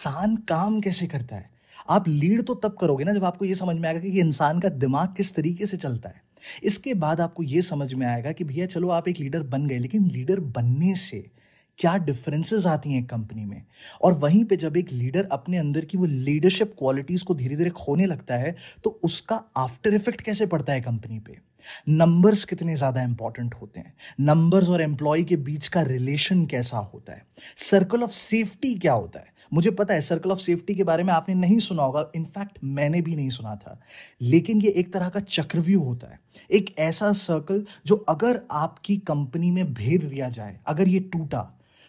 इंसान काम कैसे करता है आप लीड तो तब करोगे ना जब आपको यह समझ में आएगा कि इंसान का दिमाग किस तरीके से चलता है इसके बाद आपको यह समझ में आएगा कि भैया चलो आप एक लीडर बन गए लेकिन लीडर बनने से क्या डिफरेंसेस आती हैं कंपनी में और वहीं पे जब एक लीडर अपने अंदर की वो लीडरशिप क्वालिटीज़ को धीरे धीरे खोने लगता है तो उसका आफ्टर इफेक्ट कैसे पड़ता है कंपनी पे नंबर्स कितने ज़्यादा इंपॉर्टेंट होते हैं नंबर्स और एम्प्लॉय के बीच का रिलेशन कैसा होता है सर्कल ऑफ सेफ्टी क्या होता है मुझे पता है सर्कल ऑफ सेफ्टी के बारे में आपने नहीं सुना होगा इनफैक्ट मैंने भी नहीं सुना था लेकिन ये एक तरह का चक्रव्यूह होता है एक ऐसा सर्कल जो अगर आपकी कंपनी में भेद दिया जाए अगर ये टूटा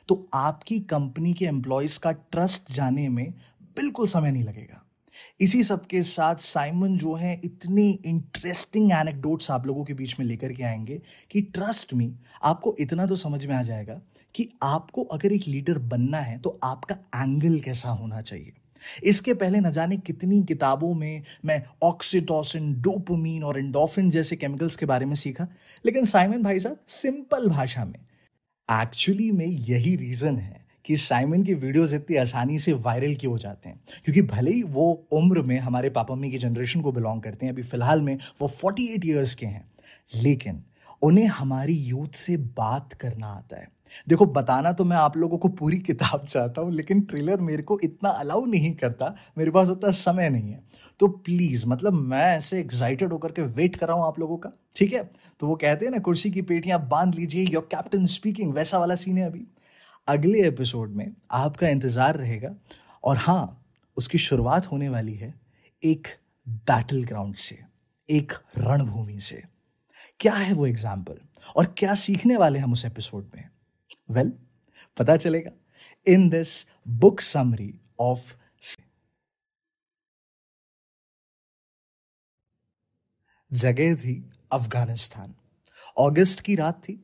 तो आपकी कंपनी के एम्प्लॉयज़ का ट्रस्ट जाने में बिल्कुल समय नहीं लगेगा इसी सब के साथ साइमन जो है इतनी इंटरेस्टिंग एनेक्डोट्स आप लोगों के बीच में लेकर के आएंगे कि ट्रस्ट में आपको इतना तो समझ में आ जाएगा कि आपको अगर एक लीडर बनना है तो आपका एंगल कैसा होना चाहिए इसके पहले न जाने कितनी किताबों में मैं ऑक्सीटोसिन डोपमीन और इंडोफिन जैसे केमिकल्स के बारे में सीखा लेकिन साइमन भाई साहब सिंपल भाषा में एक्चुअली में यही रीज़न है कि साइमन की वीडियोस इतनी आसानी से वायरल क्यों हो जाते हैं क्योंकि भले ही वो उम्र में हमारे पापा मम्मी की जनरेशन को बिलोंग करते हैं अभी फ़िलहाल में वो 48 इयर्स के हैं लेकिन उन्हें हमारी यूथ से बात करना आता है देखो बताना तो मैं आप लोगों को पूरी किताब चाहता हूँ लेकिन ट्रेलर मेरे को इतना अलाउ नहीं करता मेरे पास उतना समय नहीं है तो प्लीज़ मतलब मैं ऐसे एक्साइटेड होकर के वेट कर रहा हूँ आप लोगों का ठीक है तो वो कहते हैं ना कुर्सी की पेटियाँ बांध लीजिए योर कैप्टन स्पीकिंग वैसा वाला सीन है अभी अगले एपिसोड में आपका इंतज़ार रहेगा और हाँ उसकी शुरुआत होने वाली है एक बैटल ग्राउंड से एक रणभूमि से क्या है वो एग्जाम्पल और क्या सीखने वाले हम उस एपिसोड में वेल well, पता चलेगा in this book summary of जगह थी अफगानिस्तान अगस्त की रात थी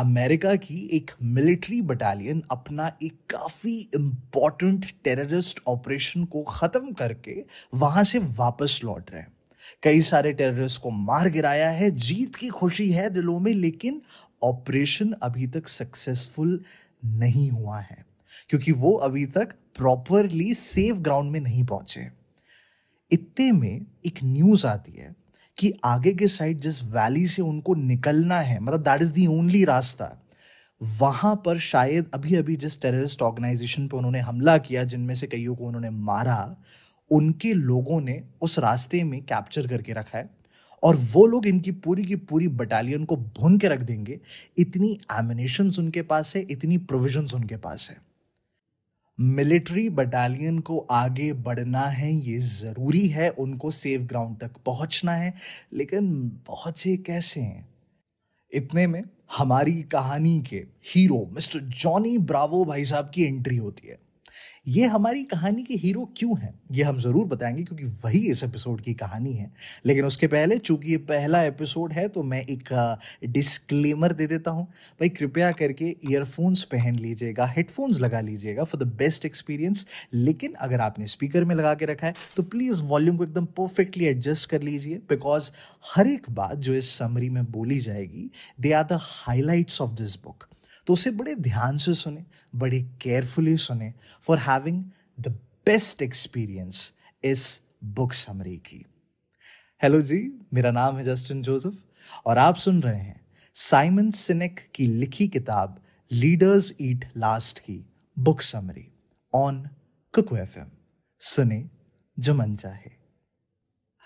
अमेरिका की एक मिलिट्री बटालियन अपना एक काफ़ी इंपॉर्टेंट टेररिस्ट ऑपरेशन को ख़त्म करके वहां से वापस लौट रहे हैं कई सारे टेररिस्ट को मार गिराया है जीत की खुशी है दिलों में लेकिन ऑपरेशन अभी तक सक्सेसफुल नहीं हुआ है क्योंकि वो अभी तक प्रॉपरली सेफ ग्राउंड में नहीं पहुंचे इतने में एक न्यूज़ आती है कि आगे के साइड जिस वैली से उनको निकलना है मतलब दैट इज़ दी ओनली रास्ता वहां पर शायद अभी अभी जिस टेररिस्ट ऑर्गेनाइजेशन पर उन्होंने हमला किया जिनमें से कईयों को उन्होंने मारा उनके लोगों ने उस रास्ते में कैप्चर करके रखा है और वो लोग इनकी पूरी की पूरी बटालियन को भून के रख देंगे इतनी एमिनेशन उनके पास है इतनी प्रोविजन उनके पास है मिलिट्री बटालियन को आगे बढ़ना है ये ज़रूरी है उनको सेफ ग्राउंड तक पहुंचना है लेकिन बहुत से कैसे हैं इतने में हमारी कहानी के हीरो मिस्टर जॉनी ब्रावो भाई साहब की एंट्री होती है ये हमारी कहानी के हीरो क्यों हैं ये हम ज़रूर बताएंगे क्योंकि वही इस एपिसोड की कहानी है लेकिन उसके पहले चूंकि ये पहला एपिसोड है तो मैं एक डिस्क्लेमर दे देता हूँ भाई कृपया करके ईयरफोन्स पहन लीजिएगा हेडफोन्स लगा लीजिएगा फॉर द बेस्ट एक्सपीरियंस लेकिन अगर आपने स्पीकर में लगा के रखा है तो प्लीज़ वॉल्यूम को एकदम परफेक्टली एडजस्ट कर लीजिए बिकॉज हर एक बात जो इस समरी में बोली जाएगी they are the highlights of this book तो उसे बड़े ध्यान से सुने बड़ी केयरफुली सुने for having the best experience इस बुक समरी की हेलो जी मेरा नाम है जस्टिन जोसेफ और आप सुन रहे हैं साइमन सिनेक की लिखी किताब लीडर्स ईट लास्ट की book summary on Kuku F सुने जो मन चाहे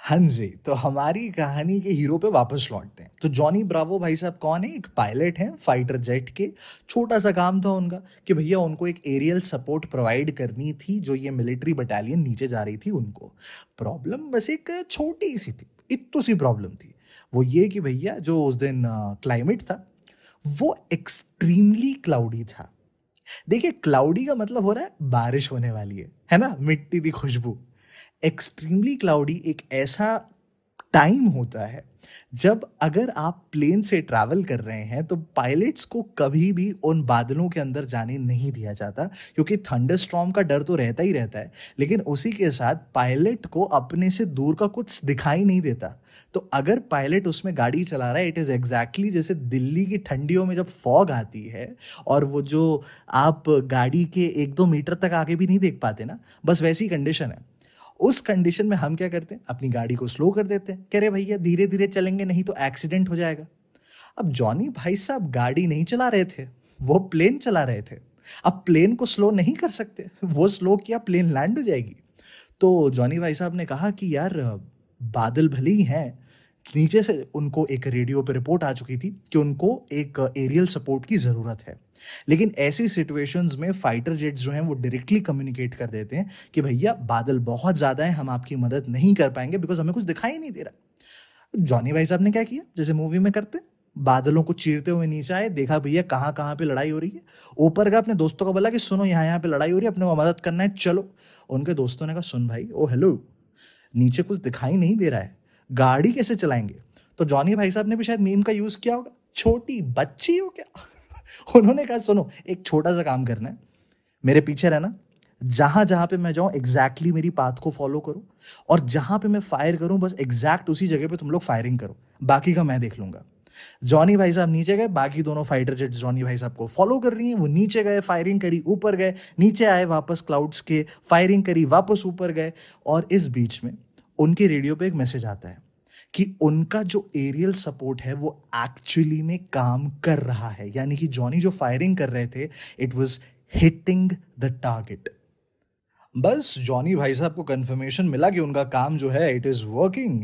हाँ जी तो हमारी कहानी के हीरो पे वापस लौटते हैं तो जॉनी ब्रावो भाई साहब कौन है एक पायलट हैं फाइटर जेट के छोटा सा काम था उनका कि भैया उनको एक एरियल सपोर्ट प्रोवाइड करनी थी जो ये मिलिट्री बटालियन नीचे जा रही थी उनको प्रॉब्लम बस एक छोटी सी थी इतो सी प्रॉब्लम थी वो ये कि भैया जो उस दिन क्लाइमेट था वो एक्सट्रीमली क्लाउडी था देखिए क्लाउडी का मतलब हो रहा है बारिश होने वाली है है ना मिट्टी की खुशबू एक्सट्रीमली क्लाउडी एक ऐसा टाइम होता है जब अगर आप प्लेन से ट्रैवल कर रहे हैं तो पायलट्स को कभी भी उन बादलों के अंदर जाने नहीं दिया जाता क्योंकि थंडर स्ट्रॉम का डर तो रहता ही रहता है लेकिन उसी के साथ पायलट को अपने से दूर का कुछ दिखाई नहीं देता तो अगर पायलट उसमें गाड़ी चला रहा है इट इज़ एग्जैक्टली जैसे दिल्ली की ठंडियों में जब फॉग आती है और वो जो आप गाड़ी के एक दो मीटर तक आगे भी नहीं देख पाते ना बस वैसी कंडीशन है उस कंडीशन में हम क्या करते हैं अपनी गाड़ी को स्लो कर देते हैं कह रहे भैया धीरे धीरे चलेंगे नहीं तो एक्सीडेंट हो जाएगा अब जॉनी भाई साहब गाड़ी नहीं चला रहे थे वो प्लेन चला रहे थे अब प्लेन को स्लो नहीं कर सकते वो स्लो किया प्लेन लैंड हो जाएगी तो जॉनी भाई साहब ने कहा कि यार बादल भले ही हैं नीचे से उनको एक रेडियो पर रिपोर्ट आ चुकी थी कि उनको एक एरियल सपोर्ट की ज़रूरत है लेकिन ऐसी सिचुएशंस में फाइटर जेट्स जो हैं वो डायरेक्टली कम्युनिकेट कर देते हैं कि भैया बादल बहुत ज़्यादा है हम आपकी मदद नहीं कर पाएंगे बिकॉज हमें कुछ दिखाई नहीं दे रहा जॉनी भाई साहब ने क्या किया जैसे मूवी में करते बादलों को चीरते हुए नीचे आए देखा भैया कहाँ कहाँ पे लड़ाई हो रही है ऊपर का अपने दोस्तों को बोला कि सुनो यहाँ यहाँ पे लड़ाई हो रही है अपने को मदद करना है चलो उनके दोस्तों ने कहा सुन भाई ओ हेलो नीचे कुछ दिखाई नहीं दे रहा है गाड़ी कैसे चलाएंगे तो जॉनी भाई साहब ने भी शायद मीम का यूज़ किया होगा छोटी बच्ची हो क्या उन्होंने कहा सुनो एक छोटा सा काम करना है मेरे पीछे रहना जहां जहां पे मैं जाऊं एग्जैक्टली exactly मेरी पाथ को फॉलो करो और जहां पे मैं फायर करूं बस एग्जैक्ट उसी जगह पे तुम लोग फायरिंग करो बाकी का मैं देख लूंगा जॉनी भाई साहब नीचे गए बाकी दोनों फाइटर जेट्स जॉनी भाई साहब को फॉलो कर रही हैं वो नीचे गए फायरिंग करी ऊपर गए नीचे आए वापस क्लाउड्स के फायरिंग करी वापस ऊपर गए और इस बीच में उनके रेडियो पे एक मैसेज आता है कि उनका जो एरियल सपोर्ट है वो एक्चुअली में काम कर रहा है यानी कि जॉनी जो फायरिंग कर रहे थे it was hitting the target बस जॉनी भाई साहब को कंफर्मेशन मिला कि उनका काम जो है इट इज़ वर्किंग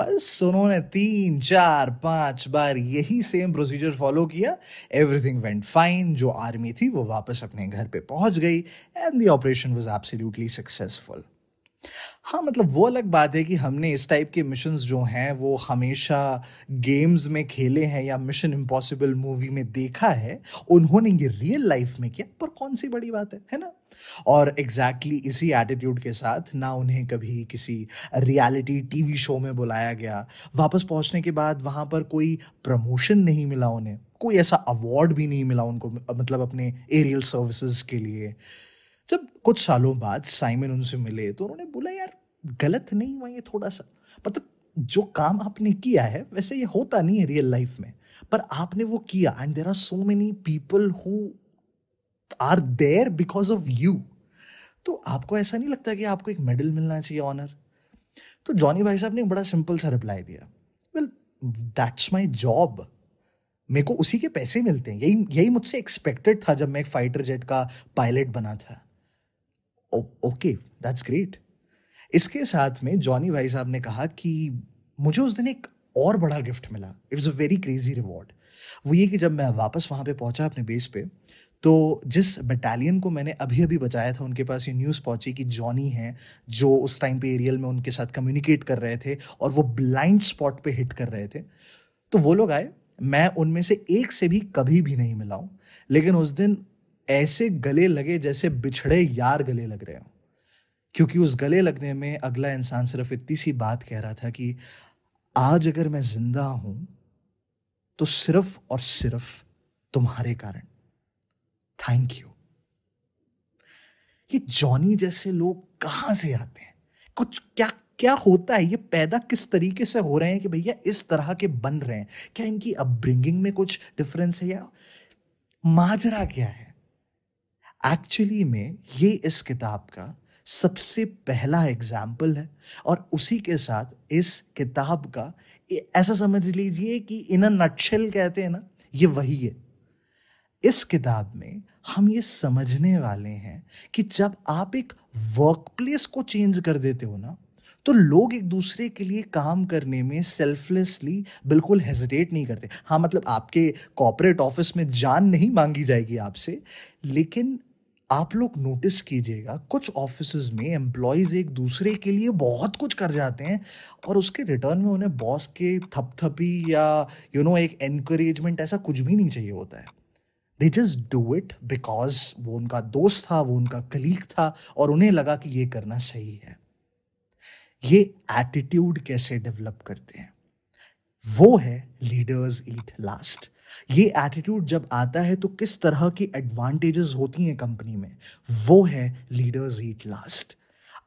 बस उन्होंने तीन चार पांच बार यही सेम प्रोसीजर फॉलो किया एवरीथिंग वेंट फाइन जो आर्मी थी वो वापस अपने घर पे पहुंच गई and the operation was absolutely successful हाँ मतलब वो अलग बात है कि हमने इस टाइप के मिशन जो हैं वो हमेशा गेम्स में खेले हैं या मिशन इम्पॉसिबल मूवी में देखा है उन्होंने ये रियल लाइफ में किया पर कौन सी बड़ी बात है है ना और एग्जैक्टली exactly इसी एटीट्यूड के साथ ना उन्हें कभी किसी रियलिटी टीवी शो में बुलाया गया वापस पहुंचने के बाद वहाँ पर कोई प्रमोशन नहीं मिला उन्हें कोई ऐसा अवार्ड भी नहीं मिला उनको मतलब अपने एरियल सर्विसेज के लिए जब कुछ सालों बाद साइमन उनसे मिले तो उन्होंने बोला यार गलत नहीं हुआ ये थोड़ा सा मतलब जो काम आपने किया है वैसे ये होता नहीं है रियल लाइफ में पर आपने वो किया and there are so many people who are there because of you तो आपको ऐसा नहीं लगता कि आपको एक मेडल मिलना चाहिए ऑनर तो जॉनी भाई साहब ने बड़ा सिंपल सा रिप्लाई दिया वेल दैट्स माई जॉब मेरे को उसी के पैसे मिलते हैं यही यही मुझसे एक्सपेक्टेड था जब मैं एक फाइटर जेट का पायलट बना था ओके दैट्स ग्रेट इसके साथ में जॉनी भाई साहब ने कहा कि मुझे उस दिन एक और बड़ा गिफ्ट मिला it's a very crazy reward वो ये कि जब मैं वापस वहाँ पे पहुँचा अपने बेस पे तो जिस बटालियन को मैंने अभी अभी बचाया था उनके पास ये न्यूज़ पहुंची कि जॉनी है जो उस टाइम पे एरियल में उनके साथ कम्युनिकेट कर रहे थे और वो ब्लाइंड स्पॉट पे हिट कर रहे थे तो वो लोग आए मैं उनमें से एक से भी कभी भी नहीं मिला हूँ लेकिन उस दिन ऐसे गले लगे जैसे बिछड़े यार गले लग रहे हो क्योंकि उस गले लगने में अगला इंसान सिर्फ इतनी सी बात कह रहा था कि आज अगर मैं जिंदा हूं तो सिर्फ और सिर्फ तुम्हारे कारण थैंक यू ये जॉनी जैसे लोग कहां से आते हैं कुछ क्या क्या होता है ये पैदा किस तरीके से हो रहे हैं कि भैया इस तरह के बन रहे हैं क्या इनकी अपब्रिंगिंग में कुछ डिफरेंस है या माजरा क्या है एक्चुअली में ये इस किताब का सबसे पहला एग्जाम्पल है और उसी के साथ इस किताब का ऐसा समझ लीजिए कि इन नक्षल कहते हैं ना ये वही है इस किताब में हम ये समझने वाले हैं कि जब आप एक वर्क प्लेस को चेंज कर देते हो ना तो लोग एक दूसरे के लिए काम करने में सेल्फलेसली बिल्कुल हेजिटेट नहीं करते हाँ मतलब आपके कॉपरेट ऑफिस में जान नहीं मांगी जाएगी आपसे लेकिन आप लोग नोटिस कीजिएगा कुछ ऑफिस में एम्प्लॉयज़ एक दूसरे के लिए बहुत कुछ कर जाते हैं और उसके रिटर्न में उन्हें बॉस के थपथपी या यू you नो know, एक एनकरेजमेंट ऐसा कुछ भी नहीं चाहिए होता है they just do it because वो उनका दोस्त था वो उनका कलीग था और उन्हें लगा कि ये करना सही है ये एटीट्यूड कैसे डेवलप करते हैं वो है लीडर्स ईट लास्ट ये एटीट्यूड जब आता है तो किस तरह की एडवांटेजेस होती हैं कंपनी में वो है लीडर्स ईट लास्ट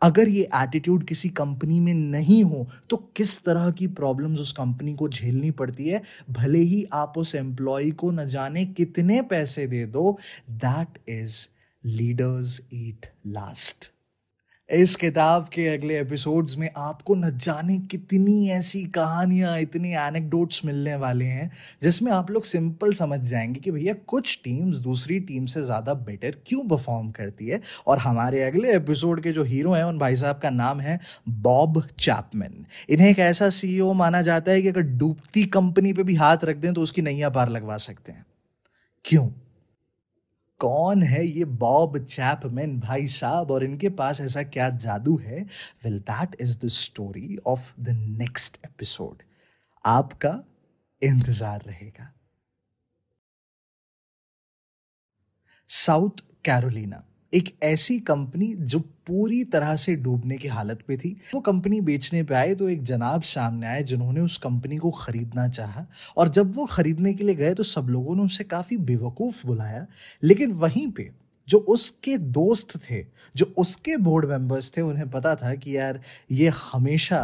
अगर ये एटीट्यूड किसी कंपनी में नहीं हो तो किस तरह की प्रॉब्लम्स उस कंपनी को झेलनी पड़ती है भले ही आप उस एम्प्लॉय को न जाने कितने पैसे दे दो that is Leaders eat Last इस किताब के अगले एपिसोड्स में आपको न जाने कितनी ऐसी कहानियाँ इतनी एनेक्डोट्स मिलने वाले हैं जिसमें आप लोग सिंपल समझ जाएंगे कि भैया कुछ टीम्स दूसरी टीम से ज़्यादा बेटर क्यों परफॉर्म करती है और हमारे अगले एपिसोड के जो हीरो हैं उन भाई साहब का नाम है बॉब चैपमैन इन्हें एक ऐसा सी e माना जाता है कि अगर डूबती कंपनी पर भी हाथ रख दें तो उसकी नैया पार लगवा सकते हैं क्यों कौन है ये बॉब चैपमैन भाई साहब और इनके पास ऐसा क्या जादू है well that is the story of the next episode आपका इंतजार रहेगा साउथ कैरोलिना एक ऐसी कंपनी जो पूरी तरह से डूबने की हालत पे थी वो कंपनी बेचने पे आए तो एक जनाब सामने आए जिन्होंने उस कंपनी को ख़रीदना चाहा और जब वो ख़रीदने के लिए गए तो सब लोगों ने उसे काफ़ी बेवकूफ़ बुलाया लेकिन वहीं पे जो उसके दोस्त थे जो उसके बोर्ड मेंबर्स थे उन्हें पता था कि यार ये हमेशा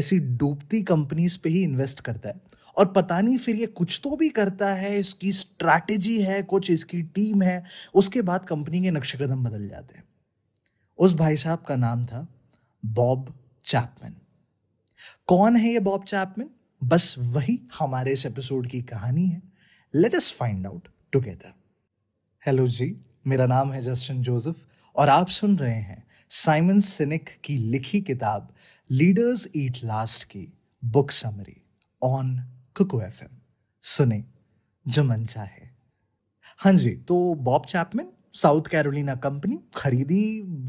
ऐसी डूबती कंपनीज पे ही इन्वेस्ट करता है और पता नहीं फिर ये कुछ तो भी करता है इसकी स्ट्रैटेजी है कुछ इसकी टीम है उसके बाद कंपनी के नक्शे कदम बदल जाते हैं उस भाई साहब का नाम था बॉब चैपमैन कौन है ये बॉब चैपमैन बस वही हमारे इस एपिसोड की कहानी है let us find out together hello जी मेरा नाम है जस्टिन जोसेफ और आप सुन रहे हैं साइमन सिनिक की लिखी किताब लीडर्स ईट लास्ट की book summary on Kuku F सुने जो मन चाहे हाँ जी तो Bob Chapman South Carolina company खरीदी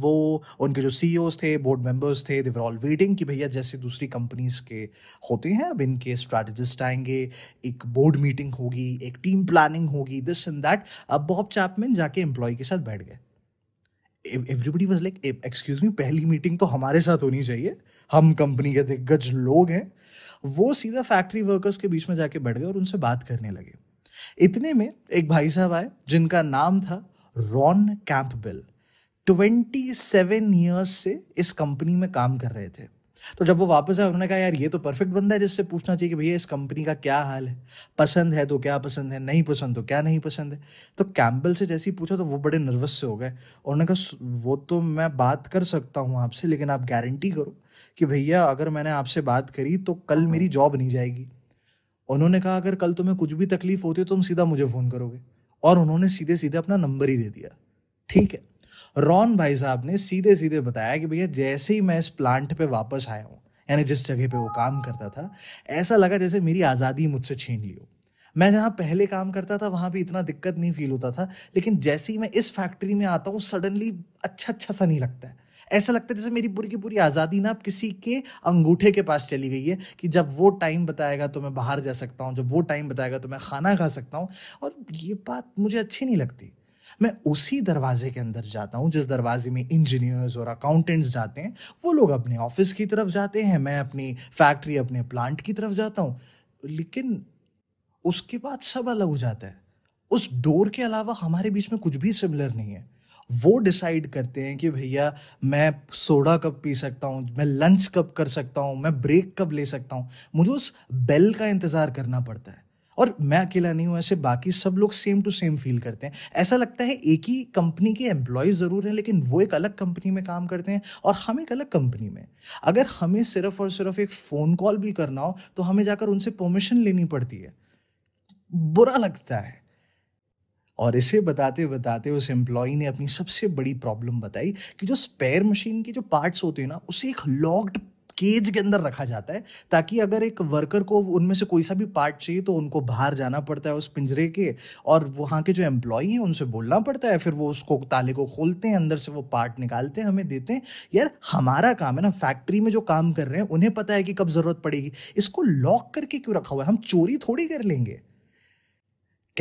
वो उनके जो सी e थे बोर्ड मेंबर्स थे वर ऑल वेटिंग कि भैया जैसे दूसरी कंपनीज के होते हैं अब इनके स्ट्रैटेजिस्ट आएंगे एक बोर्ड मीटिंग होगी एक टीम प्लानिंग होगी दिस एंड दैट अब बॉब चैपमैन जाके एम्प्लॉय के साथ बैठ गए everybody was like excuse me पहली मीटिंग तो हमारे साथ होनी चाहिए हम कंपनी के दिग्गज लोग हैं वो सीधा फैक्ट्री वर्कर्स के बीच में जाके बैठ गए और उनसे बात करने लगे इतने में एक भाई साहब आए जिनका नाम था रॉन कैंपबेल सेवन ईयर्स से इस कंपनी में काम कर रहे थे तो जब वो वापस आए उन्होंने कहा यार ये तो परफेक्ट बंदा है जिससे पूछना चाहिए कि भैया इस कंपनी का क्या हाल है पसंद है तो क्या पसंद है नहीं पसंद तो क्या नहीं पसंद है तो कैंपल से जैसे ही पूछा तो वो बड़े नर्वस से हो गए और उन्होंने कहा वो तो मैं बात कर सकता हूँ आपसे लेकिन आप गारंटी करो कि भैया अगर मैंने आपसे बात करी तो कल मेरी जॉब हाँ। नहीं जाएगी उन्होंने कहा अगर कल तुम्हें कुछ भी तकलीफ होती है तो तुम सीधा मुझे फ़ोन करोगे और उन्होंने सीधे सीधे अपना नंबर ही दे दिया ठीक है रॉन भाई साहब ने सीधे सीधे बताया कि भैया जैसे ही मैं इस प्लांट पे वापस आया हूँ यानी जिस जगह पे वो काम करता था ऐसा लगा जैसे मेरी आज़ादी मुझसे छीन ली हो मैं जहाँ पहले काम करता था वहाँ भी इतना दिक्कत नहीं फील होता था लेकिन जैसे ही मैं इस फैक्ट्री में आता हूँ सडनली अच्छा अच्छा सा नहीं लगता है ऐसा लगता है जैसे मेरी पूरी की पूरी आज़ादी ना किसी के अंगूठे के पास चली गई है कि जब वो टाइम बताएगा तो मैं बाहर जा सकता हूँ जब वो टाइम बताएगा तो मैं खाना खा सकता हूँ और ये बात मुझे अच्छी नहीं लगती मैं उसी दरवाजे के अंदर जाता हूँ जिस दरवाजे में इंजीनियर्स और अकाउंटेंट्स जाते हैं वो लोग अपने ऑफिस की तरफ जाते हैं मैं अपनी फैक्ट्री अपने प्लांट की तरफ जाता हूँ लेकिन उसके बाद सब अलग हो जाता है उस डोर के अलावा हमारे बीच में कुछ भी सिमिलर नहीं है वो डिसाइड करते हैं कि भैया मैं सोडा कब पी सकता हूँ मैं लंच कब कर सकता हूँ मैं ब्रेक कब ले सकता हूँ मुझे उस बेल का इंतज़ार करना पड़ता है और मैं अकेला नहीं हूं ऐसे बाकी सब लोग सेम टू सेम फील करते हैं ऐसा लगता है एक ही कंपनी के एम्प्लॉय ज़रूर हैं लेकिन वो एक अलग कंपनी में काम करते हैं और हम एक अलग कंपनी में अगर हमें सिर्फ और सिर्फ एक फ़ोन कॉल भी करना हो तो हमें जाकर उनसे परमिशन लेनी पड़ती है बुरा लगता है और इसे बताते बताते उस एम्प्लॉय ने अपनी सबसे बड़ी प्रॉब्लम बताई कि जो स्पेयर मशीन के जो पार्ट्स होते हैं ना उसे एक लॉक्ड केज के अंदर रखा जाता है ताकि अगर एक वर्कर को उनमें से कोई सा भी पार्ट चाहिए तो उनको बाहर जाना पड़ता है उस पिंजरे के और वहाँ के जो एम्प्लॉई हैं उनसे बोलना पड़ता है फिर वो उसको ताले को खोलते हैं अंदर से वो पार्ट निकालते हैं हमें देते हैं यार हमारा काम है ना फैक्ट्री में जो काम कर रहे हैं उन्हें पता है कि कब ज़रूरत पड़ेगी इसको लॉक करके क्यों रखा हुआ है हम चोरी थोड़ी कर लेंगे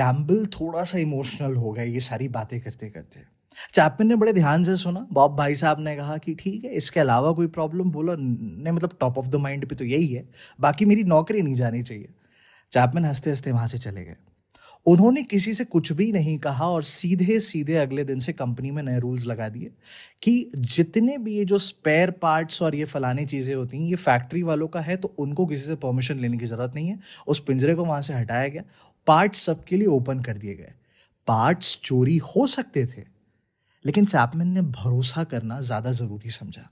कैम्बल थोड़ा सा इमोशनल हो गया ये सारी बातें करते करते चैपमिन अच्छा, ने बड़े ध्यान से सुना बॉब भाई साहब ने कहा कि ठीक है इसके अलावा कोई प्रॉब्लम बोला नहीं मतलब टॉप ऑफ द माइंड पे तो यही है बाकी मेरी नौकरी नहीं जानी चाहिए चैपमैन अच्छा, हंसते हंसते वहां से चले गए उन्होंने किसी से कुछ भी नहीं कहा और सीधे सीधे अगले दिन से कंपनी में नए रूल्स लगा दिए कि जितने भी ये जो स्पेयर पार्ट्स और ये फलानी चीज़ें होती हैं ये फैक्ट्री वालों का है तो उनको किसी से परमिशन लेने की ज़रूरत नहीं है उस पिंजरे को वहाँ से हटाया गया पार्ट्स सबके लिए ओपन कर दिए गए पार्ट्स चोरी हो सकते थे लेकिन चैपमैन ने भरोसा करना ज़्यादा ज़रूरी समझा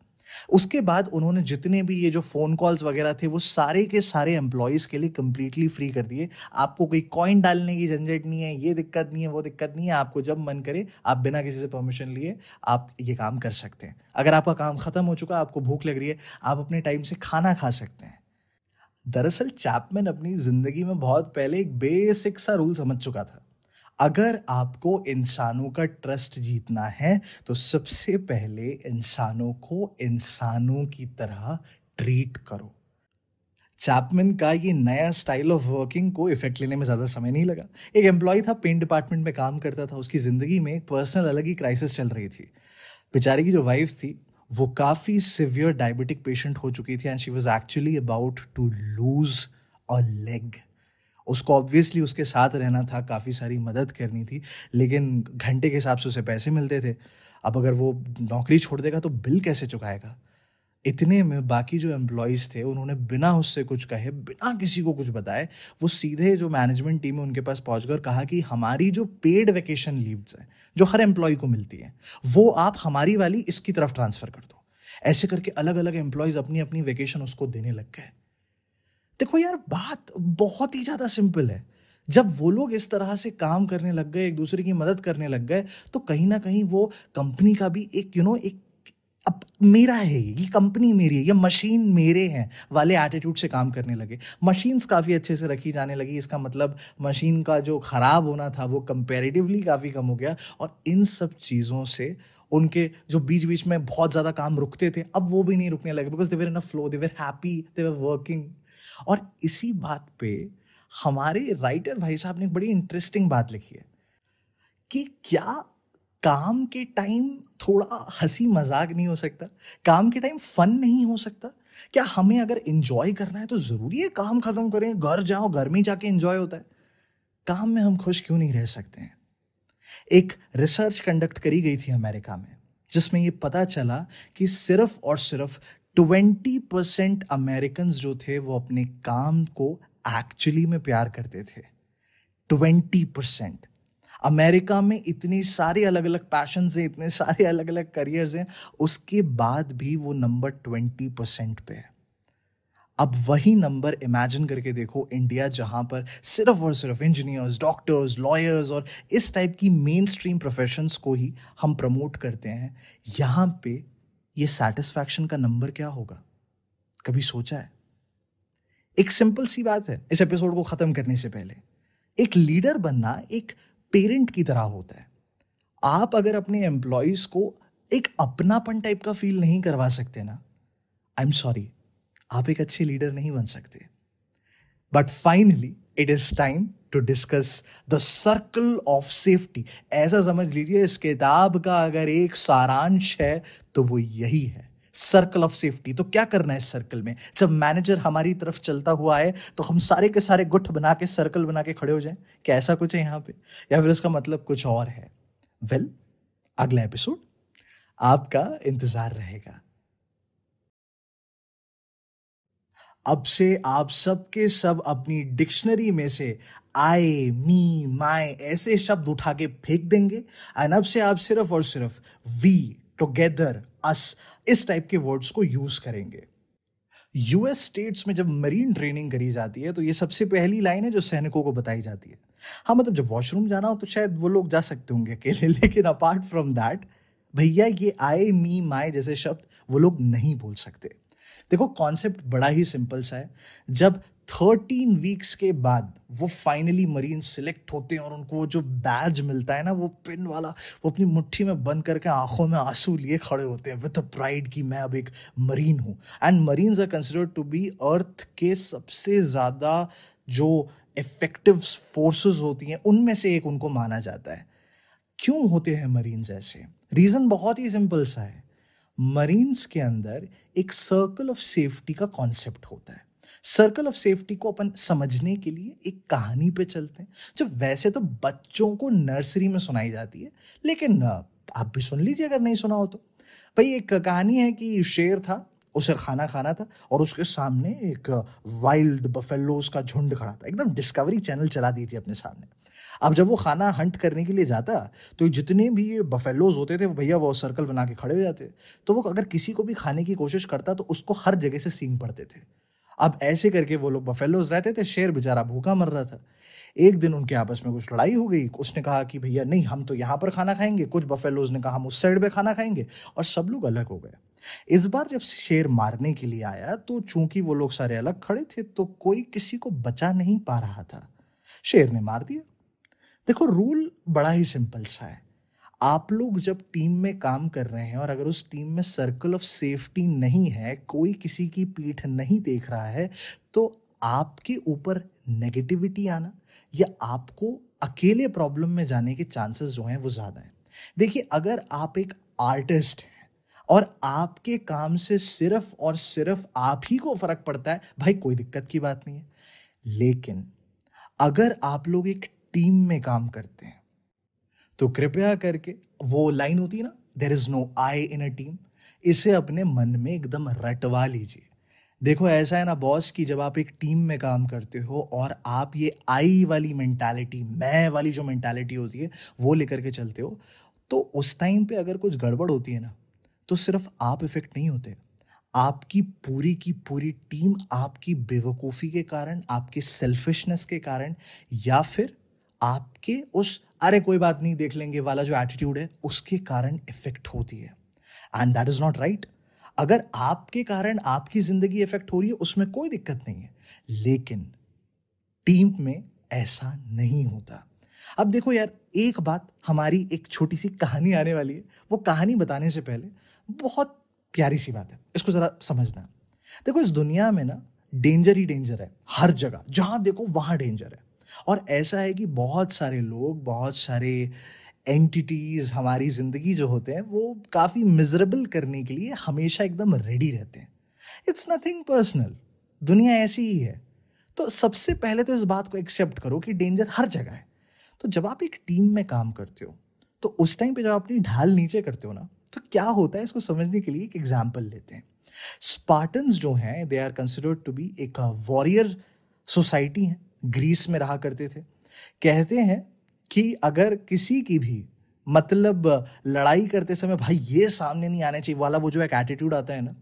उसके बाद उन्होंने जितने भी ये जो फ़ोन कॉल्स वगैरह थे वो सारे के सारे एम्प्लॉयज़ के लिए कंप्लीटली फ्री कर दिए आपको कोई कॉइन डालने की झंझट नहीं है ये दिक्कत नहीं है वो दिक्कत नहीं है आपको जब मन करे आप बिना किसी से परमिशन लिए आप ये काम कर सकते हैं अगर आपका काम ख़त्म हो चुका आपको भूख लग रही है आप अपने टाइम से खाना खा सकते हैं दरअसल चैपमैन अपनी ज़िंदगी में बहुत पहले एक बेसिक सा रूल समझ चुका था अगर आपको इंसानों का ट्रस्ट जीतना है तो सबसे पहले इंसानों को इंसानों की तरह ट्रीट करो चैपमैन का ये नया स्टाइल ऑफ वर्किंग को इफेक्ट लेने में ज़्यादा समय नहीं लगा एक एम्प्लॉय था पेंट डिपार्टमेंट में काम करता था उसकी ज़िंदगी में एक पर्सनल अलग ही क्राइसिस चल रही थी बेचारी की जो वाइफ थी वो काफ़ी सिवियर डायबिटिक पेशेंट हो चुकी थी and she was actually about to lose a leg उसको ऑब्वियसली उसके साथ रहना था काफ़ी सारी मदद करनी थी लेकिन घंटे के हिसाब से उसे पैसे मिलते थे अब अगर वो नौकरी छोड़ देगा तो बिल कैसे चुकाएगा इतने में बाकी जो एम्प्लॉयज़ थे उन्होंने बिना उससे कुछ कहे बिना किसी को कुछ बताए वो सीधे जो मैनेजमेंट टीम है उनके पास पहुँच कर कहा कि हमारी जो पेड वैकेशन लीव्स हैं जो हर एम्प्लॉय को मिलती है वो आप हमारी वाली इसकी तरफ ट्रांसफ़र कर दो ऐसे करके अलग अलग एम्प्लॉयज़ अपनी अपनी वैकेशन उसको देने लग गए देखो यार बात बहुत ही ज़्यादा सिंपल है जब वो लोग इस तरह से काम करने लग गए एक दूसरे की मदद करने लग गए तो कहीं ना कहीं वो कंपनी का भी एक यू you नो know, एक अब मेरा है ये कंपनी मेरी है ये मशीन मेरे हैं वाले एटीट्यूड से काम करने लगे मशीन्स काफ़ी अच्छे से रखी जाने लगी इसका मतलब मशीन का जो ख़राब होना था वो कंपेरेटिवली काफ़ी कम हो गया और इन सब चीज़ों से उनके जो बीच बीच में बहुत ज़्यादा काम रुकते थे अब वो भी नहीं रुकने लगे because they were in a flow they were happy they were working और इसी बात पे हमारे राइटर भाई साहब ने बड़ी इंटरेस्टिंग बात लिखी है कि क्या काम के टाइम थोड़ा हंसी मजाक नहीं हो सकता काम के टाइम फन नहीं हो सकता क्या हमें अगर इंजॉय करना है तो ज़रूरी है काम ख़त्म करें घर जाओ घर में जाके इंजॉय होता है काम में हम खुश क्यों नहीं रह सकते हैं एक रिसर्च कंडक्ट करी गई थी अमेरिका में जिसमें यह पता चला कि सिर्फ और सिर्फ ट्वेंटी परसेंट अमेरिकन जो थे वो अपने काम को एक्चुअली में प्यार करते थे ट्वेंटी परसेंट अमेरिका में इतनी सारी अलग अलग पैशंस हैं इतने सारे अलग अलग करियर्स हैं उसके बाद भी वो नंबर ट्वेंटी परसेंट पे है अब वही नंबर इमेजिन करके देखो इंडिया जहाँ पर सिर्फ और सिर्फ इंजीनियर्स डॉक्टर्स लॉयर्स और इस टाइप की मेन स्ट्रीम प्रोफेशंस को ही हम प्रमोट करते हैं यहाँ पे ये सेटिस्फैक्शन का नंबर क्या होगा कभी सोचा है एक सिंपल सी बात है इस एपिसोड को खत्म करने से पहले एक लीडर बनना एक पेरेंट की तरह होता है आप अगर अपने एम्प्लॉयज को एक अपनापन टाइप का फील नहीं करवा सकते ना आई एम सॉरी आप एक अच्छे लीडर नहीं बन सकते but finally it is time to discuss the circle of safety ऐसा समझ लीजिए इस किताब का अगर एक सारांश है तो वो यही है सर्कल ऑफ सेफ्टी तो क्या करना है सर्कल में जब मैनेजर हमारी तरफ चलता हुआ है तो हम सारे के सारे गुट बना के सर्कल बना के खड़े हो जाएं क्या ऐसा कुछ है यहां पे या फिर उसका मतलब कुछ और है वेल well, अगला एपिसोड आपका इंतज़ार रहेगा अब से आप सबके सब अपनी डिक्शनरी में से आई मी माई ऐसे शब्द उठा के फेंक देंगे एंड अब से आप सिर्फ और सिर्फ वी टुगेदर अस इस टाइप के वर्ड्स को यूज करेंगे यूएस स्टेट्स में जब मरीन ट्रेनिंग करी जाती है तो ये सबसे पहली लाइन है जो सैनिकों को बताई जाती है हाँ मतलब जब वॉशरूम जाना हो तो शायद वो लोग जा सकते होंगे अकेले लेकिन अपार्ट फ्रॉम दैट भैया ये आई मी माई जैसे शब्द वो लोग नहीं बोल सकते देखो कॉन्सेप्ट बड़ा ही सिंपल सा है जब थर्टीन वीक्स के बाद वो फाइनली मरीन सिलेक्ट होते हैं और उनको वो जो बैज मिलता है ना वो पिन वाला वो अपनी मुट्ठी में बंद करके आंखों में आंसू लिए खड़े होते हैं विथ अ प्राइड कि मैं अब एक मरीन हूँ and marines are considered to be earth के सबसे ज़्यादा जो इफेक्टिव फोर्सेस होती हैं उनमें से एक उनको माना जाता है क्यों होते हैं मरीन्स ऐसे रीज़न बहुत ही सिंपल सा है मरीन्स के अंदर एक सर्कल ऑफ सेफ्टी का कॉन्सेप्ट होता है सर्कल ऑफ सेफ्टी को अपन समझने के लिए एक कहानी पे चलते हैं जो वैसे तो बच्चों को नर्सरी में सुनाई जाती है लेकिन आप भी सुन लीजिए अगर नहीं सुना हो तो भाई एक कहानी है कि शेर था उसे खाना खाना था और उसके सामने एक वाइल्ड बफेलोज का झुंड खड़ा था एकदम डिस्कवरी चैनल चला दीजिए अपने सामने अब जब वो खाना हंट करने के लिए जाता तो जितने भी बफेलोज होते थे भैया वो सर्कल बना के खड़े हो जाते तो वो अगर किसी को भी खाने की कोशिश करता तो उसको हर जगह से सींग पड़ते थे अब ऐसे करके वो लोग बफेलोज रहते थे शेर बेचारा भूखा मर रहा था एक दिन उनके आपस में कुछ लड़ाई हो गई उसने कहा कि भैया नहीं हम तो यहाँ पर खाना खाएंगे कुछ बफेलोज ने कहा हम उस साइड पर खाना खाएंगे और सब लोग अलग हो गए इस बार जब शेर मारने के लिए आया तो चूंकि वो लोग सारे अलग खड़े थे तो कोई किसी को बचा नहीं पा रहा था शेर ने मार दिया देखो रूल बड़ा ही सिंपल सा है आप लोग जब टीम में काम कर रहे हैं और अगर उस टीम में सर्कल ऑफ सेफ्टी नहीं है कोई किसी की पीठ नहीं देख रहा है तो आपके ऊपर नेगेटिविटी आना या आपको अकेले प्रॉब्लम में जाने के चांसेस जो हैं वो ज़्यादा हैं देखिए अगर आप एक आर्टिस्ट हैं और आपके काम से सिर्फ और सिर्फ आप ही को फ़र्क पड़ता है भाई कोई दिक्कत की बात नहीं है लेकिन अगर आप लोग एक टीम में काम करते हैं तो कृपया करके वो लाइन होती है ना there is no I in a team इसे अपने मन में एकदम रटवा लीजिए देखो ऐसा है ना बॉस कि जब आप एक टीम में काम करते हो और आप ये आई वाली मेंटालिटी मैं वाली जो मेंटालिटी होती है वो लेकर के चलते हो तो उस टाइम पे अगर कुछ गड़बड़ होती है ना तो सिर्फ आप इफेक्ट नहीं होते आपकी पूरी की पूरी टीम आपकी बेवकूफ़ी के कारण आपके सेल्फिशनेस के कारण या फिर आपके उस अरे कोई बात नहीं देख लेंगे वाला जो एटीट्यूड है उसके कारण इफेक्ट होती है and that is not right अगर आपके कारण आपकी ज़िंदगी इफेक्ट हो रही है उसमें कोई दिक्कत नहीं है लेकिन टीम में ऐसा नहीं होता अब देखो यार एक बात हमारी एक छोटी सी कहानी आने वाली है वो कहानी बताने से पहले बहुत प्यारी सी बात है इसको ज़रा समझना देखो इस दुनिया में ना डेंजर ही डेंजर है हर जगह जहाँ देखो वहाँ डेंजर है और ऐसा है कि बहुत सारे लोग बहुत सारे एंटिटीज़ हमारी ज़िंदगी जो होते हैं वो काफ़ी मिजरेबल करने के लिए हमेशा एकदम रेडी रहते हैं इट्स नथिंग पर्सनल दुनिया ऐसी ही है तो सबसे पहले तो इस बात को एक्सेप्ट करो कि डेंजर हर जगह है तो जब आप एक टीम में काम करते हो तो उस टाइम पे जब आप अपनी ढाल नीचे करते हो ना तो क्या होता है इसको समझने के लिए एक एग्जाम्पल लेते हैं स्पार्टन्स जो हैं they are considered to be एक वॉरियर सोसाइटी है ग्रीस में रहा करते थे कहते हैं कि अगर किसी की भी मतलब लड़ाई करते समय भाई ये सामने नहीं आना चाहिए वाला वो जो एक एटीट्यूड आता है ना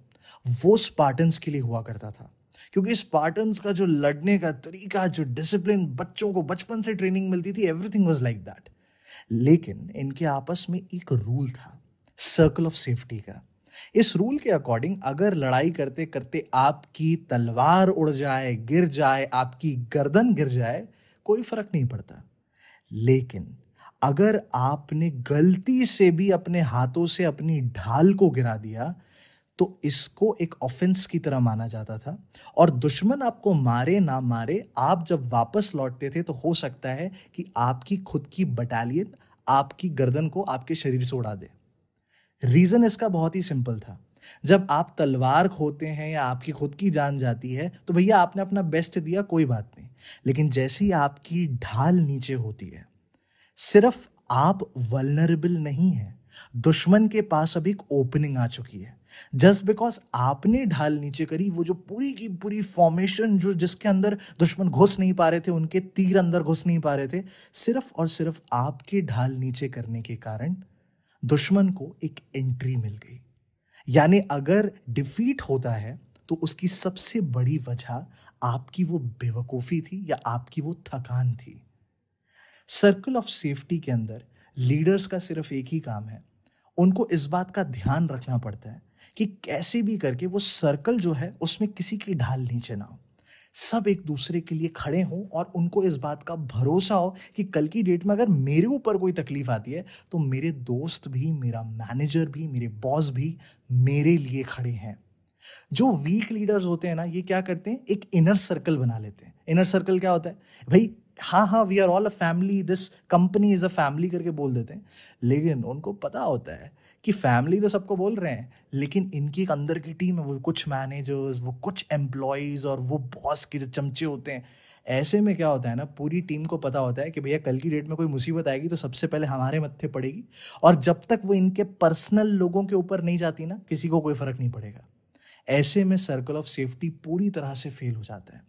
वो स्पार्टन्स के लिए हुआ करता था क्योंकि स्पार्टन्स का जो लड़ने का तरीका जो डिसिप्लिन बच्चों को बचपन से ट्रेनिंग मिलती थी एवरीथिंग वॉज लाइक दैट लेकिन इनके आपस में एक रूल था सर्कल ऑफ सेफ्टी का इस रूल के अकॉर्डिंग अगर लड़ाई करते करते आपकी तलवार उड़ जाए गिर जाए आपकी गर्दन गिर जाए कोई फर्क नहीं पड़ता लेकिन अगर आपने गलती से भी अपने हाथों से अपनी ढाल को गिरा दिया तो इसको एक ऑफेंस की तरह माना जाता था और दुश्मन आपको मारे ना मारे आप जब वापस लौटते थे तो हो सकता है कि आपकी खुद की बटालियन आपकी गर्दन को आपके शरीर से उड़ा दे रीज़न इसका बहुत ही सिंपल था जब आप तलवार खोते हैं या आपकी खुद की जान जाती है तो भैया आपने अपना बेस्ट दिया कोई बात नहीं लेकिन जैसे ही आपकी ढाल नीचे होती है सिर्फ आप वलनरेबल नहीं है दुश्मन के पास अब एक ओपनिंग आ चुकी है जस्ट बिकॉज आपने ढाल नीचे करी वो जो पूरी की पूरी फॉर्मेशन जो जिसके अंदर दुश्मन घुस नहीं पा रहे थे उनके तीर अंदर घुस नहीं पा रहे थे सिर्फ और सिर्फ आपके ढाल नीचे करने के कारण दुश्मन को एक एंट्री मिल गई यानी अगर डिफीट होता है तो उसकी सबसे बड़ी वजह आपकी वो बेवकूफ़ी थी या आपकी वो थकान थी सर्कल ऑफ सेफ्टी के अंदर लीडर्स का सिर्फ एक ही काम है उनको इस बात का ध्यान रखना पड़ता है कि कैसे भी करके वो सर्कल जो है उसमें किसी की ढाल नीचे ना हो सब एक दूसरे के लिए खड़े हों और उनको इस बात का भरोसा हो कि कल की डेट में अगर मेरे ऊपर कोई तकलीफ आती है तो मेरे दोस्त भी मेरा मैनेजर भी मेरे बॉस भी मेरे लिए खड़े हैं जो वीक लीडर्स होते हैं ना ये क्या करते हैं एक इनर सर्कल बना लेते हैं इनर सर्कल क्या होता है भाई हाँ हाँ we are all a family this company is a family करके बोल देते हैं लेकिन उनको पता होता है कि फैमिली तो सबको बोल रहे हैं लेकिन इनकी एक अंदर की टीम है वो कुछ मैनेजर्स वो कुछ एम्प्लॉयज़ और वो बॉस के जो चमचे होते हैं ऐसे में क्या होता है ना पूरी टीम को पता होता है कि भैया कल की डेट में कोई मुसीबत आएगी तो सबसे पहले हमारे मत्थे पड़ेगी और जब तक वो इनके पर्सनल लोगों के ऊपर नहीं जाती ना किसी को कोई फ़र्क नहीं पड़ेगा ऐसे में सर्कल ऑफ सेफ्टी पूरी तरह से फेल हो जाता है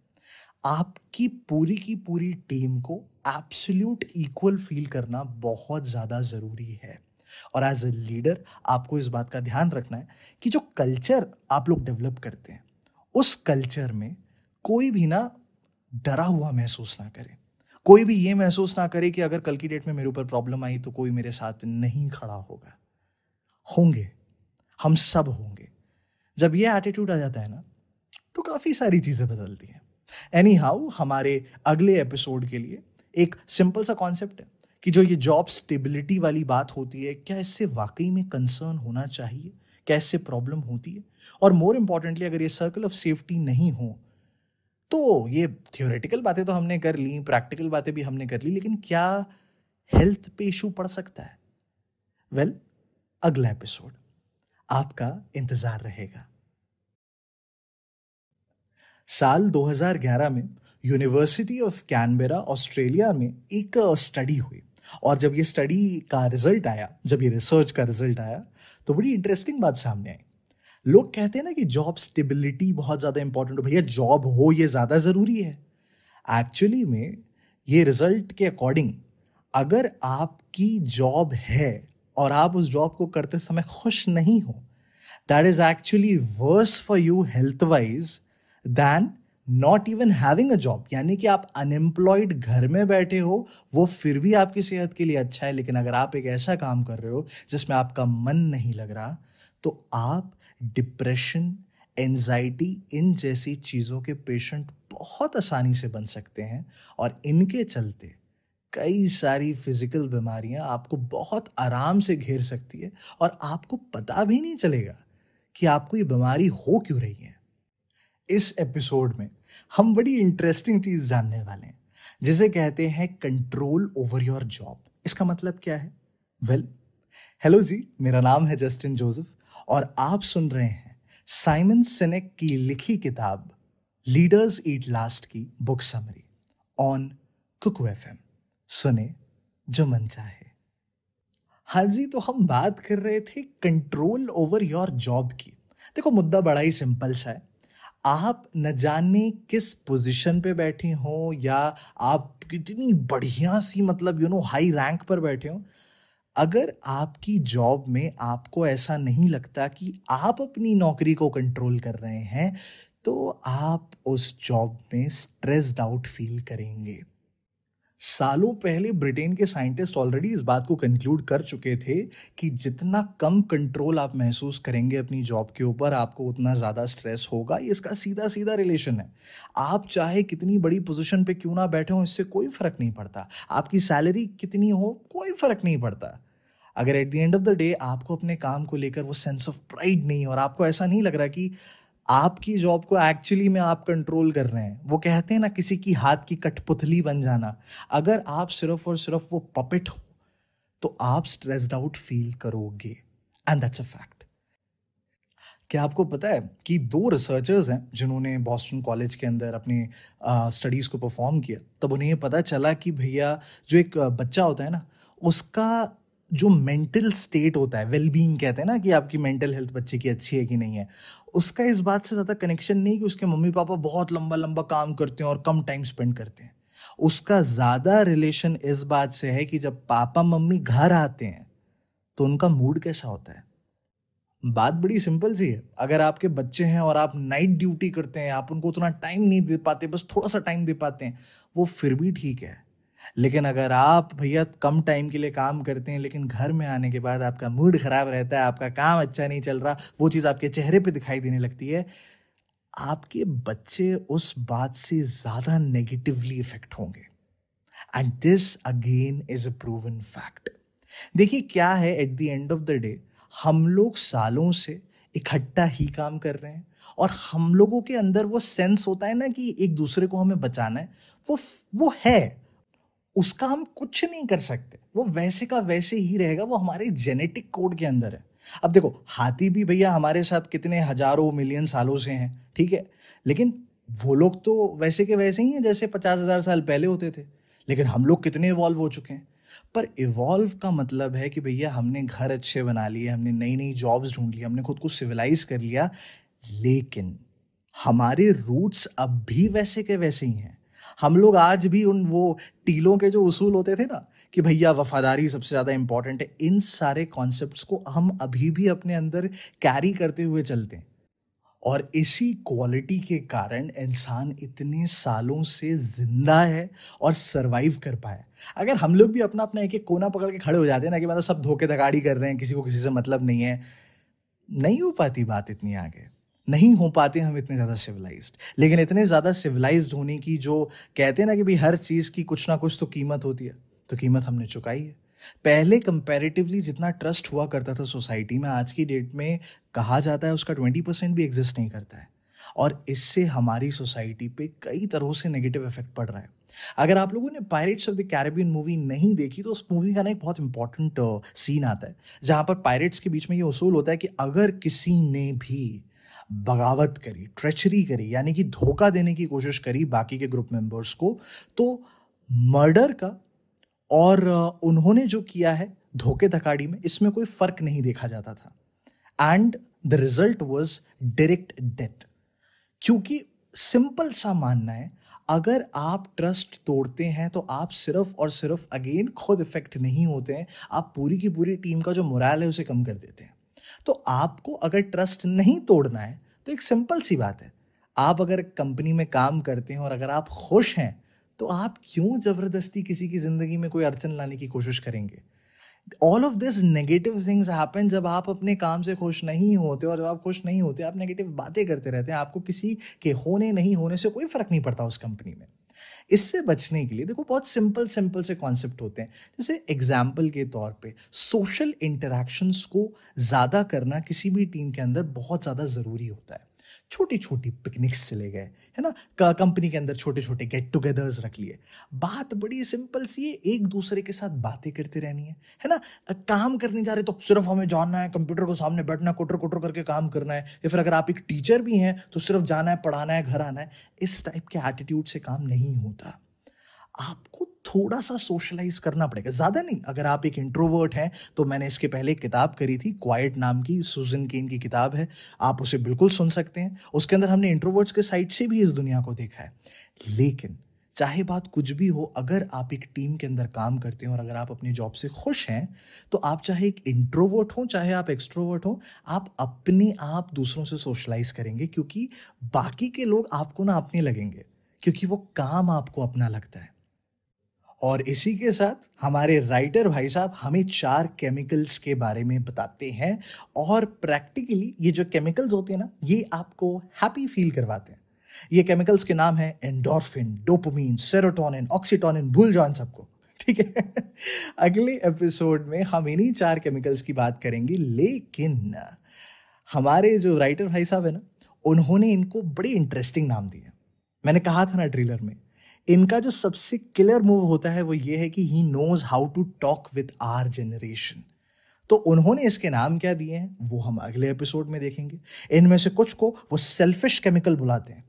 आपकी पूरी की पूरी टीम को एब्सोल्यूट इक्वल फील करना बहुत ज़्यादा ज़रूरी है और एज ए लीडर आपको इस बात का ध्यान रखना है कि जो कल्चर आप लोग डेवलप करते हैं उस कल्चर में कोई भी ना डरा हुआ महसूस ना करे कोई भी ये महसूस ना करे कि अगर कल की डेट में मेरे ऊपर प्रॉब्लम आई तो कोई मेरे साथ नहीं खड़ा होगा होंगे हम सब होंगे जब ये एटीट्यूड आ जाता है ना तो काफ़ी सारी चीज़ें बदलती हैं एनी हाउ हमारे अगले एपिसोड के लिए एक सिंपल सा कॉन्सेप्ट है कि जो ये जॉब स्टेबिलिटी वाली बात होती है क्या इससे वाकई में कंसर्न होना चाहिए क्या इससे प्रॉब्लम होती है और मोर इम्पॉर्टेंटली अगर ये सर्कल ऑफ सेफ्टी नहीं हो तो ये थियोरेटिकल बातें तो हमने कर ली प्रैक्टिकल बातें भी हमने कर ली लेकिन क्या हेल्थ पे इशू पड़ सकता है वेल well, अगला एपिसोड आपका इंतजार रहेगा साल 2011 में यूनिवर्सिटी ऑफ कैनबेरा ऑस्ट्रेलिया में एक स्टडी हुई और जब ये स्टडी का रिजल्ट आया जब ये रिसर्च का रिजल्ट आया तो बड़ी इंटरेस्टिंग बात सामने आई लोग कहते हैं ना कि जॉब स्टेबिलिटी बहुत ज़्यादा इंपॉर्टेंट हो भैया जॉब हो ये ज़्यादा ज़रूरी है एक्चुअली में ये रिजल्ट के अकॉर्डिंग अगर आपकी जॉब है और आप उस जॉब को करते समय खुश नहीं हो that is actually worse for you health wise than not even having a job यानी कि आप अनएम्प्लॉयड घर में बैठे हो वो फिर भी आपकी सेहत के लिए अच्छा है लेकिन अगर आप एक ऐसा काम कर रहे हो जिसमें आपका मन नहीं लग रहा तो आप डिप्रेशन एनजाइटी इन जैसी चीज़ों के पेशेंट बहुत आसानी से बन सकते हैं और इनके चलते कई सारी फिजिकल बीमारियां आपको बहुत आराम से घेर सकती है और आपको पता भी नहीं चलेगा कि आपको ये बीमारी हो क्यों रही है इस एपिसोड में हम बड़ी इंटरेस्टिंग चीज़ जानने वाले हैं जिसे कहते हैं कंट्रोल ओवर योर जॉब इसका मतलब क्या है वेल well, हेलो जी मेरा नाम है जस्टिन जोसेफ और आप सुन रहे हैं साइमन सिनेक की लिखी किताब लीडर्स ईट लास्ट की book summary on Kuku F सुने जो मन चाहे हाँ जी तो हम बात कर रहे थे कंट्रोल ओवर योर जॉब की देखो मुद्दा बड़ा ही सिंपल सा है आप न जाने किस पोजीशन पे बैठे हों या आप कितनी बढ़िया सी मतलब यू नो हाई रैंक पर बैठे हों अगर आपकी जॉब में आपको ऐसा नहीं लगता कि आप अपनी नौकरी को कंट्रोल कर रहे हैं तो आप उस जॉब में स्ट्रेस्ड आउट फील करेंगे सालों पहले ब्रिटेन के साइंटिस्ट ऑलरेडी इस बात को कंक्लूड कर चुके थे कि जितना कम कंट्रोल आप महसूस करेंगे अपनी जॉब के ऊपर आपको उतना ज़्यादा स्ट्रेस होगा इसका सीधा सीधा रिलेशन है आप चाहे कितनी बड़ी पोजीशन पे क्यों ना बैठे हो इससे कोई फ़र्क नहीं पड़ता आपकी सैलरी कितनी हो कोई फ़र्क नहीं पड़ता अगर at the end of the day आपको अपने काम को लेकर वो सेंस ऑफ प्राइड नहीं और आपको ऐसा नहीं लग रहा कि आपकी जॉब को एक्चुअली में आप कंट्रोल कर रहे हैं वो कहते हैं ना किसी की हाथ की कठपुतली बन जाना अगर आप सिर्फ और सिर्फ वो पपेट हो तो आप स्ट्रेस्ड आउट फील करोगे एंड दैट्स अ फैक्ट क्या आपको पता है कि दो रिसर्चर्स हैं जिन्होंने बॉस्टन कॉलेज के अंदर अपने स्टडीज़ को परफॉर्म किया तब उन्हें पता चला कि भैया जो एक बच्चा होता है ना उसका जो मेंटल स्टेट होता है वेलबींग कहते हैं ना कि आपकी मेंटल हेल्थ बच्चे की अच्छी है कि नहीं है उसका इस बात से ज़्यादा कनेक्शन नहीं कि उसके मम्मी पापा बहुत लंबा लंबा काम करते हैं और कम टाइम स्पेंड करते हैं उसका ज़्यादा रिलेशन इस बात से है कि जब पापा मम्मी घर आते हैं तो उनका मूड कैसा होता है बात बड़ी सिंपल सी है अगर आपके बच्चे हैं और आप नाइट ड्यूटी करते हैं आप उनको उतना टाइम नहीं दे पाते बस थोड़ा सा टाइम दे पाते हैं वो फिर भी ठीक है लेकिन अगर आप भैया कम टाइम के लिए काम करते हैं लेकिन घर में आने के बाद आपका मूड ख़राब रहता है आपका काम अच्छा नहीं चल रहा वो चीज़ आपके चेहरे पे दिखाई देने लगती है आपके बच्चे उस बात से ज़्यादा नेगेटिवली इफेक्ट होंगे and this again is a proven fact देखिए क्या है at the end of the day हम लोग सालों से इकट्ठा ही काम कर रहे हैं और हम लोगों के अंदर वो सेंस होता है ना कि एक दूसरे को हमें बचाना है वो वो है उसका हम कुछ नहीं कर सकते वो वैसे का वैसे ही रहेगा वो हमारे जेनेटिक कोड के अंदर है अब देखो हाथी भी भैया हमारे साथ कितने हजारों मिलियन सालों से हैं ठीक है लेकिन वो लोग तो वैसे के वैसे ही हैं जैसे पचास हजार साल पहले होते थे लेकिन हम लोग कितने इवॉल्व हो चुके हैं पर इवॉल्व का मतलब है कि भैया हमने घर अच्छे बना लिए हमने नई नई जॉब्स ढूंढ ली हमने खुद को सिविलाइज कर लिया लेकिन हमारे रूट्स अब भी वैसे के वैसे ही हैं हम लोग आज भी उन वो टीलों के जो उसूल होते थे ना कि भैया वफादारी सबसे ज़्यादा इम्पॉर्टेंट है इन सारे कॉन्सेप्ट को हम अभी भी अपने अंदर कैरी करते हुए चलते हैं और इसी क्वालिटी के कारण इंसान इतने सालों से जिंदा है और सरवाइव कर पाया अगर हम लोग भी अपना अपना एक एक कोना पकड़ के खड़े हो जाते हैं ना कि मतलब सब धोखे धगाड़ी कर रहे हैं किसी को किसी से मतलब नहीं है नहीं हो पाती बात इतनी आगे नहीं हो पाते हम इतने ज़्यादा सिविलाइज्ड लेकिन इतने ज़्यादा सिविलाइज्ड होने की जो कहते हैं ना कि भाई हर चीज़ की कुछ ना कुछ तो कीमत होती है तो कीमत हमने चुकाई है पहले कंपैरेटिवली जितना ट्रस्ट हुआ करता था सोसाइटी में आज की डेट में कहा जाता है उसका ट्वेंटी परसेंट भी एग्जिस्ट नहीं करता है और इससे हमारी सोसाइटी पे कई तरह से नेगेटिव इफेक्ट पड़ रहा है अगर आप लोगों ने pirates of the Caribbean movie नहीं देखी तो उस मूवी का ना एक बहुत इंपॉर्टेंट सीन uh, आता है जहाँ पर पायरेट्स के बीच में ये उसूल होता है कि अगर किसी ने भी बगावत करी ट्रेचरी करी यानी कि धोखा देने की कोशिश करी बाकी के ग्रुप मेंबर्स को तो मर्डर का और उन्होंने जो किया है धोखे धकाड़ी में इसमें कोई फर्क नहीं देखा जाता था and the result was direct death क्योंकि सिंपल सा मानना है अगर आप ट्रस्ट तोड़ते हैं तो आप सिर्फ और सिर्फ अगेन खुद इफेक्ट नहीं होते हैं आप पूरी की पूरी टीम का जो मोरल है उसे कम कर देते हैं तो आपको अगर ट्रस्ट नहीं तोड़ना है तो एक सिंपल सी बात है आप अगर कंपनी में काम करते हैं और अगर आप खुश हैं तो आप क्यों ज़बरदस्ती किसी की ज़िंदगी में कोई अड़चन लाने की कोशिश करेंगे all of this negative things happen जब आप अपने काम से खुश नहीं होते और जब आप खुश नहीं होते आप नेगेटिव बातें करते रहते हैं आपको किसी के होने नहीं होने से कोई फ़र्क नहीं पड़ता उस कंपनी में इससे बचने के लिए देखो बहुत सिंपल सिंपल से कॉन्सेप्ट होते हैं जैसे एग्जाम्पल के तौर पे सोशल इंटरेक्शंस को ज़्यादा करना किसी भी टीम के अंदर बहुत ज़्यादा ज़रूरी होता है छोटी छोटी पिकनिक्स चले गए है ना कंपनी के अंदर छोटे छोटे गेट टुगेदर्स रख लिए बात बड़ी सिंपल सी है एक दूसरे के साथ बातें करते रहनी है है ना काम करने जा रहे तो सिर्फ हमें जानना है कंप्यूटर को सामने बैठना कोटर कोटर करके काम करना है या फिर अगर आप एक टीचर भी हैं तो सिर्फ जाना है पढ़ाना है घर आना है इस टाइप के एटीट्यूड से काम नहीं होता आपको थोड़ा सा सोशलाइज करना पड़ेगा ज़्यादा नहीं अगर आप एक इंट्रोवर्ट हैं तो मैंने इसके पहले एक किताब करी थी क्वाइट नाम की सुजन केन की किताब है आप उसे बिल्कुल सुन सकते हैं उसके अंदर हमने इंट्रोवर्ट्स के साइड से भी इस दुनिया को देखा है लेकिन चाहे बात कुछ भी हो अगर आप एक टीम के अंदर काम करते हो और अगर आप अपनी जॉब से खुश हैं तो आप चाहे एक इंट्रोवर्ट हो चाहे आप एक्सट्रोवर्ट हो आप अपने आप दूसरों से सोशलाइज करेंगे क्योंकि बाकी के लोग आपको ना अपने लगेंगे क्योंकि वो काम आपको अपना लगता है और इसी के साथ हमारे राइटर भाई साहब हमें चार केमिकल्स के बारे में बताते हैं और प्रैक्टिकली ये जो केमिकल्स होते हैं ना ये आपको हैप्पी फील करवाते हैं ये केमिकल्स के नाम है एंडोर्फिन डोपोमिन सेरोटोनिन ऑक्सीटोनिन भूल जाओ इन सबको ठीक है अगले एपिसोड में हम इन्हीं चार केमिकल्स की बात करेंगे लेकिन हमारे जो राइटर भाई साहब है ना उन्होंने इनको बड़े इंटरेस्टिंग नाम दिए मैंने कहा था ना ट्रेलर में इनका जो सबसे क्लियर मूव होता है वो ये है कि he knows how to talk with our generation तो उन्होंने इसके नाम क्या दिए हैं वो हम अगले एपिसोड में देखेंगे इनमें से कुछ को वो सेल्फिश केमिकल बुलाते हैं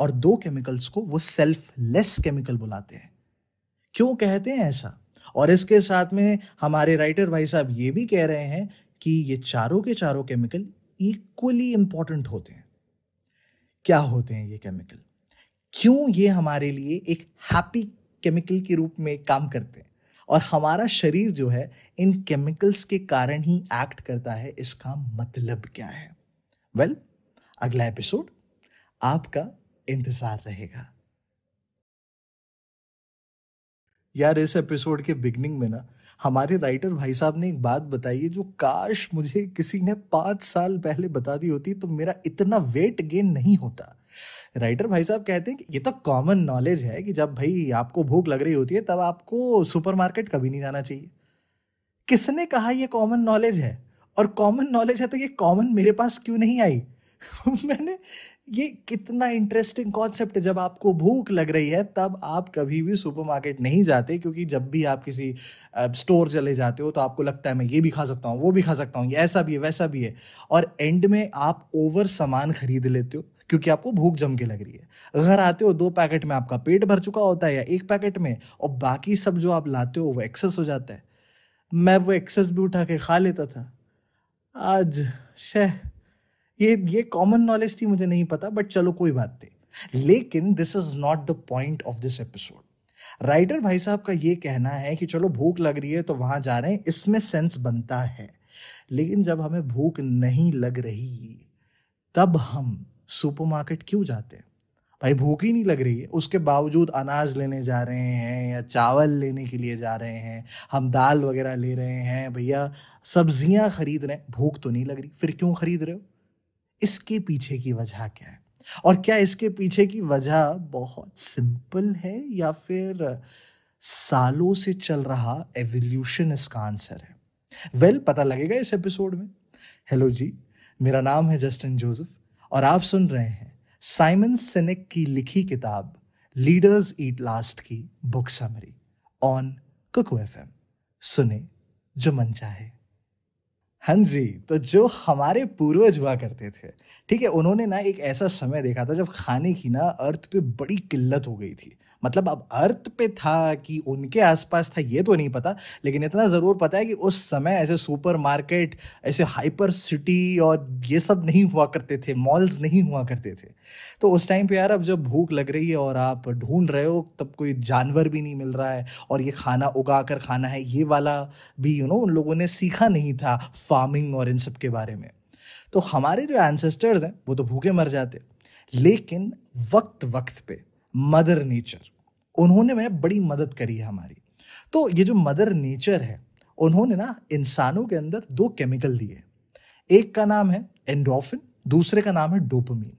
और दो केमिकल्स को वो सेल्फलेस केमिकल बुलाते हैं क्यों कहते हैं ऐसा और इसके साथ में हमारे राइटर भाई साहब ये भी कह रहे हैं कि ये चारों के चारों केमिकल इक्वली इंपॉर्टेंट होते हैं क्या होते हैं ये केमिकल क्यों ये हमारे लिए एक हैप्पी केमिकल के रूप में काम करते हैं और हमारा शरीर जो है इन केमिकल्स के कारण ही एक्ट करता है इसका मतलब क्या है वेल well, अगला एपिसोड आपका इंतज़ार रहेगा यार इस एपिसोड के बिगनिंग में ना हमारे राइटर भाई साहब ने एक बात बताई है जो काश मुझे किसी ने पांच साल पहले बता दी होती तो मेरा इतना वेट गेन नहीं होता राइटर भाई साहब कहते हैं कि ये तो कॉमन नॉलेज है कि जब भाई आपको भूख लग रही होती है तब आपको सुपरमार्केट कभी नहीं जाना चाहिए किसने कहा ये कॉमन नॉलेज है और कॉमन नॉलेज है तो ये कॉमन मेरे पास क्यों नहीं आई मैंने ये कितना इंटरेस्टिंग कॉन्सेप्ट है जब आपको भूख लग रही है तब आप कभी भी सुपरमार्केट नहीं जाते क्योंकि जब भी आप किसी स्टोर चले जाते हो तो आपको लगता है मैं ये भी खा सकता हूँ वो भी खा सकता हूँ ऐसा भी है वैसा भी है और एंड में आप ओवर सामान खरीद लेते हो क्योंकि आपको भूख जम के लग रही है घर आते हो दो पैकेट में आपका पेट भर चुका होता है या एक पैकेट में और बाकी सब जो आप लाते हो वो एक्सेस हो जाता है मैं वो एक्सेस भी उठा के खा लेता था आज शह ये ये कॉमन नॉलेज थी मुझे नहीं पता बट चलो कोई बात नहीं लेकिन this is not the point of this episode writer भाई साहब का ये कहना है कि चलो भूख लग रही है तो वहां जा रहे हैं इसमें सेंस बनता है लेकिन जब हमें भूख नहीं लग रही तब हम सुपरमार्केट क्यों जाते हैं भाई भूख ही नहीं लग रही है उसके बावजूद अनाज लेने जा रहे हैं या चावल लेने के लिए जा रहे हैं हम दाल वगैरह ले रहे हैं भैया सब्जियां खरीद रहे हैं भूख तो नहीं लग रही फिर क्यों खरीद रहे हो इसके पीछे की वजह क्या है और क्या इसके पीछे की वजह बहुत सिंपल है या फिर सालों से चल रहा एवोल्यूशन इसका आंसर है वेल well, पता लगेगा इस एपिसोड में हेलो जी मेरा नाम है जस्टिन जोसेफ और आप सुन रहे हैं साइमन सिनेक की लिखी किताब लीडर्स ईट लास्ट की book summary on Kuku F सुने जो मन चाहे हाँ जी तो जो हमारे पूर्वज हुआ करते थे ठीक है उन्होंने ना एक ऐसा समय देखा था जब खाने की ना अर्थ पे बड़ी किल्लत हो गई थी मतलब अब अर्थ पे था कि उनके आसपास था ये तो नहीं पता लेकिन इतना ज़रूर पता है कि उस समय ऐसे सुपर मार्केट ऐसे हाइपर सिटी और ये सब नहीं हुआ करते थे मॉल्स नहीं हुआ करते थे तो उस टाइम पे यार अब जब भूख लग रही है और आप ढूंढ रहे हो तब कोई जानवर भी नहीं मिल रहा है और ये खाना उगा कर खाना है ये वाला भी यू you नो know, उन लोगों ने सीखा नहीं था फार्मिंग और इन सब के बारे में तो हमारे जो एनसेस्टर्स हैं वो तो भूखे मर जाते लेकिन वक्त वक्त पे मदर नेचर उन्होंने मैं बड़ी मदद करी है हमारी तो ये जो मदर नेचर है उन्होंने ना इंसानों के अंदर दो केमिकल दिए एक का नाम है एंडोफिन दूसरे का नाम है डोपामीन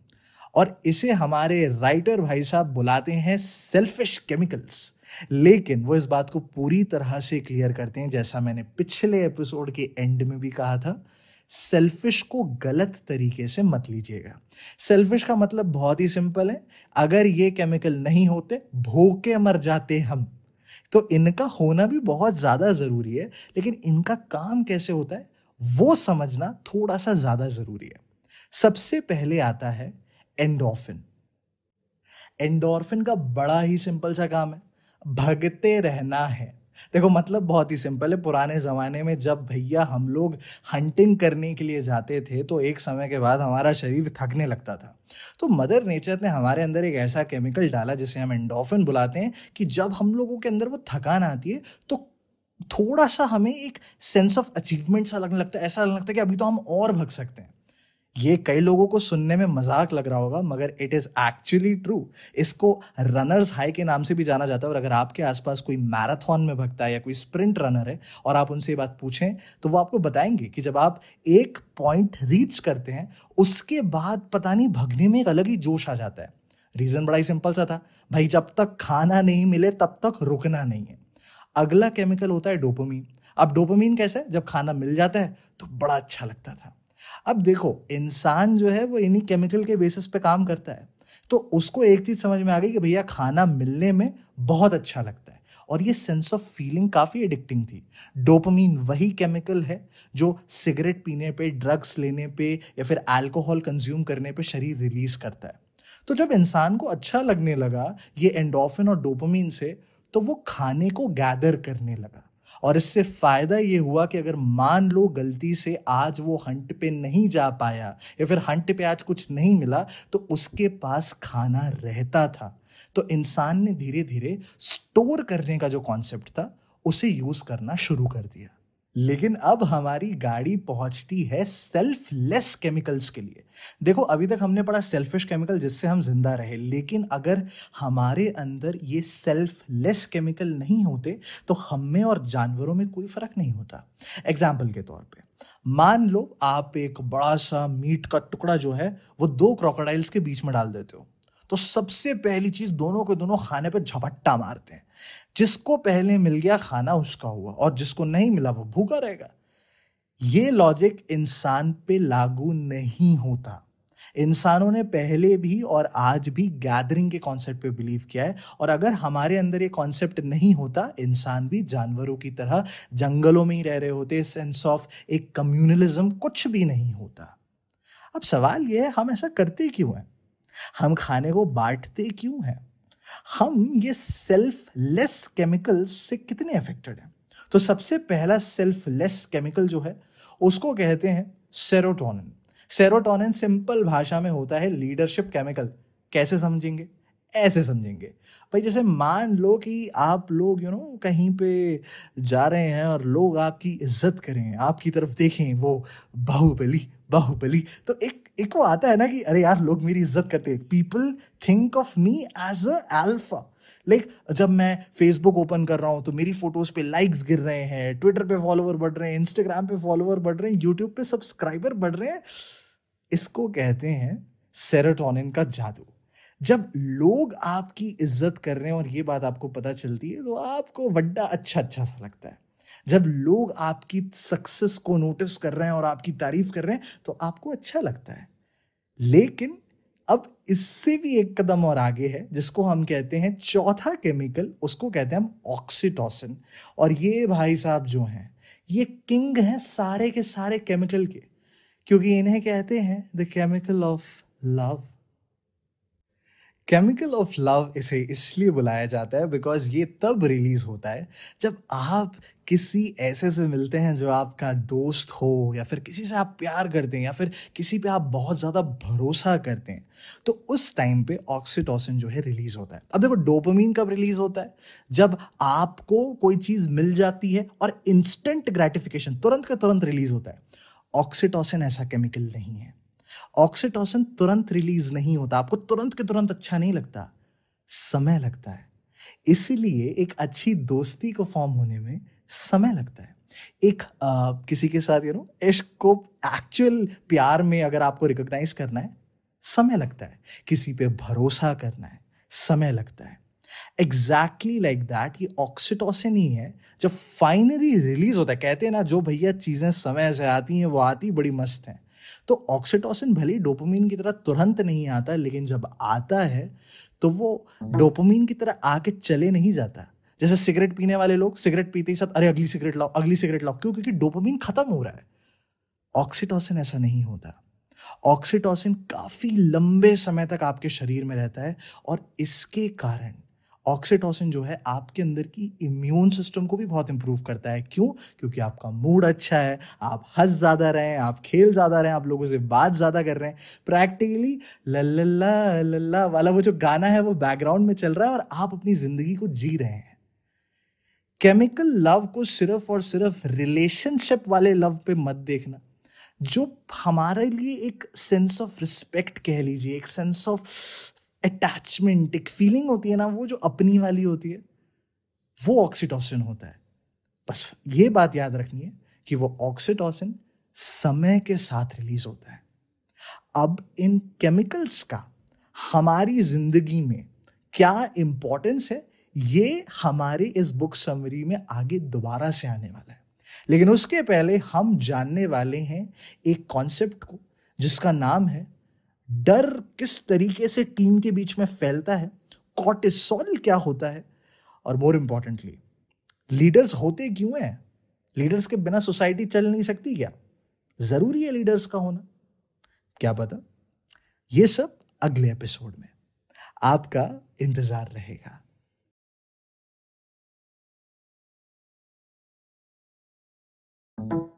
और इसे हमारे राइटर भाई साहब बुलाते हैं सेल्फिश केमिकल्स लेकिन वो इस बात को पूरी तरह से क्लियर करते हैं जैसा मैंने पिछले एपिसोड के एंड में भी कहा था सेल्फिश को गलत तरीके से मत लीजिएगा सेल्फिश का मतलब बहुत ही सिंपल है अगर ये केमिकल नहीं होते भूखे मर जाते हम तो इनका होना भी बहुत ज़्यादा ज़रूरी है लेकिन इनका काम कैसे होता है वो समझना थोड़ा सा ज़्यादा ज़रूरी है सबसे पहले आता है एंडोफिन एंडोर्फिन का बड़ा ही सिंपल सा काम है भगते रहना है देखो मतलब बहुत ही सिंपल है पुराने ज़माने में जब भैया हम लोग हंटिंग करने के लिए जाते थे तो एक समय के बाद हमारा शरीर थकने लगता था तो मदर नेचर ने हमारे अंदर एक ऐसा केमिकल डाला जिसे हम एंडोफिन बुलाते हैं कि जब हम लोगों के अंदर वो थकान आती है तो थोड़ा सा हमें एक सेंस ऑफ अचीवमेंट सा लगने लगता है ऐसा लगने लगता है कि अभी तो हम और भग सकते हैं ये कई लोगों को सुनने में मजाक लग रहा होगा मगर इट इज़ एक्चुअली ट्रू इसको रनर्स हाई के नाम से भी जाना जाता है और अगर आपके आसपास कोई मैराथन में भगता है या कोई स्प्रिंट रनर है और आप उनसे ये बात पूछें तो वो आपको बताएंगे कि जब आप एक पॉइंट रीच करते हैं उसके बाद पता नहीं भगने में एक अलग ही जोश आ जाता है रीज़न बड़ा ही सिंपल सा था भाई जब तक खाना नहीं मिले तब तक रुकना नहीं है अगला केमिकल होता है डोपोमीन अब डोपोमीन कैसा है जब खाना मिल जाता है तो बड़ा अच्छा लगता था अब देखो इंसान जो है वो इन्हीं केमिकल के बेसिस पे काम करता है तो उसको एक चीज़ समझ में आ गई कि भैया खाना मिलने में बहुत अच्छा लगता है और ये सेंस ऑफ फीलिंग काफ़ी एडिक्टिंग थी डोपमीन वही केमिकल है जो सिगरेट पीने पे ड्रग्स लेने पे या फिर अल्कोहल कंज्यूम करने पे शरीर रिलीज़ करता है तो जब इंसान को अच्छा लगने लगा ये एंडोफिन और डोपमीन से तो वो खाने को गैदर करने लगा और इससे फ़ायदा ये हुआ कि अगर मान लो गलती से आज वो हंट पे नहीं जा पाया या फिर हंट पे आज कुछ नहीं मिला तो उसके पास खाना रहता था तो इंसान ने धीरे धीरे स्टोर करने का जो कॉन्सेप्ट था उसे यूज़ करना शुरू कर दिया लेकिन अब हमारी गाड़ी पहुंचती है सेल्फलेस केमिकल्स के लिए देखो अभी तक हमने पढ़ा सेल्फिश केमिकल जिससे हम जिंदा रहे लेकिन अगर हमारे अंदर ये सेल्फलेस केमिकल नहीं होते तो हम में और जानवरों में कोई फर्क नहीं होता एग्जाम्पल के तौर पे मान लो आप एक बड़ा सा मीट का टुकड़ा जो है वो दो क्रोकोडाइल्स के बीच में डाल देते हो तो सबसे पहली चीज दोनों के दोनों खाने पर झपट्टा मारते हैं जिसको पहले मिल गया खाना उसका हुआ और जिसको नहीं मिला वो भूखा रहेगा ये लॉजिक इंसान पे लागू नहीं होता इंसानों ने पहले भी और आज भी गैदरिंग के कॉन्सेप्ट पे बिलीव किया है और अगर हमारे अंदर ये कॉन्सेप्ट नहीं होता इंसान भी जानवरों की तरह जंगलों में ही रह रहे होते सेंस ऑफ एक कम्युनलिज्म कुछ भी नहीं होता अब सवाल ये है हम ऐसा करते क्यों हैं हम खाने को बांटते क्यों हैं हम ये सेल्फ लेस केमिकल से कितने अफेक्टेड हैं तो सबसे पहला सेल्फ लेस केमिकल जो है उसको कहते हैं सेरोटोनिन सेरोटोनिन सिंपल भाषा में होता है लीडरशिप केमिकल कैसे समझेंगे ऐसे समझेंगे भाई जैसे मान लो कि आप लोग यू नो कहीं पे जा रहे हैं और लोग आपकी इज्जत करें आपकी तरफ देखें वो बाहुबली बाहुबली तो एक एक वो आता है ना कि अरे यार लोग मेरी इज्जत करते हैं people think of me as a alpha like जब मैं फेसबुक ओपन कर रहा हूँ तो मेरी फोटोज पे लाइक्स गिर रहे हैं ट्विटर पे फॉलोवर बढ़ रहे हैं इंस्टाग्राम पे फॉलोवर बढ़ रहे हैं यूट्यूब पे सब्सक्राइबर बढ़ रहे हैं इसको कहते हैं सेरोटोनिन का जादू जब लोग आपकी इज्जत कर रहे हैं और ये बात आपको पता चलती है तो आपको वड्डा अच्छा अच्छा सा लगता है जब लोग आपकी सक्सेस को नोटिस कर रहे हैं और आपकी तारीफ कर रहे हैं तो आपको अच्छा लगता है लेकिन अब इससे भी एक कदम और आगे है जिसको हम कहते हैं चौथा केमिकल उसको कहते हैं हम ऑक्सीटोसिन और ये भाई साहब जो हैं ये किंग हैं सारे के सारे केमिकल के क्योंकि इन्हें कहते हैं the chemical of love chemical of love इसे इसलिए बुलाया जाता है बिकॉज ये तब रिलीज होता है जब आप किसी ऐसे से मिलते हैं जो आपका दोस्त हो या फिर किसी से आप प्यार करते हैं या फिर किसी पे आप बहुत ज़्यादा भरोसा करते हैं तो उस टाइम पे ऑक्सीटोसिन जो है रिलीज़ होता है अब देखो डोपामीन कब रिलीज़ होता है जब आपको कोई चीज़ मिल जाती है और इंस्टेंट ग्रेटिफिकेशन तुरंत का तुरंत रिलीज़ होता है ऑक्सीटोसिन ऐसा केमिकल नहीं है ऑक्सीटोसिन तुरंत रिलीज नहीं होता आपको तुरंत के तुरंत अच्छा नहीं लगता समय लगता है इसीलिए एक अच्छी दोस्ती को फॉर्म होने में समय लगता है एक आ, किसी के साथ यू नो इश्क को एक्चुअल प्यार में अगर आपको रिकॉग्नाइज करना है समय लगता है किसी पे भरोसा करना है समय लगता है एग्जैक्टली लाइक दैट ये ऑक्सीटोसिन ही है जब फाइनली रिलीज होता है कहते हैं ना जो भैया चीज़ें समय से आती हैं वो आती बड़ी मस्त हैं तो ऑक्सीटोसिन भले डोपोमिन की तरह तुरंत नहीं आता लेकिन जब आता है तो वो डोपोमिन की तरह आके चले नहीं जाता जैसे सिगरेट पीने वाले लोग सिगरेट पीते ही साथ अरे अगली सिगरेट लाओ अगली सिगरेट लाओ क्यों क्योंकि डोपोमिन खत्म हो रहा है ऑक्सीटोसिन ऐसा नहीं होता ऑक्सीटोसिन काफ़ी लंबे समय तक आपके शरीर में रहता है और इसके कारण ऑक्सीटोसिन जो है आपके अंदर की इम्यून सिस्टम को भी बहुत इंप्रूव करता है क्यों क्योंकि आपका मूड अच्छा है आप हंस ज़्यादा रहे हैं आप खेल ज़्यादा रहे हैं आप लोगों से बात ज़्यादा कर रहे हैं प्रैक्टिकली लल्ला लल्ला वाला वो जो गाना है वो बैकग्राउंड में चल रहा है और आप अपनी ज़िंदगी को जी रहे हैं केमिकल लव को सिर्फ और सिर्फ रिलेशनशिप वाले लव पे मत देखना जो हमारे लिए एक सेंस ऑफ रिस्पेक्ट कह लीजिए एक सेंस ऑफ अटैचमेंट एक फीलिंग होती है ना वो जो अपनी वाली होती है वो ऑक्सीटोसिन होता है बस ये बात याद रखनी है कि वो ऑक्सीटोसिन समय के साथ रिलीज होता है अब इन केमिकल्स का हमारी जिंदगी में क्या इम्पोर्टेंस है ये हमारे इस बुक समरी में आगे दोबारा से आने वाला है लेकिन उसके पहले हम जानने वाले हैं एक कॉन्सेप्ट को जिसका नाम है डर किस तरीके से टीम के बीच में फैलता है कॉटिसोल क्या होता है और मोर इंपॉर्टेंटली लीडर्स होते क्यों हैं लीडर्स के बिना सोसाइटी चल नहीं सकती क्या ज़रूरी है लीडर्स का होना क्या पता ये सब अगले एपिसोड में आपका इंतज़ार रहेगा thank you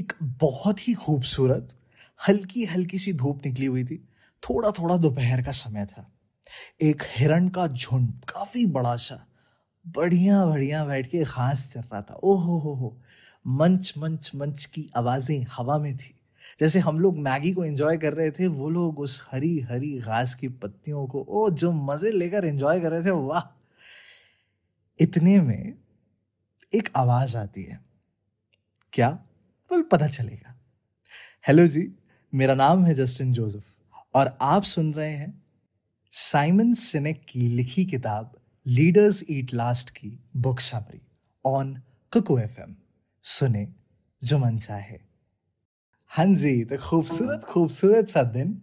एक बहुत ही खूबसूरत हल्की हल्की सी धूप निकली हुई थी थोड़ा थोड़ा दोपहर का समय था एक हिरण का झुंड काफ़ी बड़ा सा बढ़िया बढ़िया बैठ के घास चल रहा था हो हो हो मंच मंच मंच की आवाज़ें हवा में थी जैसे हम लोग मैगी को एंजॉय कर रहे थे वो लोग उस हरी हरी घास की पत्तियों को ओ जो मज़े लेकर एंजॉय कर रहे थे वाह इतने में एक आवाज़ आती है क्या पर पता चलेगा हेलो जी मेरा नाम है जस्टिन जोसेफ और आप सुन रहे हैं साइमन सिनेक की लिखी किताब लीडर्स ईट लास्ट की book summary on Kuku FM सुने जो मन चाहे हाँ जी तो खूबसूरत खूबसूरत सा दिन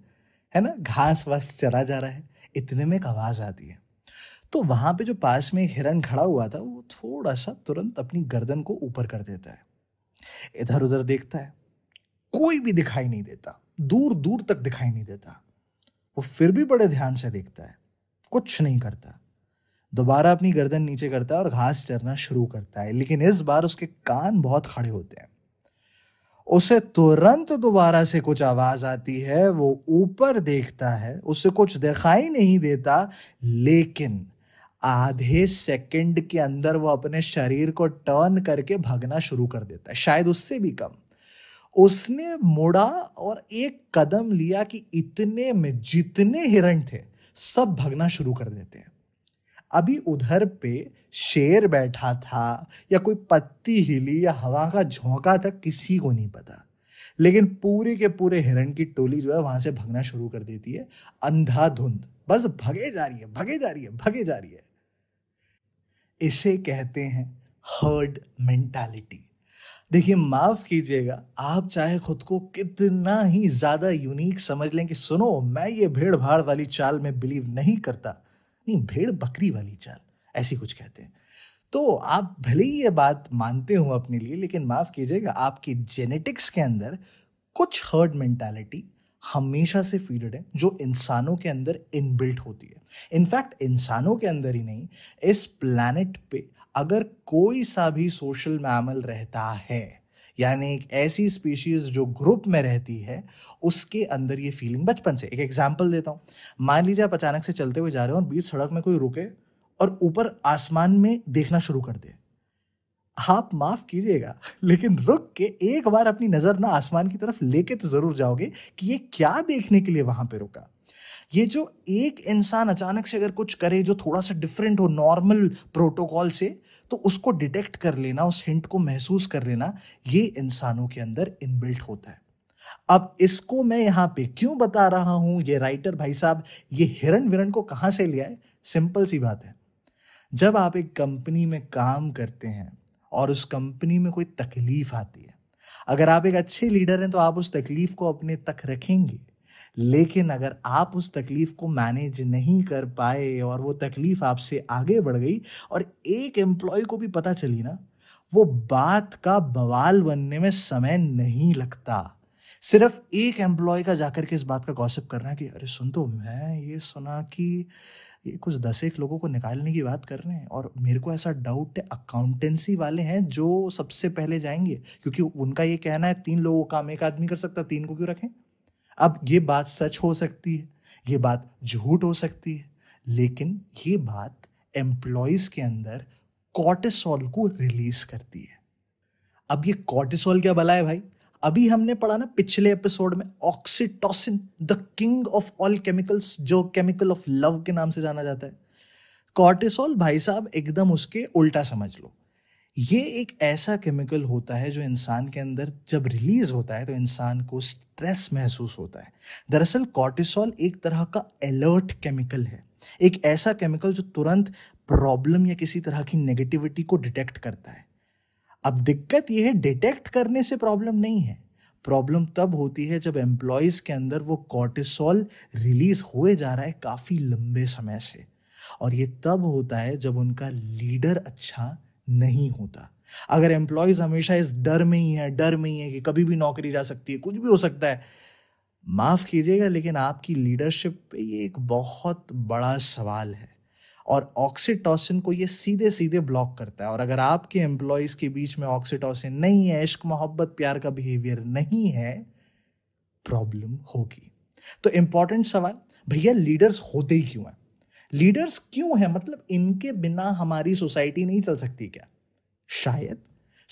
है ना घास वास चरा जा रहा है इतने में एक आवाज़ आती है तो वहां पे जो पास में हिरण खड़ा हुआ था वो थोड़ा सा तुरंत अपनी गर्दन को ऊपर कर देता है इधर उधर देखता है कोई भी दिखाई नहीं देता दूर दूर तक दिखाई नहीं देता वो फिर भी बड़े ध्यान से देखता है कुछ नहीं करता दोबारा अपनी गर्दन नीचे करता है और घास चरना शुरू करता है लेकिन इस बार उसके कान बहुत खड़े होते हैं उसे तुरंत दोबारा से कुछ आवाज आती है वो ऊपर देखता है उसे कुछ दिखाई नहीं देता लेकिन आधे सेकंड के अंदर वो अपने शरीर को टर्न करके भागना शुरू कर देता है शायद उससे भी कम उसने मुड़ा और एक कदम लिया कि इतने में जितने हिरण थे सब भगना शुरू कर देते हैं अभी उधर पे शेर बैठा था या कोई पत्ती हिली या हवा का झोंका था किसी को नहीं पता लेकिन पूरे के पूरे हिरण की टोली जो है वहां से भगना शुरू कर देती है अंधाधुंध बस भगे जा रही है भगे जा रही है भगे जा रही है इसे कहते हैं हर्ड मेंटालिटी देखिए माफ़ कीजिएगा आप चाहे खुद को कितना ही ज़्यादा यूनिक समझ लें कि सुनो मैं ये भेड़ भाड़ वाली चाल में बिलीव नहीं करता नहीं भेड़ बकरी वाली चाल ऐसी कुछ कहते हैं तो आप भले ही ये बात मानते हो अपने लिए लेकिन माफ़ कीजिएगा आपकी जेनेटिक्स के अंदर कुछ हर्ड मेंटालिटी हमेशा से फीडेड है जो इंसानों के अंदर इनबिल्ट होती है इनफैक्ट इंसानों के अंदर ही नहीं इस प्लानट पे अगर कोई सा भी सोशल मैमल रहता है यानी एक ऐसी स्पीशीज जो ग्रुप में रहती है उसके अंदर ये फीलिंग बचपन से एक एग्जाम्पल देता हूँ मान लीजिए आप अचानक से चलते हुए जा रहे हो और बीच सड़क में कोई रुके और ऊपर आसमान में देखना शुरू कर दे आप माफ कीजिएगा लेकिन रुक के एक बार अपनी नजर ना आसमान की तरफ लेके तो जरूर जाओगे कि ये क्या देखने के लिए वहां पे रुका ये जो एक इंसान अचानक से अगर कुछ करे जो थोड़ा सा डिफरेंट हो नॉर्मल प्रोटोकॉल से तो उसको डिटेक्ट कर लेना उस हिंट को महसूस कर लेना ये इंसानों के अंदर इनबिल्ट होता है अब इसको मैं यहाँ पे क्यों बता रहा हूँ ये राइटर भाई साहब ये हिरण विरण को कहाँ से लिया है सिंपल सी बात है जब आप एक कंपनी में काम करते हैं और उस कंपनी में कोई तकलीफ आती है अगर आप एक अच्छे लीडर हैं तो आप उस तकलीफ को अपने तक रखेंगे लेकिन अगर आप उस तकलीफ को मैनेज नहीं कर पाए और वो तकलीफ आपसे आगे बढ़ गई और एक एम्प्लॉय को भी पता चली ना वो बात का बवाल बनने में समय नहीं लगता सिर्फ एक एम्प्लॉय का जाकर के इस बात का गॉसिप करना कि अरे सुन तो मैं ये सुना कि ये कुछ दस एक लोगों को निकालने की बात कर रहे हैं और मेरे को ऐसा डाउट है अकाउंटेंसी वाले हैं जो सबसे पहले जाएंगे क्योंकि उनका ये कहना है तीन लोगों का काम एक आदमी कर सकता तीन को क्यों रखें अब ये बात सच हो सकती है ये बात झूठ हो सकती है लेकिन ये बात एम्प्लॉयज़ के अंदर कॉटेसॉल को रिलीज करती है अब ये कॉटेसॉल क्या भला है भाई अभी हमने पढ़ा ना पिछले एपिसोड में oxytocin the king of all chemicals जो केमिकल ऑफ लव के नाम से जाना जाता है कॉर्टिसोल भाई साहब एकदम उसके उल्टा समझ लो ये एक ऐसा केमिकल होता है जो इंसान के अंदर जब रिलीज होता है तो इंसान को स्ट्रेस महसूस होता है दरअसल कॉर्टिसोल एक तरह का अलर्ट केमिकल है एक ऐसा केमिकल जो तुरंत प्रॉब्लम या किसी तरह की नेगेटिविटी को डिटेक्ट करता है अब दिक्कत यह है डिटेक्ट करने से प्रॉब्लम नहीं है प्रॉब्लम तब होती है जब एम्प्लॉयज़ के अंदर वो कॉर्टिसोल रिलीज होए जा रहा है काफ़ी लंबे समय से और ये तब होता है जब उनका लीडर अच्छा नहीं होता अगर एम्प्लॉयज़ हमेशा इस डर में ही है डर में ही है कि कभी भी नौकरी जा सकती है कुछ भी हो सकता है माफ़ कीजिएगा लेकिन आपकी लीडरशिप पे ये एक बहुत बड़ा सवाल है और ऑक्सीटोसिन को ये सीधे सीधे ब्लॉक करता है और अगर आपके एम्प्लॉयज़ के बीच में ऑक्सीटोसिन नहीं है इश्क मोहब्बत प्यार का बिहेवियर नहीं है प्रॉब्लम होगी तो इंपॉर्टेंट सवाल भैया लीडर्स होते ही क्यों हैं लीडर्स क्यों हैं मतलब इनके बिना हमारी सोसाइटी नहीं चल सकती क्या शायद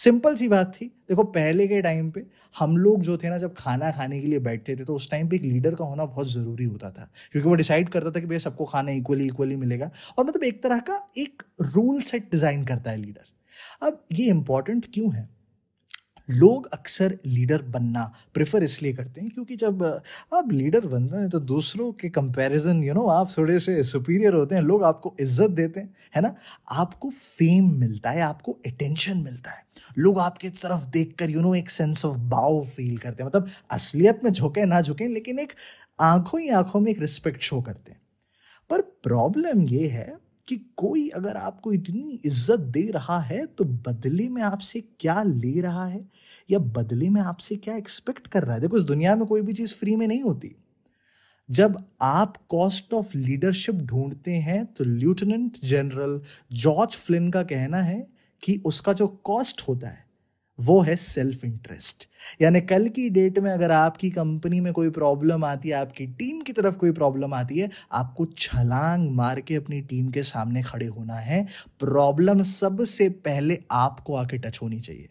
सिंपल सी बात थी देखो पहले के टाइम पे हम लोग जो थे ना जब खाना खाने के लिए बैठते थे तो उस टाइम पे एक लीडर का होना बहुत ज़रूरी होता था क्योंकि वो डिसाइड करता था कि भैया सबको खाना इक्वली इक्वली मिलेगा और मतलब एक तरह का एक रूल सेट डिज़ाइन करता है लीडर अब ये इंपॉर्टेंट क्यों है लोग अक्सर लीडर बनना प्रेफर इसलिए करते हैं क्योंकि जब आप लीडर बनते हैं तो दूसरों के कंपैरिजन यू नो आप थोड़े से सुपीरियर होते हैं लोग आपको इज्जत देते हैं है ना आपको फेम मिलता है आपको अटेंशन मिलता है लोग आपके तरफ देख कर यू नो एक सेंस ऑफ बाव फील करते हैं मतलब असलियत में झुके ना झुके लेकिन एक आंखों ही आंखों में एक रिस्पेक्ट शो करते हैं पर प्रॉब्लम ये है कि कोई अगर आपको इतनी इज्जत दे रहा है तो बदले में आपसे क्या ले रहा है या बदले में आपसे क्या एक्सपेक्ट कर रहा है देखो इस दुनिया में कोई भी चीज़ फ्री में नहीं होती जब आप कॉस्ट ऑफ लीडरशिप ढूंढते हैं तो लेफ्टिनेंट जनरल जॉर्ज फ्लिन का कहना है कि उसका जो कॉस्ट होता है वो है सेल्फ इंटरेस्ट यानी कल की डेट में अगर आपकी कंपनी में कोई प्रॉब्लम आती है आपकी टीम की तरफ कोई प्रॉब्लम आती है आपको छलांग मार के अपनी टीम के सामने खड़े होना है प्रॉब्लम सबसे पहले आपको आके टच होनी चाहिए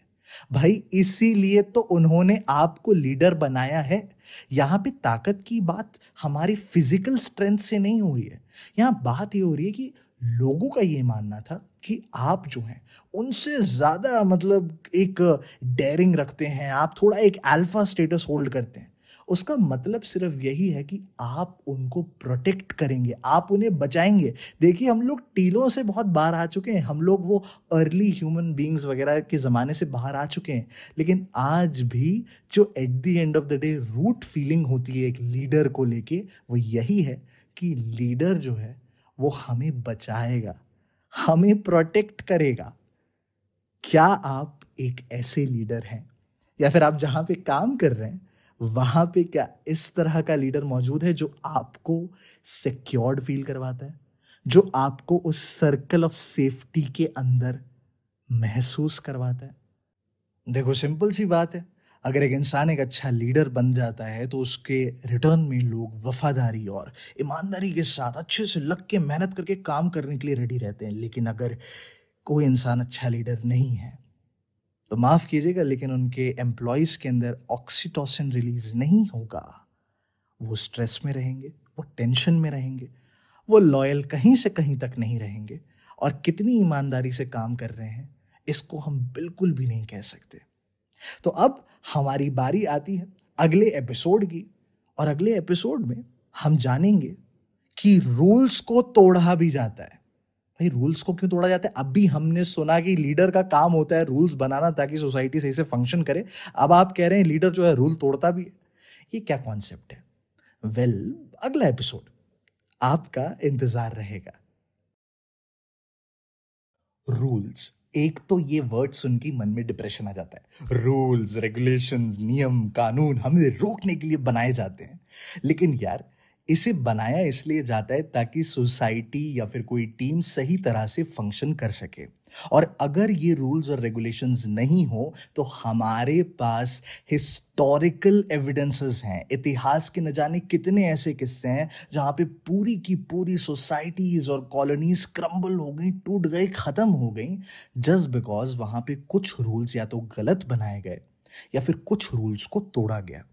भाई इसीलिए तो उन्होंने आपको लीडर बनाया है यहाँ पे ताकत की बात हमारी फिजिकल स्ट्रेंथ से नहीं हो रही है यहाँ बात ये यह हो रही है कि लोगों का ये मानना था कि आप जो हैं उनसे ज़्यादा मतलब एक डेयरिंग रखते हैं आप थोड़ा एक अल्फा स्टेटस होल्ड करते हैं उसका मतलब सिर्फ यही है कि आप उनको प्रोटेक्ट करेंगे आप उन्हें बचाएंगे देखिए हम लोग टीलों से बहुत बाहर आ चुके हैं हम लोग वो अर्ली ह्यूमन बींग्स वगैरह के ज़माने से बाहर आ चुके हैं लेकिन आज भी जो at the end of the day root feeling होती है एक लीडर को लेके वो यही है कि लीडर जो है वो हमें बचाएगा हमें प्रोटेक्ट करेगा क्या आप एक ऐसे लीडर हैं या फिर आप जहां पे काम कर रहे हैं वहां पे क्या इस तरह का लीडर मौजूद है जो आपको सिक्योर्ड फील करवाता है जो आपको उस सर्कल ऑफ सेफ्टी के अंदर महसूस करवाता है देखो सिंपल सी बात है अगर एक इंसान एक अच्छा लीडर बन जाता है तो उसके रिटर्न में लोग वफादारी और ईमानदारी के साथ अच्छे से लग के मेहनत करके काम करने के लिए रेडी रहते हैं लेकिन अगर कोई इंसान अच्छा लीडर नहीं है तो माफ़ कीजिएगा लेकिन उनके एम्प्लॉयज़ के अंदर ऑक्सीटोसिन रिलीज नहीं होगा वो स्ट्रेस में रहेंगे वो टेंशन में रहेंगे वो लॉयल कहीं से कहीं तक नहीं रहेंगे और कितनी ईमानदारी से काम कर रहे हैं इसको हम बिल्कुल भी नहीं कह सकते तो अब हमारी बारी आती है अगले एपिसोड की और अगले एपिसोड में हम जानेंगे कि रूल्स को तोड़ा भी जाता है भाई रूल्स को क्यों तोड़ा जाता है अब भी हमने सुना कि लीडर का काम होता है रूल्स बनाना ताकि सोसाइटी सही से फंक्शन करे अब आप कह रहे हैं लीडर जो है रूल तोड़ता भी है ये क्या कॉन्सेप्ट है वेल well, अगला एपिसोड आपका इंतजार रहेगा रूल्स एक तो ये वर्ड सुन के मन में डिप्रेशन आ जाता है रूल्स रेगुलेशंस नियम कानून हमें रोकने के लिए बनाए जाते हैं लेकिन यार इसे बनाया इसलिए जाता है ताकि सोसाइटी या फिर कोई टीम सही तरह से फंक्शन कर सके और अगर ये रूल्स और रेगुलेशंस नहीं हो तो हमारे पास हिस्टोरिकल एविडेंसेस हैं इतिहास के न जाने कितने ऐसे किस्से हैं जहाँ पे पूरी की पूरी सोसाइटीज़ और कॉलोनीज क्रम्बल हो गई टूट गई ख़त्म हो गई जस्ट बिकॉज वहाँ पे कुछ रूल्स या तो गलत बनाए गए या फिर कुछ रूल्स को तोड़ा गया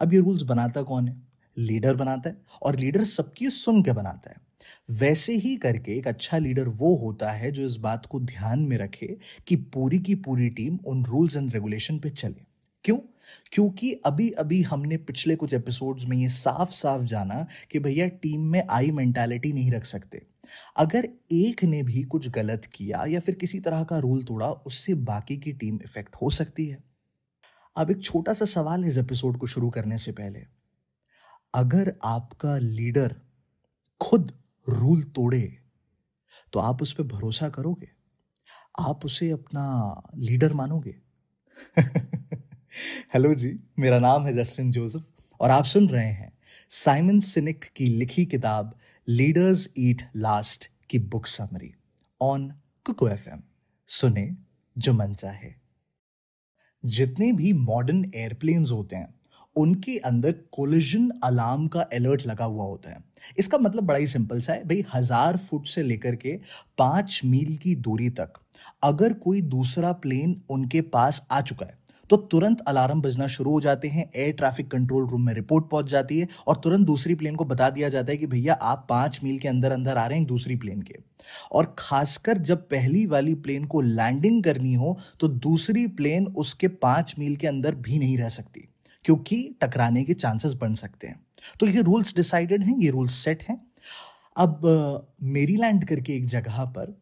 अब ये रूल्स बनाता कौन है लीडर बनाता है और लीडर सबकी सुन के बनाता है वैसे ही करके एक अच्छा लीडर वो होता है जो इस बात को ध्यान में रखे कि पूरी की पूरी टीम उन रूल्स एंड रेगुलेशन पे चले क्यों क्योंकि अभी अभी हमने पिछले कुछ एपिसोड्स में ये साफ साफ जाना कि भैया टीम में आई मेंटालिटी नहीं रख सकते अगर एक ने भी कुछ गलत किया या फिर किसी तरह का रूल तोड़ा उससे बाकी की टीम इफेक्ट हो सकती है अब एक छोटा सा सवाल इस एपिसोड को शुरू करने से पहले अगर आपका लीडर खुद रूल तोड़े तो आप उस पर भरोसा करोगे आप उसे अपना लीडर मानोगे हेलो जी मेरा नाम है जस्टिन जोसेफ और आप सुन रहे हैं साइमन सिनिक की लिखी किताब लीडर्स ईट लास्ट की book summary on Kuku F सुने जो मन चाहे जितने भी मॉडर्न एयरप्लेन्स होते हैं उनके अंदर कोलिजन अलार्म का अलर्ट लगा हुआ होता है इसका मतलब बड़ा ही सिंपल सा है भाई हज़ार फुट से लेकर के पांच मील की दूरी तक अगर कोई दूसरा प्लेन उनके पास आ चुका है तो तुरंत अलार्म बजना शुरू हो जाते हैं एयर ट्रैफिक कंट्रोल रूम में रिपोर्ट पहुंच जाती है और तुरंत दूसरी प्लेन को बता दिया जाता है कि भैया आप पांच मील के अंदर अंदर आ रहे हैं दूसरी प्लेन के और खासकर जब पहली वाली प्लेन को लैंडिंग करनी हो तो दूसरी प्लेन उसके पांच मील के अंदर भी नहीं रह सकती क्योंकि टकराने के चांसेस बन सकते हैं तो ये रूल्स डिसाइडेड हैं ये रूल्स सेट हैं अब मेरीलैंड करके एक जगह पर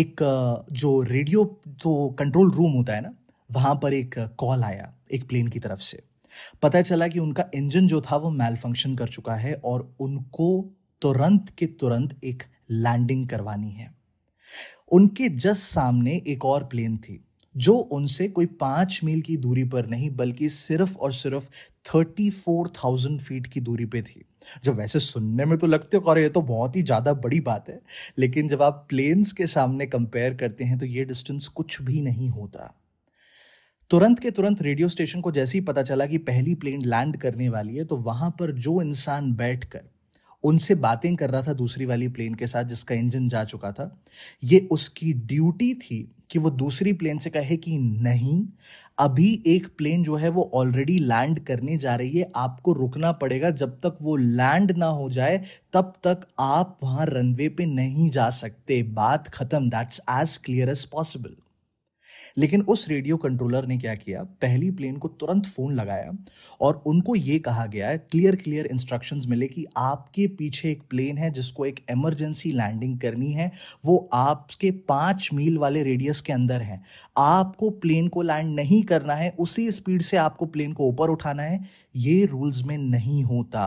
एक जो रेडियो जो कंट्रोल रूम होता है ना वहाँ पर एक कॉल आया एक प्लेन की तरफ से पता चला कि उनका इंजन जो था वो मेल फंक्शन कर चुका है और उनको तुरंत के तुरंत एक लैंडिंग करवानी है उनके जस्ट सामने एक और प्लेन थी जो उनसे कोई पाँच मील की दूरी पर नहीं बल्कि सिर्फ और सिर्फ थर्टी फोर थाउजेंड फीट की दूरी पे थी जो वैसे सुनने में तो लगते हो और ये तो बहुत ही ज़्यादा बड़ी बात है लेकिन जब आप प्लेन्स के सामने कंपेयर करते हैं तो ये डिस्टेंस कुछ भी नहीं होता तुरंत के तुरंत रेडियो स्टेशन को जैसे ही पता चला कि पहली प्लेन लैंड करने वाली है तो वहां पर जो इंसान बैठकर उनसे बातें कर रहा था दूसरी वाली प्लेन के साथ जिसका इंजन जा चुका था ये उसकी ड्यूटी थी कि वो दूसरी प्लेन से कहे कि नहीं अभी एक प्लेन जो है वो ऑलरेडी लैंड करने जा रही है आपको रुकना पड़ेगा जब तक वो लैंड ना हो जाए तब तक आप वहां रनवे पे नहीं जा सकते बात खत्म that's as clear as possible लेकिन उस रेडियो कंट्रोलर ने क्या किया पहली प्लेन को तुरंत फ़ोन लगाया और उनको ये कहा गया क्लियर क्लियर इंस्ट्रक्शंस मिले कि आपके पीछे एक प्लेन है जिसको एक इमरजेंसी लैंडिंग करनी है वो आपके पांच मील वाले रेडियस के अंदर है आपको प्लेन को लैंड नहीं करना है उसी स्पीड से आपको प्लेन को ऊपर उठाना है ये रूल्स में नहीं होता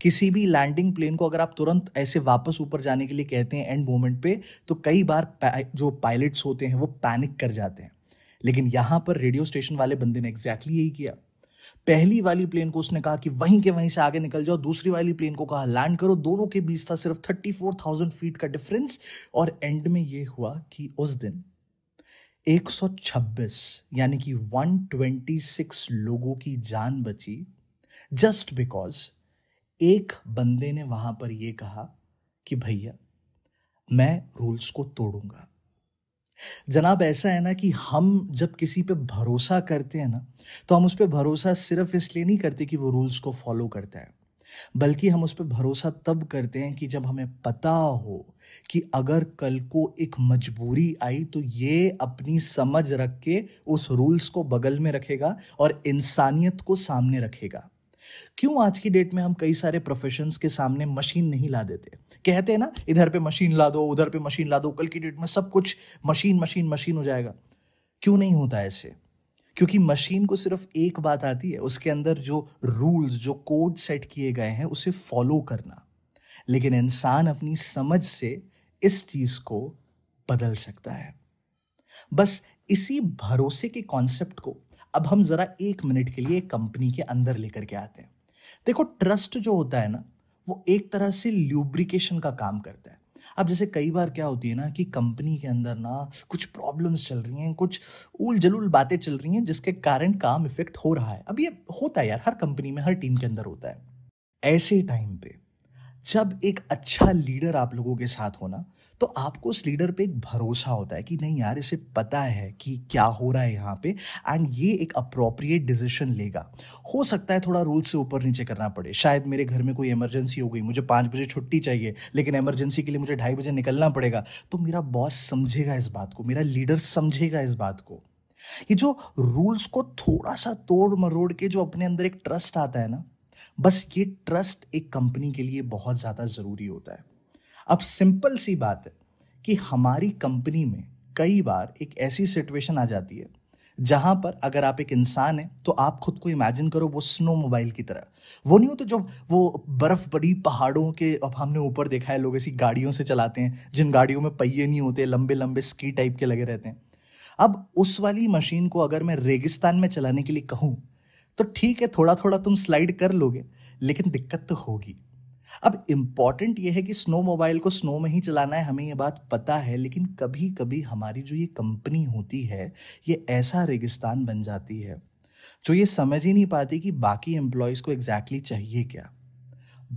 किसी भी लैंडिंग प्लेन को अगर आप तुरंत ऐसे वापस ऊपर जाने के लिए कहते हैं एंड मोमेंट पे तो कई बार जो पायलट्स होते हैं वो पैनिक कर जाते हैं लेकिन यहां पर रेडियो स्टेशन वाले बंदे ने एग्जैक्टली यही किया पहली वाली प्लेन को उसने कहा कि वहीं के वहीं से आगे निकल जाओ दूसरी वाली प्लेन को कहा लैंड करो दोनों के बीच था सिर्फ थर्टी फोर थाउजेंड फीट का डिफरेंस और एंड में यह हुआ कि उस दिन 126 यानी कि 126 लोगों की जान बची जस्ट बिकॉज एक बंदे ने वहां पर यह कहा कि भैया मैं रूल्स को तोड़ूंगा जनाब ऐसा है ना कि हम जब किसी पे भरोसा करते हैं ना तो हम उस पर भरोसा सिर्फ इसलिए नहीं करते कि वो रूल्स को फॉलो करता है बल्कि हम उस पर भरोसा तब करते हैं कि जब हमें पता हो कि अगर कल को एक मजबूरी आई तो ये अपनी समझ रख के उस रूल्स को बगल में रखेगा और इंसानियत को सामने रखेगा क्यों आज की डेट में हम कई सारे प्रोफेशन के सामने मशीन नहीं ला देते कहते हैं ना इधर पे मशीन ला दो उधर पे मशीन ला दो कल की डेट में सब कुछ मशीन मशीन मशीन हो जाएगा क्यों नहीं होता ऐसे क्योंकि मशीन को सिर्फ एक बात आती है उसके अंदर जो रूल्स जो कोड सेट किए गए हैं उसे फॉलो करना लेकिन इंसान अपनी समझ से इस चीज को बदल सकता है बस इसी भरोसे के कॉन्सेप्ट को अब हम ज़रा एक मिनट के लिए कंपनी के अंदर लेकर के आते हैं देखो ट्रस्ट जो होता है ना वो एक तरह से ल्यूब्रिकेशन का काम करता है अब जैसे कई बार क्या होती है ना कि कंपनी के अंदर ना कुछ प्रॉब्लम्स चल रही हैं कुछ उल जलूल बातें चल रही हैं जिसके कारण काम इफेक्ट हो रहा है अब ये होता है यार हर कंपनी में हर टीम के अंदर होता है ऐसे टाइम पे जब एक अच्छा लीडर आप लोगों के साथ होना तो आपको उस लीडर पे एक भरोसा होता है कि नहीं यार इसे पता है कि क्या हो रहा है यहाँ पे एंड ये एक अप्रोप्रिएट डिसीजन लेगा हो सकता है थोड़ा रूल से ऊपर नीचे करना पड़े शायद मेरे घर में कोई इमरजेंसी हो गई मुझे पाँच बजे छुट्टी चाहिए लेकिन इमरजेंसी के लिए मुझे ढाई बजे निकलना पड़ेगा तो मेरा बॉस समझेगा इस बात को मेरा लीडर समझेगा इस बात को ये जो रूल्स को थोड़ा सा तोड़ मरोड़ के जो अपने अंदर एक ट्रस्ट आता है ना बस ये ट्रस्ट एक कंपनी के लिए बहुत ज़्यादा ज़रूरी होता है अब सिंपल सी बात है कि हमारी कंपनी में कई बार एक ऐसी सिचुएशन आ जाती है जहां पर अगर आप एक इंसान हैं तो आप खुद को इमेजिन करो वो स्नो मोबाइल की तरह वो नहीं हो तो जब वो बर्फ बड़ी पहाड़ों के अब हमने ऊपर देखा है लोग ऐसी गाड़ियों से चलाते हैं जिन गाड़ियों में पहिए नहीं होते लंबे लंबे स्की टाइप के लगे रहते हैं अब उस वाली मशीन को अगर मैं रेगिस्तान में चलाने के लिए कहूँ तो ठीक है थोड़ा थोड़ा तुम स्लाइड कर लोगे लेकिन दिक्कत तो होगी अब इम्पॉर्टेंट ये है कि स्नो मोबाइल को स्नो में ही चलाना है हमें ये बात पता है लेकिन कभी कभी हमारी जो ये कंपनी होती है ये ऐसा रेगिस्तान बन जाती है जो ये समझ ही नहीं पाती कि बाकी एम्प्लॉयज़ को एग्जैक्टली exactly चाहिए क्या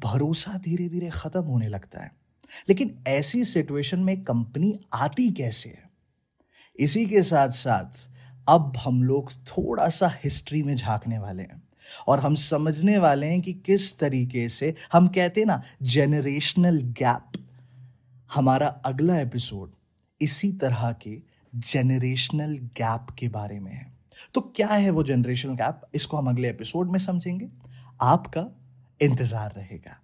भरोसा धीरे धीरे ख़त्म होने लगता है लेकिन ऐसी सिचुएशन में कंपनी आती कैसे है इसी के साथ साथ अब हम लोग थोड़ा सा हिस्ट्री में झांकने वाले हैं और हम समझने वाले हैं कि किस तरीके से हम कहते हैं ना जेनरेशनल गैप हमारा अगला एपिसोड इसी तरह के जेनरेशनल गैप के बारे में है तो क्या है वो जेनरेशनल गैप इसको हम अगले एपिसोड में समझेंगे आपका इंतजार रहेगा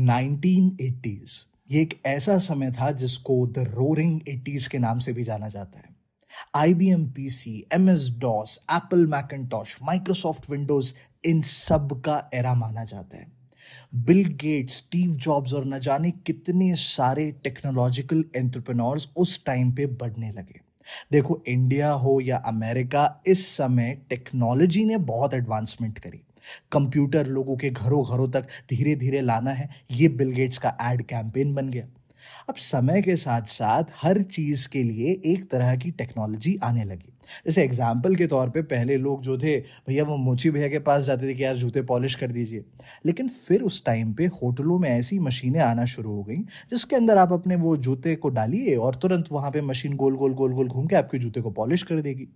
1980s ये एक ऐसा समय था जिसको द रोरिंग एटीज के नाम से भी जाना जाता है IBM PC, MS DOS, Apple Macintosh, Microsoft Windows इन सब का एरा माना जाता है बिल गेट्स स्टीव जॉब्स और न जाने कितने सारे टेक्नोलॉजिकल एंटरप्रेन्योर्स उस टाइम पे बढ़ने लगे देखो इंडिया हो या अमेरिका इस समय टेक्नोलॉजी ने बहुत एडवांसमेंट करी कंप्यूटर लोगों के घरों घरों तक धीरे धीरे लाना है ये बिल गेट्स का एड कैंपेन बन गया अब समय के साथ साथ हर चीज़ के लिए एक तरह की टेक्नोलॉजी आने लगी जैसे एग्जाम्पल के तौर पे पहले लोग जो थे भैया वो मोची भैया के पास जाते थे कि यार जूते पॉलिश कर दीजिए लेकिन फिर उस टाइम पे होटलों में ऐसी मशीनें आना शुरू हो गई जिसके अंदर आप अपने वो जूते को डालिए और तुरंत वहाँ पे मशीन गोल गोल गोल गोल घूम के आपके जूते को पॉलिश कर देगी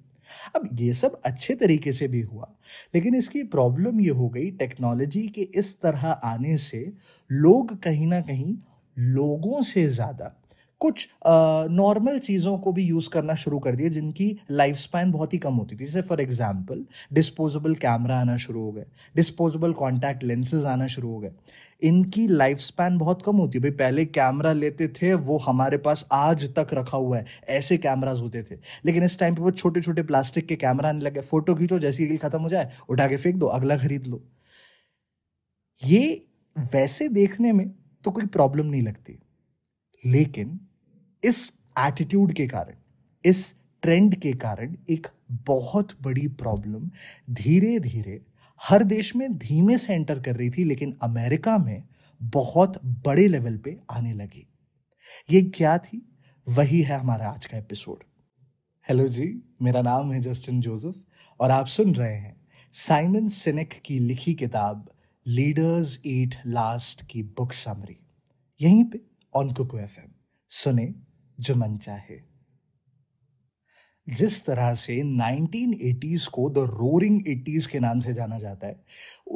अब ये सब अच्छे तरीके से भी हुआ लेकिन इसकी प्रॉब्लम ये हो गई टेक्नोलॉजी के इस तरह आने से लोग कहीं ना कहीं लोगों से ज़्यादा कुछ नॉर्मल चीज़ों को भी यूज़ करना शुरू कर दिया जिनकी लाइफ स्पैन बहुत ही कम होती थी जैसे फॉर एग्जांपल डिस्पोजेबल कैमरा आना शुरू हो गए डिस्पोजेबल कॉन्टैक्ट लेंसेज आना शुरू हो गए इनकी लाइफ स्पैन बहुत कम होती है भाई पहले कैमरा लेते थे वो हमारे पास आज तक रखा हुआ है ऐसे कैमराज होते थे लेकिन इस टाइम पे वो छोटे छोटे प्लास्टिक के कैमरा आने लगे फ़ोटो खींचो जैसी रील ख़त्म हो जाए उठा के फेंक दो अगला खरीद लो ये वैसे देखने में तो कोई प्रॉब्लम नहीं लगती लेकिन इस एटीट्यूड के कारण इस ट्रेंड के कारण एक बहुत बड़ी प्रॉब्लम धीरे धीरे हर देश में धीमे से एंटर कर रही थी लेकिन अमेरिका में बहुत बड़े लेवल पे आने लगी ये क्या थी वही है हमारा आज का एपिसोड हेलो जी मेरा नाम है जस्टिन जोसेफ और आप सुन रहे हैं साइमन सिनेक की लिखी किताब लीडर्स ईट लास्ट की बुक समरी यहीं पे ऑन कुको एफ सुने जो मन चाहे जिस तरह से 1980s को द रोरिंग 80s के नाम से जाना जाता है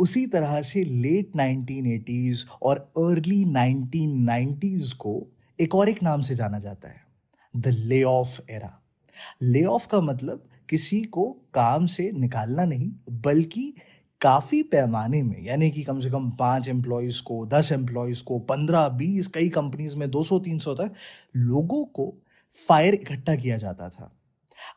उसी तरह से लेट 1980s और अर्ली 1990s को एक और एक नाम से जाना जाता है the lay off era lay off का मतलब किसी को काम से निकालना नहीं बल्कि काफ़ी पैमाने में यानी कि कम से कम पाँच एम्प्लॉयज़ को दस एम्प्लॉयज़ को पंद्रह बीस कई कंपनीज में दो सौ तीन सौ तक लोगों को फायर इकट्ठा किया जाता था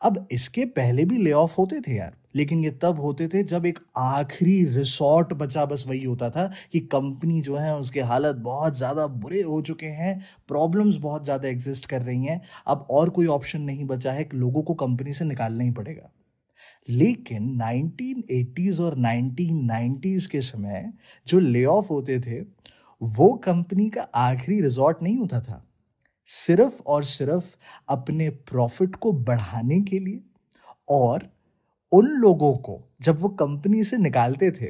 अब इसके पहले भी ले ऑफ होते थे यार लेकिन ये तब होते थे जब एक आखिरी रिसोर्ट बचा बस वही होता था कि कंपनी जो है उसके हालत बहुत ज़्यादा बुरे हो चुके हैं प्रॉब्लम्स बहुत ज़्यादा एग्जिस्ट कर रही हैं अब और कोई ऑप्शन नहीं बचा है लोगों को कंपनी से निकालना ही पड़ेगा लेकिन 1980s और 1990s के समय जो ले ऑफ होते थे वो कंपनी का आखिरी रिजॉर्ट नहीं होता था सिर्फ और सिर्फ अपने प्रॉफिट को बढ़ाने के लिए और उन लोगों को जब वो कंपनी से निकालते थे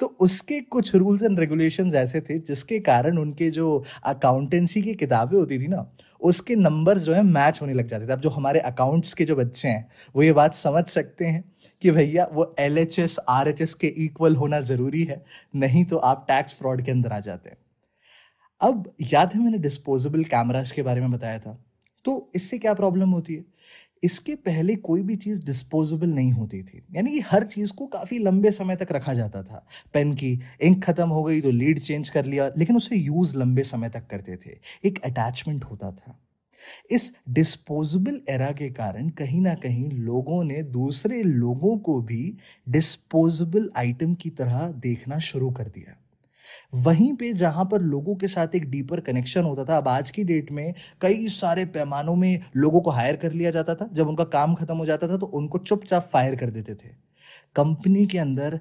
तो उसके कुछ रूल्स एंड रेगुलेशंस ऐसे थे जिसके कारण उनके जो अकाउंटेंसी की किताबें होती थी ना उसके नंबर्स जो है मैच होने लग जाते थे अब जो हमारे अकाउंट्स के जो बच्चे हैं वो ये बात समझ सकते हैं कि भैया वो L H S R H S के इक्वल होना ज़रूरी है नहीं तो आप टैक्स फ्रॉड के अंदर आ जाते हैं अब याद है मैंने डिस्पोजेबल कैमराज़ के बारे में बताया था तो इससे क्या प्रॉब्लम होती है इसके पहले कोई भी चीज़ डिस्पोजेबल नहीं होती थी यानी कि हर चीज़ को काफ़ी लंबे समय तक रखा जाता था पेन की इंक ख़त्म हो गई तो लीड चेंज कर लिया लेकिन उसे यूज़ लंबे समय तक करते थे एक अटैचमेंट होता था इस डिस्पोजेबल एरा के कारण कहीं ना कहीं लोगों ने दूसरे लोगों को भी डिस्पोजेबल आइटम की तरह देखना शुरू कर दिया वहीं पे जहां पर लोगों के साथ एक डीपर कनेक्शन होता था अब आज की डेट में कई सारे पैमानों में लोगों को हायर कर लिया जाता था जब उनका काम खत्म हो जाता था तो उनको चुपचाप फायर कर देते थे कंपनी के अंदर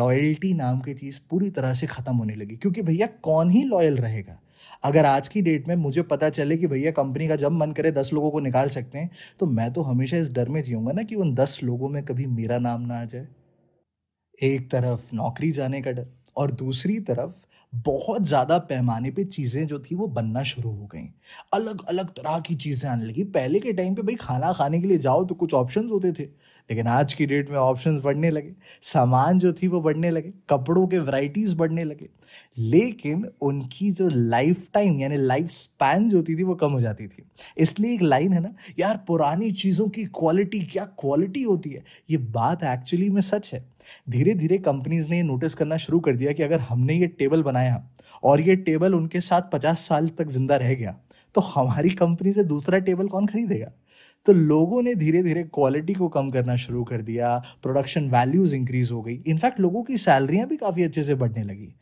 लॉयल्टी नाम की चीज़ पूरी तरह से ख़त्म होने लगी क्योंकि भैया कौन ही लॉयल रहेगा अगर आज की डेट में मुझे पता चले कि भैया कंपनी का जब मन करे दस लोगों को निकाल सकते हैं तो मैं तो हमेशा इस डर में जीऊँगा ना कि उन दस लोगों में कभी मेरा नाम ना आ जाए एक तरफ नौकरी जाने का डर और दूसरी तरफ बहुत ज़्यादा पैमाने पे चीज़ें जो थी वो बनना शुरू हो गई अलग अलग तरह की चीज़ें आने लगी पहले के टाइम पे भाई खाना खाने के लिए जाओ तो कुछ ऑप्शंस होते थे लेकिन आज की डेट में ऑप्शंस बढ़ने लगे सामान जो थी वो बढ़ने लगे कपड़ों के वैरायटीज़ बढ़ने लगे लेकिन उनकी जो लाइफ टाइम यानी लाइफ स्पैन जो होती थी वो कम हो जाती थी इसलिए एक लाइन है ना यार पुरानी चीज़ों की क्वालिटी क्या क्वालिटी होती है ये बात एक्चुअली में सच है धीरे धीरे कंपनीज ने नोटिस करना शुरू कर दिया कि अगर हमने ये टेबल बनाया और ये टेबल उनके साथ पचास साल तक जिंदा रह गया तो हमारी कंपनी से दूसरा टेबल कौन खरीदेगा तो लोगों ने धीरे धीरे क्वालिटी को कम करना शुरू कर दिया प्रोडक्शन वैल्यूज़ इंक्रीज हो गई इनफैक्ट लोगों की सैलरियां भी काफ़ी अच्छे से बढ़ने लगी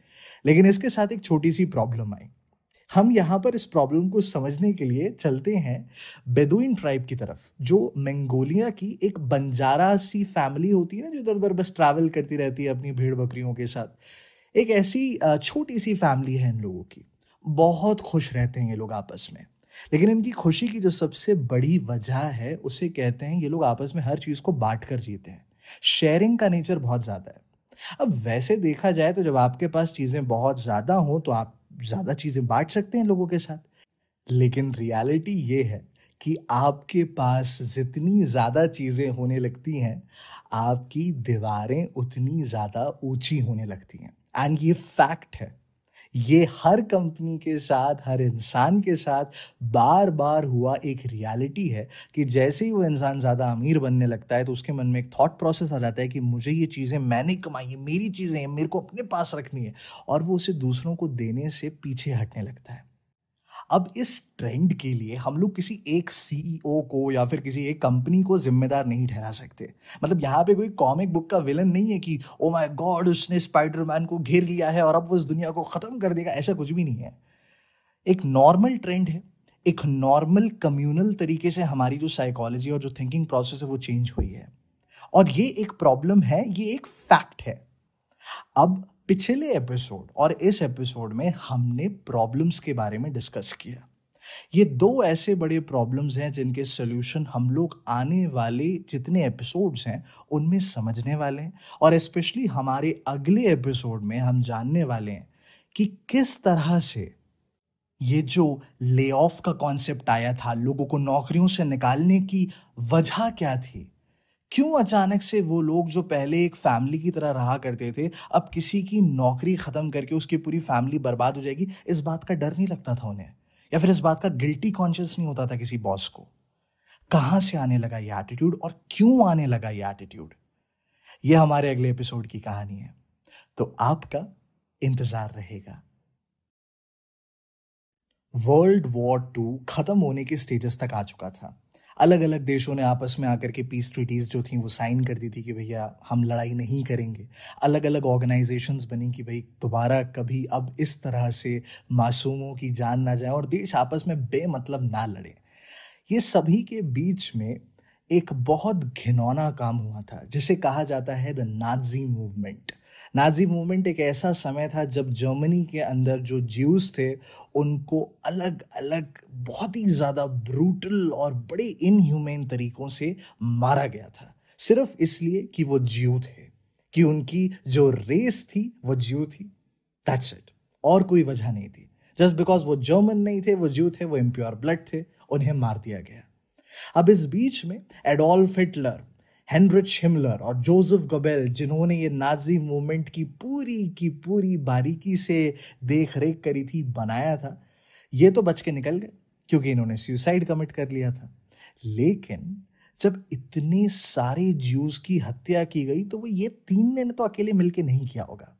लेकिन इसके साथ एक छोटी सी प्रॉब्लम आई हम यहाँ पर इस प्रॉब्लम को समझने के लिए चलते हैं बेदुइन ट्राइब की तरफ जो मंगोलिया की एक बंजारा सी फैमिली होती है ना जो इधर उधर बस ट्रैवल करती रहती है अपनी भीड़ बकरियों के साथ एक ऐसी छोटी सी फैमिली है इन लोगों की बहुत खुश रहते हैं ये लोग आपस में लेकिन इनकी खुशी की जो सबसे बड़ी वजह है उसे कहते हैं ये लोग आपस में हर चीज़ को बांट कर जीते हैं शेयरिंग का नेचर बहुत ज़्यादा है अब वैसे देखा जाए तो जब आपके पास चीज़ें बहुत ज़्यादा हों तो आप ज़्यादा चीज़ें बांट सकते हैं लोगों के साथ लेकिन रियलिटी ये है कि आपके पास जितनी ज़्यादा चीज़ें होने लगती हैं आपकी दीवारें उतनी ज़्यादा ऊंची होने लगती हैं एंड ये फैक्ट है ये हर कंपनी के साथ हर इंसान के साथ बार बार हुआ एक रियलिटी है कि जैसे ही वो इंसान ज़्यादा अमीर बनने लगता है तो उसके मन में एक थॉट प्रोसेस आ जाता है कि मुझे ये चीज़ें मैंने कमाई है मेरी चीज़ें हैं मेरे को अपने पास रखनी है और वो उसे दूसरों को देने से पीछे हटने लगता है अब इस ट्रेंड के लिए हम लोग किसी एक सीईओ e को या फिर किसी एक कंपनी को जिम्मेदार नहीं ठहरा सकते मतलब यहाँ पे कोई कॉमिक बुक का विलन नहीं है कि ओ माय गॉड उसने स्पाइडरमैन को घेर लिया है और अब वो इस दुनिया को ख़त्म कर देगा ऐसा कुछ भी नहीं है एक नॉर्मल ट्रेंड है एक नॉर्मल कम्यूनल तरीके से हमारी जो साइकोलॉजी और जो थिंकिंग प्रोसेस है वो चेंज हुई है और ये एक प्रॉब्लम है ये एक फैक्ट है अब पिछले एपिसोड और इस एपिसोड में हमने प्रॉब्लम्स के बारे में डिस्कस किया ये दो ऐसे बड़े प्रॉब्लम्स हैं जिनके सोल्यूशन हम लोग आने वाले जितने एपिसोड्स हैं उनमें समझने वाले हैं और स्पेशली हमारे अगले एपिसोड में हम जानने वाले हैं कि किस तरह से ये जो ले ऑफ का कॉन्सेप्ट आया था लोगों को नौकरियों से निकालने की वजह क्या थी क्यों अचानक से वो लोग जो पहले एक फैमिली की तरह रहा करते थे अब किसी की नौकरी ख़त्म करके उसकी पूरी फैमिली बर्बाद हो जाएगी इस बात का डर नहीं लगता था उन्हें या फिर इस बात का गिल्टी कॉन्शियस नहीं होता था किसी बॉस को कहाँ से आने लगा ये एटीट्यूड और क्यों आने लगा ये एटीट्यूड ये हमारे अगले एपिसोड की कहानी है तो आपका इंतज़ार रहेगा वर्ल्ड वॉर टू खत्म होने के स्टेजेस तक आ चुका था अलग अलग देशों ने आपस में आकर के पीस ट्रीटीज़ जो थी वो साइन कर दी थी कि भैया हम लड़ाई नहीं करेंगे अलग अलग ऑर्गेनाइजेशंस बनी कि भाई दोबारा कभी अब इस तरह से मासूमों की जान ना जाए और देश आपस में बेमतलब ना लड़े ये सभी के बीच में एक बहुत घिनौना काम हुआ था जिसे कहा जाता है the Nazi movement Nazi movement एक ऐसा समय था जब जर्मनी के अंदर जो ज्यूस थे उनको अलग अलग बहुत ही ज़्यादा ब्रूटल और बड़े इनह्यूमेन तरीक़ों से मारा गया था सिर्फ इसलिए कि वो ज्यू थे कि उनकी जो रेस थी वो ज्यू थी दैट्स इट और कोई वजह नहीं थी जस्ट बिकॉज वो जर्मन नहीं थे वो ज्यू थे वो इम्प्योर ब्लड थे उन्हें मार दिया गया अब इस बीच में एडोल्फ हिटलर हेनरिच हिमलर और जोसेफ गबेल जिन्होंने ये नाजी मूवमेंट की पूरी की पूरी बारीकी से देख रेख करी थी बनाया था ये तो बच के निकल गए क्योंकि इन्होंने सुसाइड कमिट कर लिया था लेकिन जब इतने सारे ज्यूज की हत्या की गई तो वो ये तीन ने तो अकेले मिलके नहीं किया होगा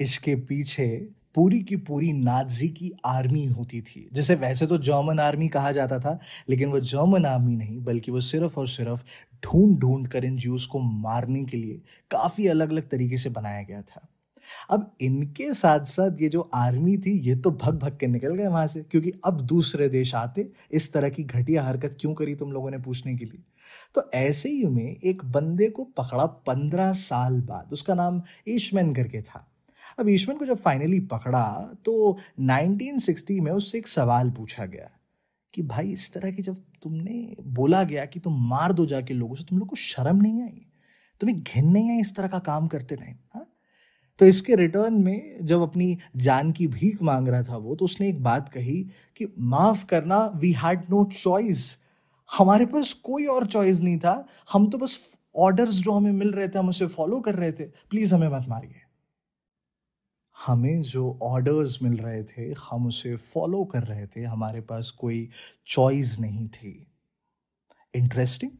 इसके पीछे पूरी की पूरी नाजी की आर्मी होती थी जिसे वैसे तो जर्मन आर्मी कहा जाता था लेकिन वो जर्मन आर्मी नहीं बल्कि वो सिर्फ और सिर्फ ढूंढ ढूंढ कर इन जूस को मारने के लिए काफ़ी अलग अलग तरीके से बनाया गया था अब इनके साथ साथ ये जो आर्मी थी ये तो भग भग के निकल गए वहाँ से क्योंकि अब दूसरे देश आते इस तरह की घटिया हरकत क्यों करी तुम लोगों ने पूछने के लिए तो ऐसे ही में एक बंदे को पकड़ा पंद्रह साल बाद उसका नाम ईशमैन करके था अब ईश्वन को जब फाइनली पकड़ा तो 1960 में उससे एक सवाल पूछा गया कि भाई इस तरह की जब तुमने बोला गया कि तुम मार दो जाके लोगों से तुम लोग को शर्म नहीं आई तुम्हें घिन नहीं आई इस तरह का काम करते रहे हाँ तो इसके रिटर्न में जब अपनी जान की भीख मांग रहा था वो तो उसने एक बात कही कि माफ करना वी हैड नो चॉइस हमारे पास कोई और चॉइस नहीं था हम तो बस ऑर्डर्स जो हमें मिल रहे थे हम उसे फॉलो कर रहे थे प्लीज़ हमें मत मारिए हमें जो ऑर्डर्स मिल रहे थे हम उसे फॉलो कर रहे थे हमारे पास कोई चॉइस नहीं थी इंटरेस्टिंग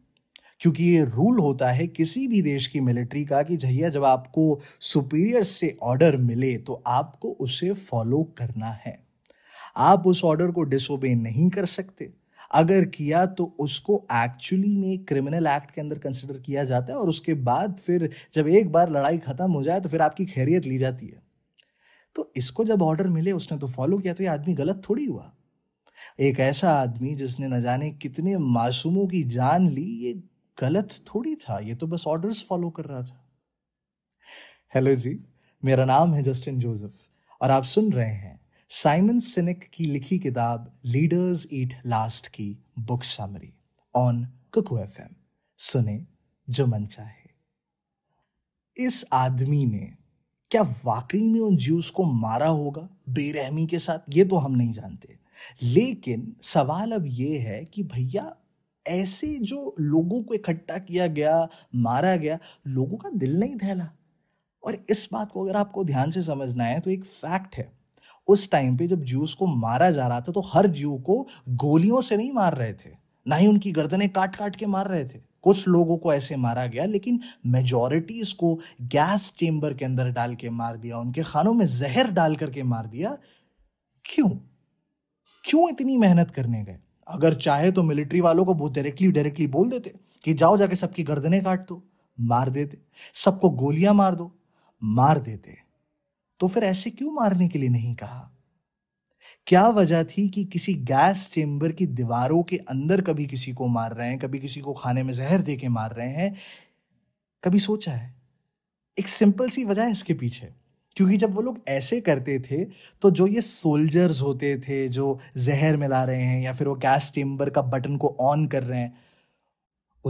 क्योंकि ये रूल होता है किसी भी देश की मिलिट्री का कि भैया जब आपको सुपीरियर से ऑर्डर मिले तो आपको उसे फॉलो करना है आप उस ऑर्डर को डिसोबे नहीं कर सकते अगर किया तो उसको एक्चुअली में क्रिमिनल एक्ट के अंदर कंसिडर किया जाता है और उसके बाद फिर जब एक बार लड़ाई ख़त्म हो जाए तो फिर आपकी खैरियत ली जाती है तो इसको जब ऑर्डर मिले उसने तो फॉलो किया तो ये आदमी गलत थोड़ी हुआ एक ऐसा आदमी जिसने न जाने कितने मासूमों की जान ली ये गलत थोड़ी था ये तो बस ऑर्डर्स फॉलो कर रहा था हेलो जी मेरा नाम है जस्टिन जोसेफ और आप सुन रहे हैं साइमन सिनेक की लिखी किताब लीडर्स ईट लास्ट की book summary on Kuku F सुने जो मन चाहे इस आदमी ने क्या वाकई में उन जीव को मारा होगा बेरहमी के साथ ये तो हम नहीं जानते लेकिन सवाल अब ये है कि भैया ऐसे जो लोगों को इकट्ठा किया गया मारा गया लोगों का दिल नहीं दहला और इस बात को अगर आपको ध्यान से समझना है तो एक फैक्ट है उस टाइम पे जब ज्यूस को मारा जा रहा था तो हर जीव को गोलियों से नहीं मार रहे थे ना ही उनकी गर्दनें काट काट के मार रहे थे कुछ लोगों को ऐसे मारा गया लेकिन मेजोरिटी को गैस चेंबर के अंदर डाल के मार दिया उनके खानों में जहर डाल करके मार दिया क्यों क्यों इतनी मेहनत करने गए अगर चाहे तो मिलिट्री वालों को बहुत डायरेक्टली डायरेक्टली बोल देते कि जाओ जाके सबकी गर्दने काट दो मार देते सबको गोलियां मार दो मार देते तो फिर ऐसे क्यों मारने के लिए नहीं कहा क्या वजह थी कि किसी गैस चेंबर की दीवारों के अंदर कभी किसी को मार रहे हैं कभी किसी को खाने में जहर दे के मार रहे हैं कभी सोचा है एक सिंपल सी वजह है इसके पीछे क्योंकि जब वो लोग ऐसे करते थे तो जो ये सोल्जर्स होते थे जो जहर मिला रहे हैं या फिर वो गैस चेंबर का बटन को ऑन कर रहे हैं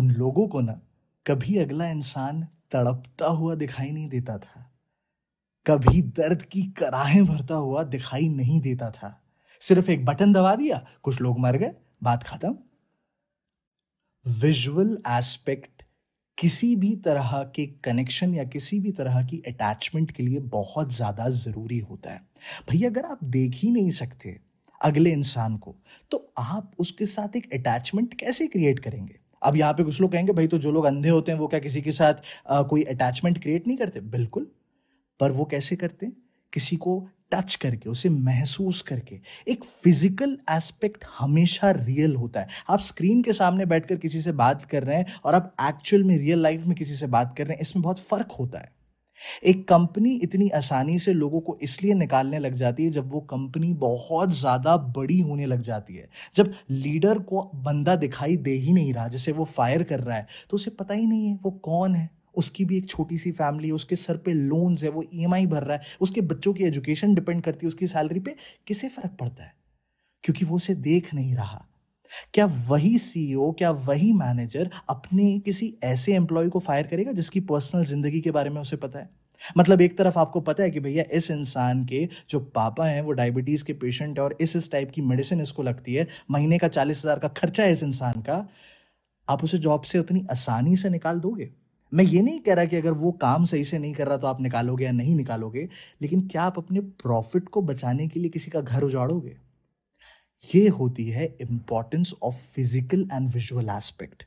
उन लोगों को ना कभी अगला इंसान तड़पता हुआ दिखाई नहीं देता था कभी दर्द की कराहें भरता हुआ दिखाई नहीं देता था सिर्फ एक बटन दबा दिया कुछ लोग मर गए बात खत्म विजुअल एस्पेक्ट किसी भी तरह के कनेक्शन या किसी भी तरह की अटैचमेंट के लिए बहुत ज़्यादा ज़रूरी होता है भैया अगर आप देख ही नहीं सकते अगले इंसान को तो आप उसके साथ एक अटैचमेंट कैसे क्रिएट करेंगे अब यहां पे कुछ लोग कहेंगे भाई तो जो लोग अंधे होते हैं वो क्या किसी के साथ आ, कोई अटैचमेंट क्रिएट नहीं करते बिल्कुल पर वो कैसे करते हैं किसी को टच करके उसे महसूस करके एक फिजिकल एस्पेक्ट हमेशा रियल होता है आप स्क्रीन के सामने बैठकर किसी से बात कर रहे हैं और आप एक्चुअल में रियल लाइफ में किसी से बात कर रहे हैं इसमें बहुत फर्क होता है एक कंपनी इतनी आसानी से लोगों को इसलिए निकालने लग जाती है जब वो कंपनी बहुत ज़्यादा बड़ी होने लग जाती है जब लीडर को बंदा दिखाई दे ही नहीं रहा जैसे वो फायर कर रहा है तो उसे पता ही नहीं है वो कौन है उसकी भी एक छोटी सी फैमिली है उसके सर पे लोन्स है वो ई e भर रहा है उसके बच्चों की एजुकेशन डिपेंड करती है उसकी सैलरी पे किसे फ़र्क पड़ता है क्योंकि वो उसे देख नहीं रहा क्या वही सीईओ e क्या वही मैनेजर अपने किसी ऐसे एम्प्लॉय को फायर करेगा जिसकी पर्सनल जिंदगी के बारे में उसे पता है मतलब एक तरफ आपको पता है कि भैया इस इंसान के जो पापा हैं वो डायबिटीज़ के पेशेंट है और इस इस टाइप की मेडिसिन इसको लगती है महीने का चालीस हज़ार का खर्चा है इस इंसान का आप उसे जॉब से उतनी आसानी से निकाल दोगे मैं ये नहीं कह रहा कि अगर वो काम सही से नहीं कर रहा तो आप निकालोगे या नहीं निकालोगे लेकिन क्या आप अपने प्रॉफिट को बचाने के लिए किसी का घर उजाड़ोगे ये होती है importance of physical and visual aspect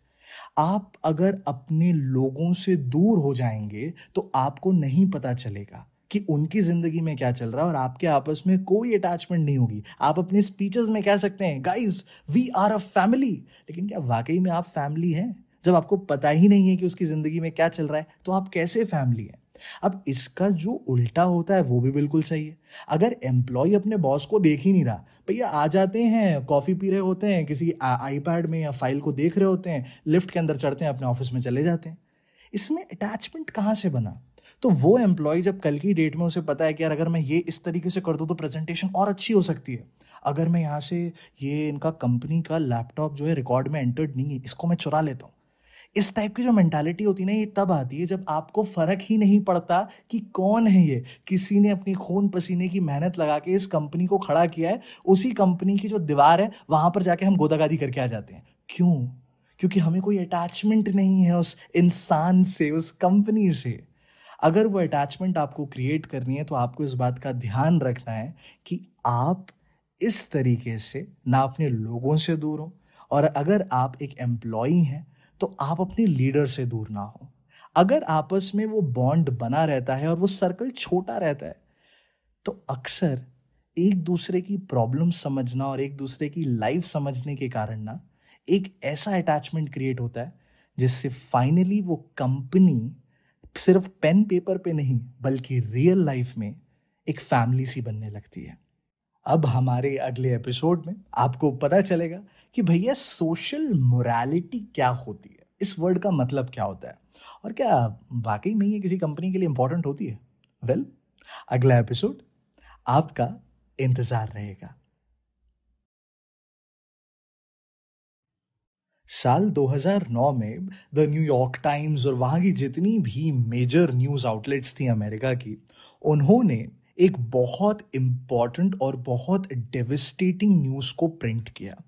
आप अगर अपने लोगों से दूर हो जाएंगे तो आपको नहीं पता चलेगा कि उनकी ज़िंदगी में क्या चल रहा है और आपके आपस में कोई अटैचमेंट नहीं होगी आप अपने स्पीचेस में कह सकते हैं guys we are a family लेकिन क्या वाकई में आप फैमिली हैं जब आपको पता ही नहीं है कि उसकी ज़िंदगी में क्या चल रहा है तो आप कैसे फैमिली हैं अब इसका जो उल्टा होता है वो भी बिल्कुल सही है अगर एम्प्लॉय अपने बॉस को देख ही नहीं रहा भैया आ जाते हैं कॉफ़ी पी रहे होते हैं किसी आईपैड में या फाइल को देख रहे होते हैं लिफ्ट के अंदर चढ़ते हैं अपने ऑफिस में चले जाते हैं इसमें अटैचमेंट कहाँ से बना तो वो एम्प्लॉय जब कल की डेट में उसे पता है कि यार अगर मैं ये इस तरीके से कर दूँ तो प्रेजेंटेशन और अच्छी हो सकती है अगर मैं यहाँ से ये इनका कंपनी का लैपटॉप जो है रिकॉर्ड में एंटर्ड नहीं है इसको मैं चुरा लेता हूँ इस टाइप की जो मेंटालिटी होती है ना ये तब आती है जब आपको फ़र्क ही नहीं पड़ता कि कौन है ये किसी ने अपनी खून पसीने की मेहनत लगा के इस कंपनी को खड़ा किया है उसी कंपनी की जो दीवार है वहां पर जाके हम गोदागादी करके आ जाते हैं क्यों क्योंकि हमें कोई अटैचमेंट नहीं है उस इंसान से उस कंपनी से अगर वो अटैचमेंट आपको क्रिएट करनी है तो आपको इस बात का ध्यान रखना है कि आप इस तरीके से ना अपने लोगों से दूर हो और अगर आप एक एम्प्लॉई हैं तो आप अपने लीडर से दूर ना हो अगर आपस में वो बॉन्ड बना रहता है और वो सर्कल छोटा रहता है तो अक्सर एक दूसरे की प्रॉब्लम समझना और एक दूसरे की लाइफ समझने के कारण ना एक ऐसा अटैचमेंट क्रिएट होता है जिससे फाइनली वो कंपनी सिर्फ पेन पेपर पे नहीं बल्कि रियल लाइफ में एक फैमिली सी बनने लगती है अब हमारे अगले एपिसोड में आपको पता चलेगा कि भैया सोशल मोरालिटी क्या होती है इस वर्ड का मतलब क्या होता है और क्या वाकई में ये किसी कंपनी के लिए इंपॉर्टेंट होती है वेल well, अगला एपिसोड आपका इंतज़ार रहेगा साल 2009 में द न्यूयॉर्क टाइम्स और वहां की जितनी भी मेजर न्यूज़ आउटलेट्स थी अमेरिका की उन्होंने एक बहुत इम्पॉर्टेंट और बहुत डेविस्टेटिंग न्यूज़ को प्रिंट किया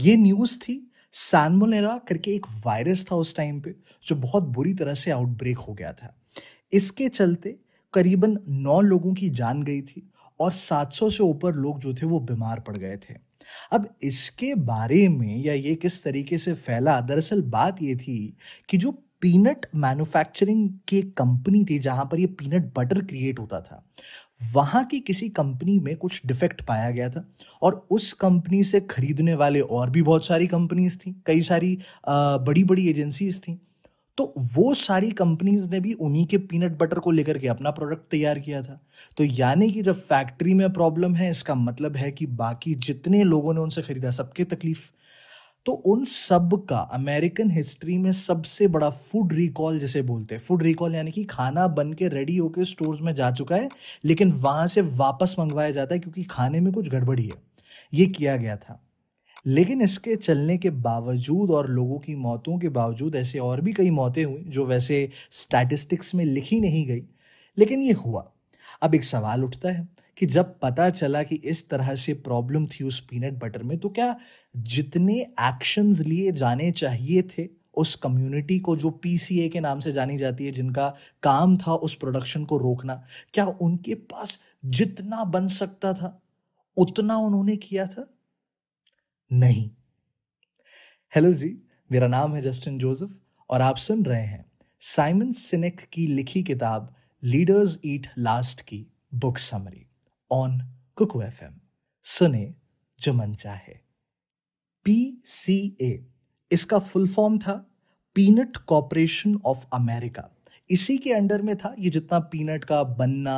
ये न्यूज़ थी सैनमोनेरा करके एक वायरस था उस टाइम पे जो बहुत बुरी तरह से आउटब्रेक हो गया था इसके चलते करीबन नौ लोगों की जान गई थी और 700 से ऊपर लोग जो थे वो बीमार पड़ गए थे अब इसके बारे में या ये किस तरीके से फैला दरअसल बात ये थी कि जो पीनट मैन्युफैक्चरिंग की कंपनी थी जहाँ पर ये पीनट बटर क्रिएट होता था वहाँ की किसी कंपनी में कुछ डिफेक्ट पाया गया था और उस कंपनी से खरीदने वाले और भी बहुत सारी कंपनीज थी कई सारी बड़ी बड़ी एजेंसीज थी तो वो सारी कंपनीज ने भी उन्हीं के पीनट बटर को लेकर के अपना प्रोडक्ट तैयार किया था तो यानी कि जब फैक्ट्री में प्रॉब्लम है इसका मतलब है कि बाकी जितने लोगों ने उनसे खरीदा सबके तकलीफ तो उन सब का अमेरिकन हिस्ट्री में सबसे बड़ा फूड रिकॉल जिसे बोलते हैं फूड रिकॉल यानी कि खाना बन के रेडी होके स्टोर्स में जा चुका है लेकिन वहाँ से वापस मंगवाया जाता है क्योंकि खाने में कुछ गड़बड़ी है ये किया गया था लेकिन इसके चलने के बावजूद और लोगों की मौतों के बावजूद ऐसे और भी कई मौतें हुई जो वैसे स्टैटिस्टिक्स में लिखी नहीं गई लेकिन ये हुआ अब एक सवाल उठता है कि जब पता चला कि इस तरह से प्रॉब्लम थी उस पीनट बटर में तो क्या जितने एक्शंस लिए जाने चाहिए थे उस कम्युनिटी को जो पीसीए के नाम से जानी जाती है जिनका काम था उस प्रोडक्शन को रोकना क्या उनके पास जितना बन सकता था उतना उन्होंने किया था नहीं हेलो जी मेरा नाम है जस्टिन जोसेफ और आप सुन रहे हैं साइमन सिनेक की लिखी किताब लीडर्स ईट लास्ट की book summary on Kuku F सुने जो मन चाहे पी सी ए इसका फुल फॉर्म था पीनट कॉरपोरेशन ऑफ अमेरिका इसी के अंडर में था ये जितना पीनट का बनना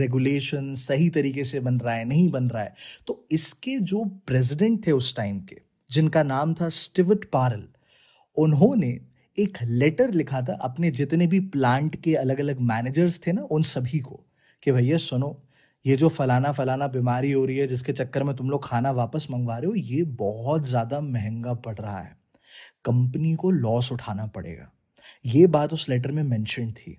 रेगुलेशन सही तरीके से बन रहा है नहीं बन रहा है तो इसके जो प्रेसिडेंट थे उस टाइम के जिनका नाम था स्टिवट पारल उन्होंने एक लेटर लिखा था अपने जितने भी प्लांट के अलग अलग मैनेजर्स थे ना उन सभी को कि भैया सुनो ये जो फलाना फलाना बीमारी हो रही है जिसके चक्कर में तुम लोग खाना वापस मंगवा रहे हो ये बहुत ज़्यादा महंगा पड़ रहा है कंपनी को लॉस उठाना पड़ेगा ये बात उस लेटर में मेंशन थी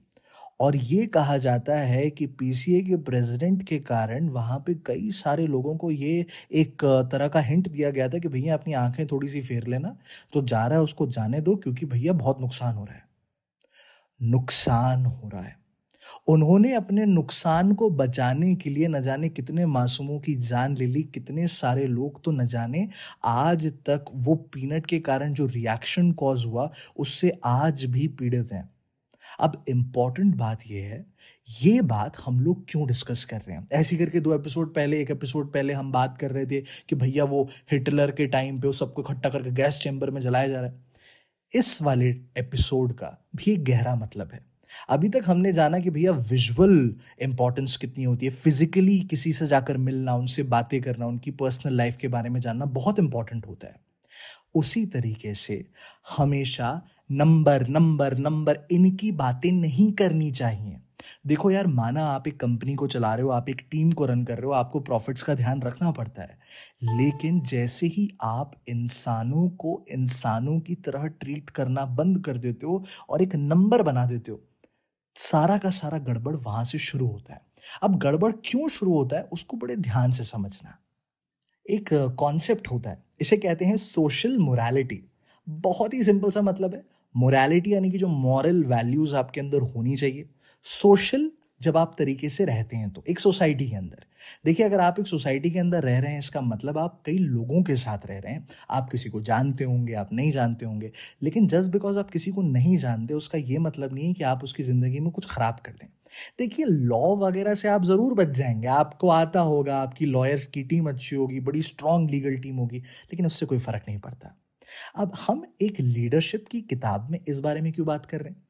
और ये कहा जाता है कि पीसीए के प्रेसिडेंट के कारण वहाँ पे कई सारे लोगों को ये एक तरह का हिंट दिया गया था कि भैया अपनी आंखें थोड़ी सी फेर लेना तो जा रहा है उसको जाने दो क्योंकि भैया बहुत नुकसान हो रहा है नुकसान हो रहा है उन्होंने अपने नुकसान को बचाने के लिए न जाने कितने मासूमों की जान ले ली कितने सारे लोग तो न जाने आज तक वो पीनट के कारण जो रिएक्शन कॉज हुआ उससे आज भी पीड़ित हैं अब इंपॉर्टेंट बात यह है ये बात हम लोग क्यों डिस्कस कर रहे हैं ऐसी करके दो एपिसोड पहले एक एपिसोड पहले हम बात कर रहे थे कि भैया वो हिटलर के टाइम पे वो सबको इकट्ठा करके गैस चैम्बर में जलाया जा रहा है इस वाले एपिसोड का भी गहरा मतलब है अभी तक हमने जाना कि भैया विजुअल इंपॉर्टेंस कितनी होती है फिजिकली किसी से जाकर मिलना उनसे बातें करना उनकी पर्सनल लाइफ के बारे में जानना बहुत इंपॉर्टेंट होता है उसी तरीके से हमेशा नंबर नंबर नंबर इनकी बातें नहीं करनी चाहिए देखो यार माना आप एक कंपनी को चला रहे हो आप एक टीम को रन कर रहे हो आपको प्रॉफिट्स का ध्यान रखना पड़ता है लेकिन जैसे ही आप इंसानों को इंसानों की तरह ट्रीट करना बंद कर देते हो और एक नंबर बना देते हो सारा का सारा गड़बड़ वहां से शुरू होता है अब गड़बड़ क्यों शुरू होता है उसको बड़े ध्यान से समझना एक कॉन्सेप्ट होता है इसे कहते हैं सोशल मोरालिटी बहुत ही सिंपल सा मतलब है मोरालिटी यानी कि जो मॉरल वैल्यूज आपके अंदर होनी चाहिए सोशल जब आप तरीके से रहते हैं तो एक सोसाइटी के अंदर देखिए अगर आप एक सोसाइटी के अंदर रह रहे हैं इसका मतलब आप कई लोगों के साथ रह रहे हैं आप किसी को जानते होंगे आप नहीं जानते होंगे लेकिन जस्ट बिकॉज आप किसी को नहीं जानते उसका ये मतलब नहीं है कि आप उसकी ज़िंदगी में कुछ ख़राब कर दें देखिए लॉ वगैरह से आप ज़रूर बच जाएंगे आपको आता होगा आपकी लॉयर की टीम अच्छी होगी बड़ी स्ट्रांग लीगल टीम होगी लेकिन उससे कोई फ़र्क नहीं पड़ता अब हम एक लीडरशिप की किताब में इस बारे में क्यों बात कर रहे हैं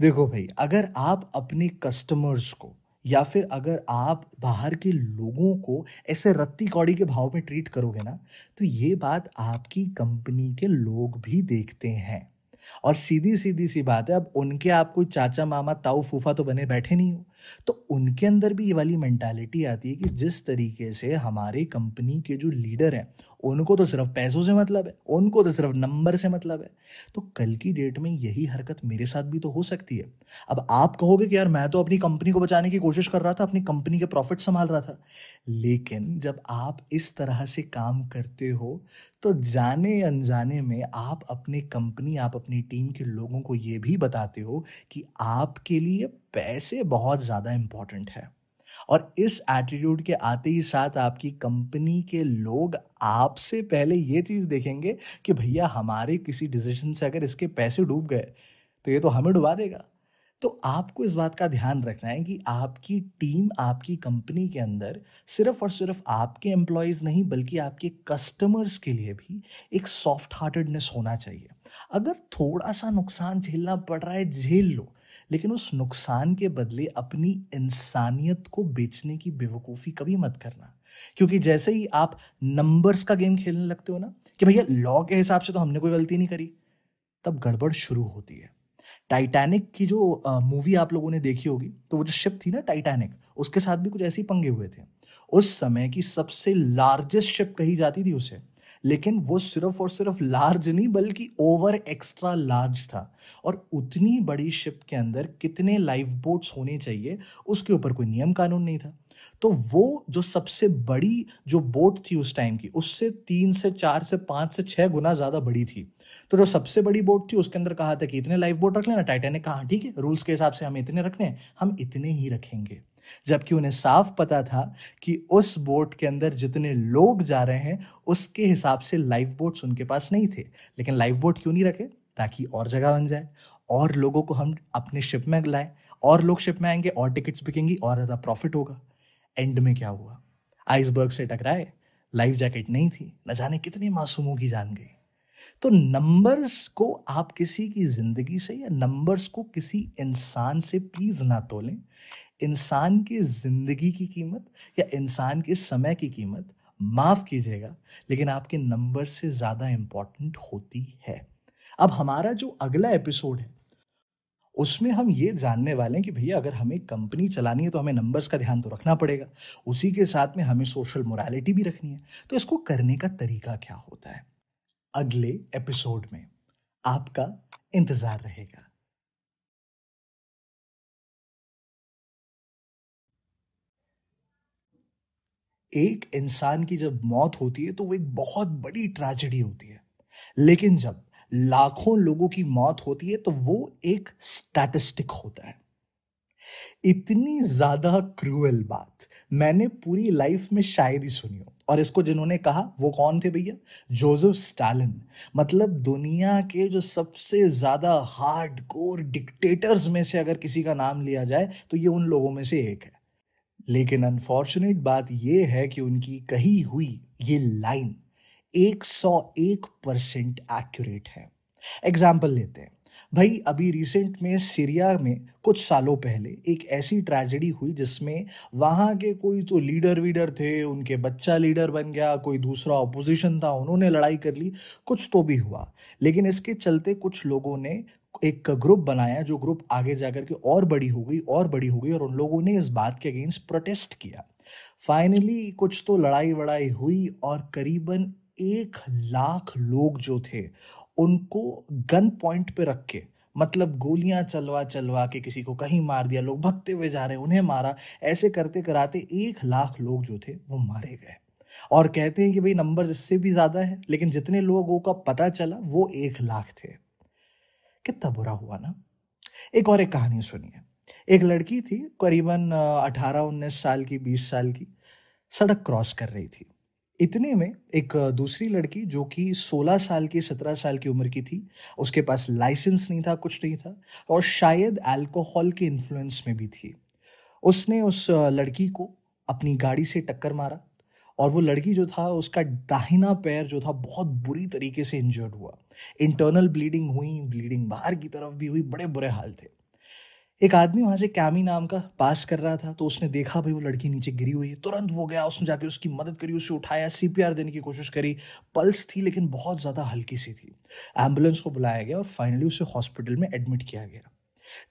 देखो भाई अगर आप अपने कस्टमर्स को या फिर अगर आप बाहर के लोगों को ऐसे रत्ती कौड़ी के भाव में ट्रीट करोगे ना तो ये बात आपकी कंपनी के लोग भी देखते हैं और सीधी सीधी सी बात है अब उनके आप कोई चाचा मामा ताऊ फूफा तो बने बैठे नहीं हो तो उनके अंदर भी ये वाली मेंटालिटी आती है कि जिस तरीके से हमारे कंपनी के जो लीडर हैं उनको तो सिर्फ पैसों से मतलब है उनको तो सिर्फ नंबर से मतलब है तो कल की डेट में यही हरकत मेरे साथ भी तो हो सकती है अब आप कहोगे कि यार मैं तो अपनी कंपनी को बचाने की कोशिश कर रहा था अपनी कंपनी के प्रॉफिट संभाल रहा था लेकिन जब आप इस तरह से काम करते हो तो जाने अनजाने में आप अपने कंपनी आप अपनी टीम के लोगों को ये भी बताते हो कि आपके लिए पैसे बहुत ज़्यादा इम्पॉर्टेंट है और इस एटीट्यूड के आते ही साथ आपकी कंपनी के लोग आपसे पहले ये चीज़ देखेंगे कि भैया हमारे किसी डिसीजन से अगर इसके पैसे डूब गए तो ये तो हमें डुबा देगा तो आपको इस बात का ध्यान रखना है कि आपकी टीम आपकी कंपनी के अंदर सिर्फ और सिर्फ आपके एम्प्लॉयज़ नहीं बल्कि आपके कस्टमर्स के लिए भी एक सॉफ्ट हार्टेडनेस होना चाहिए अगर थोड़ा सा नुकसान झेलना पड़ रहा है झेल लो लेकिन उस नुकसान के बदले अपनी इंसानियत को बेचने की बेवकूफ़ी कभी मत करना क्योंकि जैसे ही आप नंबर्स का गेम खेलने लगते हो ना कि भैया लॉ के हिसाब से तो हमने कोई गलती नहीं करी तब गड़बड़ शुरू होती है टाइटैनिक की जो मूवी आप लोगों ने देखी होगी तो वो जो शिप थी ना टाइटैनिक उसके साथ भी कुछ ऐसे पंगे हुए थे उस समय की सबसे लार्जेस्ट शिप कही जाती थी उसे लेकिन वो सिर्फ और सिर्फ लार्ज नहीं बल्कि ओवर एक्स्ट्रा लार्ज था और उतनी बड़ी शिप के अंदर कितने लाइफ बोट्स होने चाहिए उसके ऊपर कोई नियम कानून नहीं था तो वो जो सबसे बड़ी जो बोट थी उस टाइम की उससे तीन से चार से पाँच से छः गुना ज़्यादा बड़ी थी तो जो सबसे बड़ी बोट थी उसके अंदर कहा था कि इतने लाइफ बोट रख लेना टाइटेनिक कहा ठीक है रूल्स के हिसाब से हम इतने रखने हैं हम इतने ही रखेंगे जबकि उन्हें साफ पता था कि उस बोट के अंदर जितने लोग जा रहे हैं उसके हिसाब से लाइफ बोट्स उनके पास नहीं थे लेकिन लाइफ बोट क्यों नहीं रखे ताकि और जगह बन जाए और लोगों को हम अपने शिप में लाए और लोग शिप में आएंगे और टिकट्स बिकेंगी और ज़्यादा प्रॉफिट होगा एंड में क्या हुआ आइसबर्ग से टकराए लाइफ जैकेट नहीं थी न जाने कितने मासूमों की जान गई तो नंबर्स को आप किसी की ज़िंदगी से या नंबर्स को किसी इंसान से प्लीज़ ना तोलें इंसान की ज़िंदगी की कीमत या इंसान के समय की कीमत माफ़ कीजिएगा लेकिन आपके नंबर से ज़्यादा इंपॉर्टेंट होती है अब हमारा जो अगला एपिसोड है उसमें हम ये जानने वाले हैं कि भैया अगर हमें कंपनी चलानी है तो हमें नंबर्स का ध्यान तो रखना पड़ेगा उसी के साथ में हमें सोशल मोरालिटी भी रखनी है तो इसको करने का तरीका क्या होता है अगले एपिसोड में आपका इंतज़ार रहेगा एक इंसान की जब मौत होती है तो वो एक बहुत बड़ी ट्रेजेडी होती है लेकिन जब लाखों लोगों की मौत होती है तो वो एक स्टैटिस्टिक होता है इतनी ज्यादा क्रूअल बात मैंने पूरी लाइफ में शायद ही सुनी हो और इसको जिन्होंने कहा वो कौन थे भैया जोसेफ स्टालिन मतलब दुनिया के जो सबसे ज़्यादा हार्ड कोर डिक्टेटर्स में से अगर किसी का नाम लिया जाए तो ये उन लोगों में से एक है लेकिन अनफॉर्चुनेट बात यह है कि उनकी कही हुई ये लाइन 101 परसेंट एक्यूरेट है एग्जाम्पल लेते हैं भाई अभी रिसेंट में सीरिया में कुछ सालों पहले एक ऐसी ट्रेजेडी हुई जिसमें वहाँ के कोई तो लीडर वीडर थे उनके बच्चा लीडर बन गया कोई दूसरा ऑपोजिशन था उन्होंने लड़ाई कर ली कुछ तो भी हुआ लेकिन इसके चलते कुछ लोगों ने एक ग्रुप बनाया जो ग्रुप आगे जाकर के और बड़ी हो गई और बड़ी हो गई और उन लोगों ने इस बात के अगेंस्ट प्रोटेस्ट किया फाइनली कुछ तो लड़ाई वड़ाई हुई और करीबन एक लाख लोग जो थे उनको गन पॉइंट पे रख के मतलब गोलियां चलवा चलवा के किसी को कहीं मार दिया लोग भगते हुए जा रहे हैं उन्हें मारा ऐसे करते कराते एक लाख लोग जो थे वो मारे गए और कहते हैं कि भाई नंबर इससे भी ज़्यादा है लेकिन जितने लोगों का पता चला वो एक लाख थे कितना बुरा हुआ ना एक और एक कहानी सुनिए एक लड़की थी करीबन अठारह उन्नीस साल की बीस साल की सड़क क्रॉस कर रही थी इतने में एक दूसरी लड़की जो कि 16 साल की 17 साल की उम्र की थी उसके पास लाइसेंस नहीं था कुछ नहीं था और शायद अल्कोहल के इन्फ्लुएंस में भी थी उसने उस लड़की को अपनी गाड़ी से टक्कर मारा और वो लड़की जो था उसका दाहिना पैर जो था बहुत बुरी तरीके से इंजर्ड हुआ इंटरनल ब्लीडिंग हुई ब्लीडिंग बाहर की तरफ भी हुई बड़े बुरे हाल थे एक आदमी वहाँ से कैमी नाम का पास कर रहा था तो उसने देखा भाई वो लड़की नीचे गिरी हुई है तुरंत वो गया उसने जाके उसकी मदद करी उसे उठाया सीपीआर देने की कोशिश करी पल्स थी लेकिन बहुत ज़्यादा हल्की सी थी एम्बुलेंस को बुलाया गया और फाइनली उसे हॉस्पिटल में एडमिट किया गया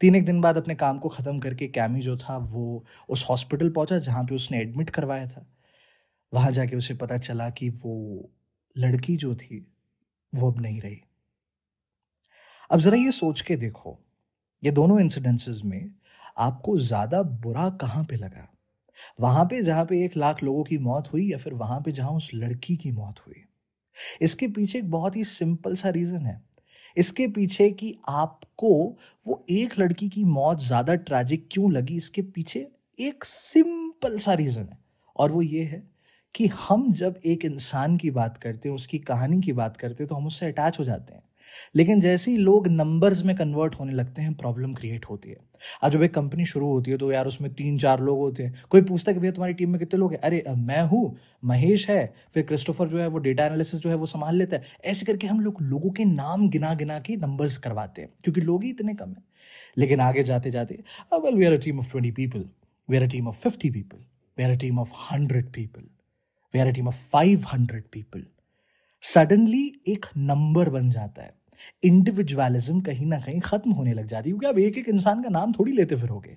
तीन एक दिन बाद अपने काम को ख़त्म करके कैमी जो था वो उस हॉस्पिटल पहुंचा जहाँ पे उसने एडमिट करवाया था वहाँ जाके उसे पता चला कि वो लड़की जो थी वो अब नहीं रही अब ज़रा ये सोच के देखो ये दोनों इंसिडेंसेस में आपको ज़्यादा बुरा कहाँ पे लगा वहां पे जहां पे एक लाख लोगों की मौत हुई या फिर वहां पे जहाँ उस लड़की की मौत हुई इसके पीछे एक बहुत ही सिंपल सा रीज़न है इसके पीछे कि आपको वो एक लड़की की मौत ज़्यादा ट्रैजिक क्यों लगी इसके पीछे एक सिंपल सा रीज़न है और वो ये है कि हम जब एक इंसान की बात करते हैं उसकी कहानी की बात करते हैं तो हम उससे अटैच हो जाते हैं लेकिन जैसे ही लोग नंबर्स में कन्वर्ट होने लगते हैं प्रॉब्लम क्रिएट होती है अब जब एक कंपनी शुरू होती है तो यार उसमें तीन चार लोग होते हैं कोई पूछता है कि भैया तुम्हारी टीम में कितने लोग हैं अरे मैं हूँ महेश है फिर क्रिस्टोफर जो है वो डेटा एनालिसिस जो है वो संभाल लेता है ऐसे करके हम लोग लोगों के नाम गिना गिना के नंबर्स करवाते हैं क्योंकि लोग ही इतने कम हैं लेकिन आगे जाते जाते well we are a team of twenty people we are a team of fifty people we are a team of hundred people we are a team of five hundred people suddenly एक number बन जाता है individualism कहीं ना कहीं ख़त्म होने लग जाती है क्योंकि आप एक एक इंसान का नाम थोड़ी लेते फिरोगे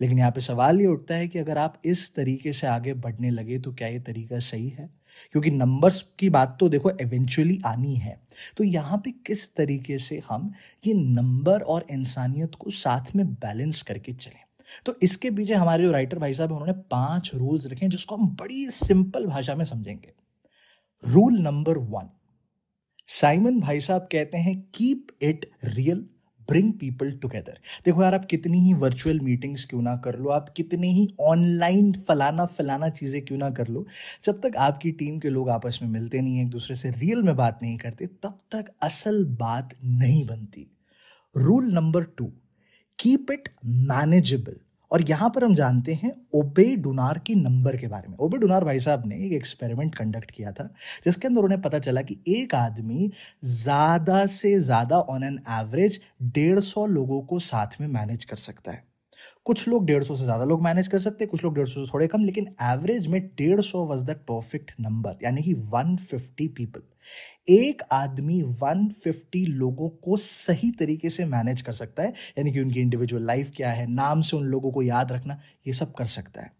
लेकिन यहाँ पे सवाल ये उठता है कि अगर आप इस तरीके से आगे बढ़ने लगे तो क्या ये तरीका सही है क्योंकि नंबर्स की बात तो देखो एवेंचुअली आनी है तो यहाँ पे किस तरीके से हम ये नंबर और इंसानियत को साथ में बैलेंस करके चलें तो इसके पीछे हमारे जो राइटर भाई साहब उन्होंने पांच रूल्स रखे हैं जिसको हम बड़ी सिंपल भाषा में समझेंगे रूल नंबर वन साइमन भाई साहब कहते हैं keep it real bring people together देखो यार आप कितनी ही वर्चुअल मीटिंग्स क्यों ना कर लो आप कितने ही ऑनलाइन फलाना फलाना चीज़ें क्यों ना कर लो जब तक आपकी टीम के लोग आपस में मिलते नहीं हैं एक दूसरे से रियल में बात नहीं करते तब तक असल बात नहीं बनती rule number two keep it manageable और यहाँ पर हम जानते हैं ओबे डुनार के नंबर के बारे में ओबे डुनार भाई साहब ने एक एक्सपेरिमेंट कंडक्ट किया था जिसके अंदर उन्हें पता चला कि एक आदमी ज़्यादा से ज़्यादा ऑन एन एवरेज डेढ़ सौ लोगों को साथ में मैनेज कर सकता है कुछ लोग डेढ़ सौ से ज़्यादा लोग मैनेज कर सकते हैं कुछ लोग डेढ़ सौ से थोड़े कम लेकिन एवरेज में डेढ़ सौ वॉज द परफेक्ट नंबर यानी कि वन फिफ्टी पीपल एक आदमी 150 लोगों को सही तरीके से मैनेज कर सकता है यानी कि उनकी इंडिविजुअल लाइफ क्या है नाम से उन लोगों को याद रखना ये सब कर सकता है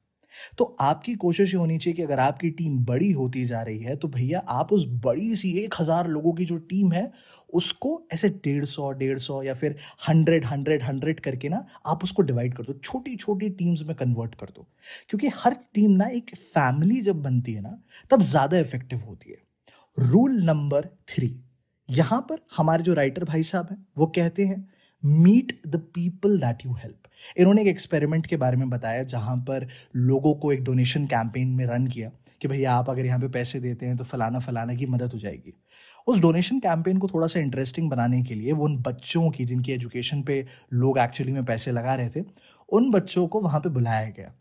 तो आपकी कोशिश ये होनी चाहिए कि अगर आपकी टीम बड़ी होती जा रही है तो भैया आप उस बड़ी सी एक हज़ार लोगों की जो टीम है उसको ऐसे डेढ़ सौ डेढ़ सौ या फिर हंड्रेड हंड्रेड हंड्रेड करके ना आप उसको डिवाइड कर दो छोटी छोटी टीम्स में कन्वर्ट कर दो क्योंकि हर टीम ना एक फैमिली जब बनती है ना तब ज़्यादा इफेक्टिव होती है रूल नंबर थ्री यहाँ पर हमारे जो राइटर भाई साहब हैं वो कहते हैं meet the people that you help इन्होंने एक एक्सपेरिमेंट के बारे में बताया जहाँ पर लोगों को एक डोनेशन कैंपेन में रन किया कि भैया आप अगर यहाँ पे पैसे देते हैं तो फलाना फलाना की मदद हो जाएगी उस डोनेशन कैंपेन को थोड़ा सा इंटरेस्टिंग बनाने के लिए वो उन बच्चों की जिनकी एजुकेशन पे लोग एक्चुअली में पैसे लगा रहे थे उन बच्चों को वहाँ पे बुलाया गया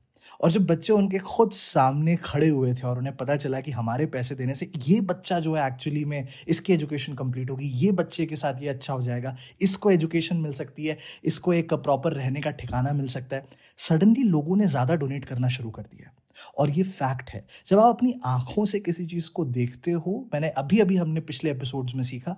और जब बच्चे उनके खुद सामने खड़े हुए थे और उन्हें पता चला कि हमारे पैसे देने से ये बच्चा जो है एक्चुअली में इसकी एजुकेशन कंप्लीट होगी ये बच्चे के साथ ये अच्छा हो जाएगा इसको एजुकेशन मिल सकती है इसको एक प्रॉपर रहने का ठिकाना मिल सकता है सडनली लोगों ने ज़्यादा डोनेट करना शुरू कर दिया और ये फैक्ट है जब आप अपनी आंखों से किसी चीज़ को देखते हो मैंने अभी अभी हमने पिछले एपिसोड्स में सीखा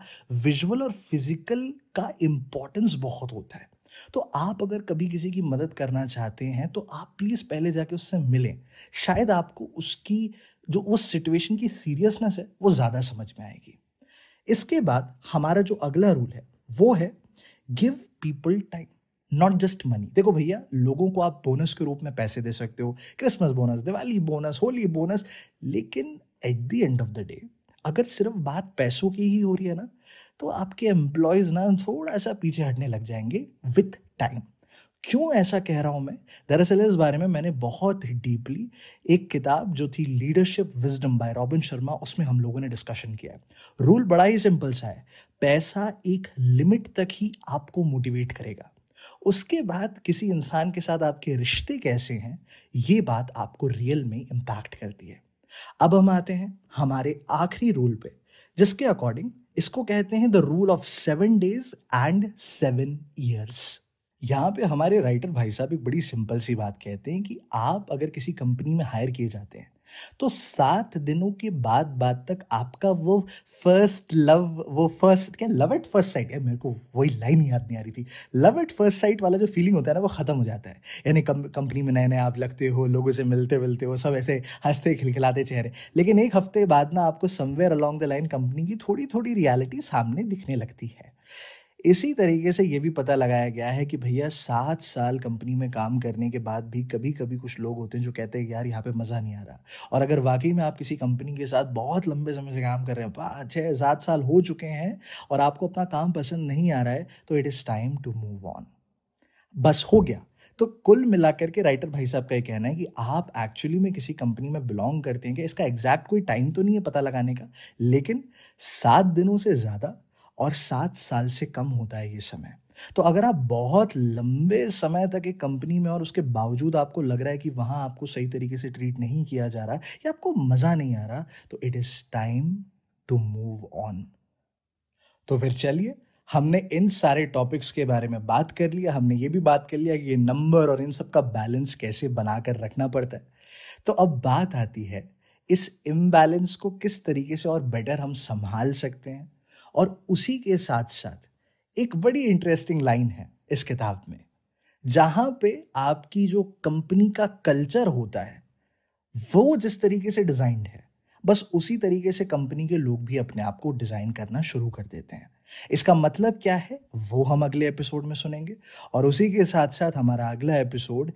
विजुअल और फिजिकल का इम्पोर्टेंस बहुत होता है तो आप अगर कभी किसी की मदद करना चाहते हैं तो आप प्लीज़ पहले जाके उससे मिलें शायद आपको उसकी जो उस सिचुएशन की सीरियसनेस है वो ज़्यादा समझ में आएगी इसके बाद हमारा जो अगला रूल है वो है give people time not just money देखो भैया लोगों को आप बोनस के रूप में पैसे दे सकते हो Christmas bonus Diwali bonus Holi bonus लेकिन at the end of the day अगर सिर्फ बात पैसों की ही हो रही है ना तो आपके एम्प्लॉयज़ ना थोड़ा सा पीछे हटने लग जाएंगे विथ टाइम क्यों ऐसा कह रहा हूँ मैं दरअसल इस बारे में मैंने बहुत ही डीपली एक किताब जो थी leadership wisdom by Robin Sharma उसमें हम लोगों ने डिस्कशन किया है रूल बड़ा ही सिंपल सा है पैसा एक लिमिट तक ही आपको मोटिवेट करेगा उसके बाद किसी इंसान के साथ आपके रिश्ते कैसे हैं ये बात आपको रियल में इम्पैक्ट करती है अब हम आते हैं हमारे आखिरी रूल पे जिसके अकॉर्डिंग इसको कहते हैं the rule of seven days and seven years यहाँ पे हमारे राइटर भाई साहब एक बड़ी सिंपल सी बात कहते हैं कि आप अगर किसी कंपनी में हायर किए जाते हैं तो सात दिनों के बाद बाद तक आपका वो फर्स्ट लव वो फर्स्ट क्या लव एट फर्स्ट साइट मेरे को वही लाइन याद नहीं आ रही थी लव एट फर्स्ट साइट वाला जो फीलिंग होता है ना वो ख़त्म हो जाता है यानी कंपनी में नए नए आप लगते हो लोगों से मिलते मिलते हो सब ऐसे हंसते खिलखिलाते चेहरे लेकिन एक हफ्ते बाद ना आपको somewhere along the line company की थोड़ी थोड़ी रियालिटी सामने दिखने लगती है इसी तरीके से ये भी पता लगाया गया है कि भैया सात साल कंपनी में काम करने के बाद भी कभी कभी कुछ लोग होते हैं जो कहते हैं यार यहाँ पे मज़ा नहीं आ रहा और अगर वाकई में आप किसी कंपनी के साथ बहुत लंबे समय से काम कर रहे हैं पाँच छः सात साल हो चुके हैं और आपको अपना काम पसंद नहीं आ रहा है तो it is time to move on बस हो गया तो कुल मिलाकर के राइटर भाई साहब का ये कहना है कि आप एक्चुअली में किसी कंपनी में बिलोंग करते हैं कि इसका एग्जैक्ट कोई टाइम तो नहीं है पता लगाने का लेकिन सात दिनों से ज़्यादा और सात साल से कम होता है ये समय तो अगर आप बहुत लंबे समय तक एक कंपनी में और उसके बावजूद आपको लग रहा है कि वहाँ आपको सही तरीके से ट्रीट नहीं किया जा रहा या आपको मज़ा नहीं आ रहा तो it is time to move on तो फिर चलिए हमने इन सारे टॉपिक्स के बारे में बात कर लिया हमने ये भी बात कर लिया कि ये नंबर और इन सब का बैलेंस कैसे बना कर रखना पड़ता है तो अब बात आती है इस इम्बैलेंस को किस तरीके से और बेटर हम संभाल सकते हैं और उसी के साथ साथ एक बड़ी इंटरेस्टिंग लाइन है इस किताब में जहाँ पे आपकी जो कंपनी का कल्चर होता है वो जिस तरीके से डिज़ाइंड है बस उसी तरीके से कंपनी के लोग भी अपने आप को डिज़ाइन करना शुरू कर देते हैं इसका मतलब क्या है वो हम अगले एपिसोड में सुनेंगे और उसी के साथ साथ हमारा अगला एपिसोड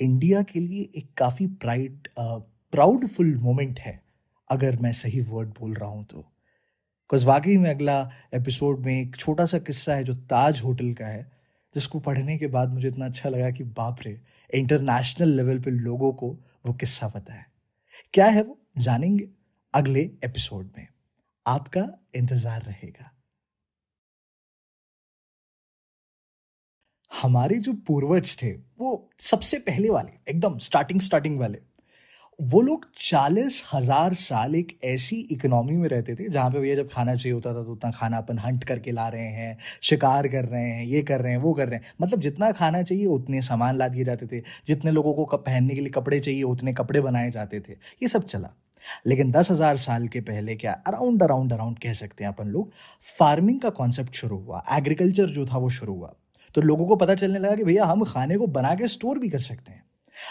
इंडिया के लिए एक काफ़ी प्राइड प्राउडफुल मोमेंट है अगर मैं सही वर्ड बोल रहा हूँ तो बिकॉज वाकई में अगला एपिसोड में एक छोटा सा किस्सा है जो ताज होटल का है जिसको पढ़ने के बाद मुझे इतना अच्छा लगा कि बाप रे इंटरनेशनल लेवल पे लोगों को वो किस्सा पता है क्या है वो जानेंगे अगले एपिसोड में आपका इंतज़ार रहेगा हमारे जो पूर्वज थे वो सबसे पहले वाले एकदम स्टार्टिंग स्टार्टिंग वाले वो लोग चालीस हजार साल एक ऐसी इकोनॉमी में रहते थे जहाँ पे भैया जब खाना चाहिए होता था तो उतना खाना अपन हंट करके ला रहे हैं शिकार कर रहे हैं ये कर रहे हैं वो कर रहे हैं मतलब जितना खाना चाहिए उतने सामान ला दिए जाते थे जितने लोगों को पहनने के लिए कपड़े चाहिए उतने कपड़े बनाए जाते थे ये सब चला लेकिन दस हजार साल के पहले क्या अराउंड अराउंड अराउंड कह सकते हैं अपन लोग फार्मिंग का कॉन्सेप्ट शुरू हुआ एग्रीकल्चर जो था वो शुरू हुआ तो लोगों को पता चलने लगा कि भैया हम खाने को बना के स्टोर भी कर सकते हैं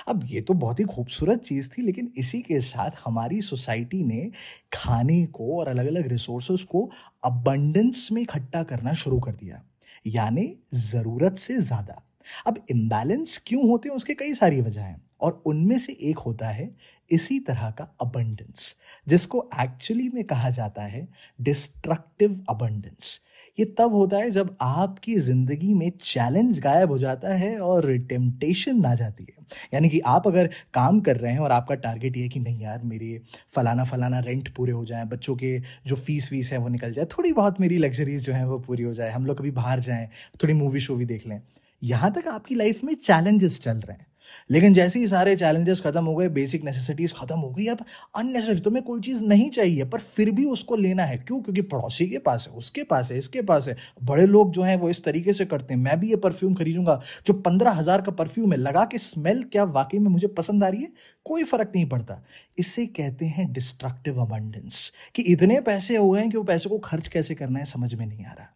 अब ये तो बहुत ही खूबसूरत चीज़ थी लेकिन इसी के साथ हमारी सोसाइटी ने खाने को और अलग अलग रिसोर्स को अबंडेंस में इकट्ठा करना शुरू कर दिया यानी ज़रूरत से ज़्यादा अब इम्बैलेंस क्यों होते हैं उसके कई सारी वजह हैं और उनमें से एक होता है इसी तरह का अबंडेंस जिसको एक्चुअली में कहा जाता है डिस्ट्रक्टिव अबंडेंस ये तब होता है जब आपकी ज़िंदगी में चैलेंज गायब हो जाता है और टेम्पटेशन आ जाती है यानी कि आप अगर काम कर रहे हैं और आपका टारगेट ये है कि नहीं यार मेरे फलाना फलाना रेंट पूरे हो जाए बच्चों के जो फीस वीस है वो निकल जाए थोड़ी बहुत मेरी लग्जरीज जो है वो पूरी हो जाए हम लोग कभी बाहर जाएँ थोड़ी मूवी शूवी देख लें यहाँ तक आपकी लाइफ में चैलेंजेस चल रहे हैं लेकिन जैसे ही सारे चैलेंजेस खत्म हो गए बेसिक नेसेसिटीज खत्म हो गई अब अननेसेसरी तुम्हें कोई चीज़ नहीं चाहिए पर फिर भी उसको लेना है क्यों क्योंकि पड़ोसी के पास है उसके पास है इसके पास है बड़े लोग जो हैं वो इस तरीके से करते हैं मैं भी ये परफ्यूम खरीदूंगा जो पंद्रह हज़ार का परफ्यूम है लगा के स्मेल क्या वाकई में मुझे पसंद आ रही है कोई फ़र्क नहीं पड़ता इसे कहते हैं डिस्ट्रक्टिव अबंडेंस कि इतने पैसे हो गए हैं कि वो पैसे को खर्च कैसे करना है समझ में नहीं आ रहा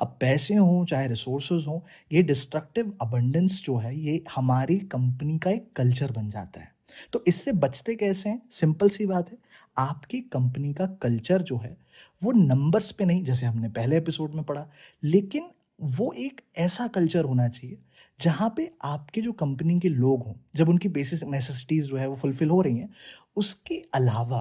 अब पैसे हों चाहे रिसोर्स हों ये डिस्ट्रक्टिव अबंडेंस जो है ये हमारी कंपनी का एक कल्चर बन जाता है तो इससे बचते कैसे हैं सिंपल सी बात है आपकी कंपनी का कल्चर जो है वो नंबर्स पे नहीं जैसे हमने पहले एपिसोड में पढ़ा लेकिन वो एक ऐसा कल्चर होना चाहिए जहाँ पे आपके जो कंपनी के लोग हों जब उनकी बेसिस नेसेसिटीज़ जो है वो फुलफ़िल हो रही हैं उसके अलावा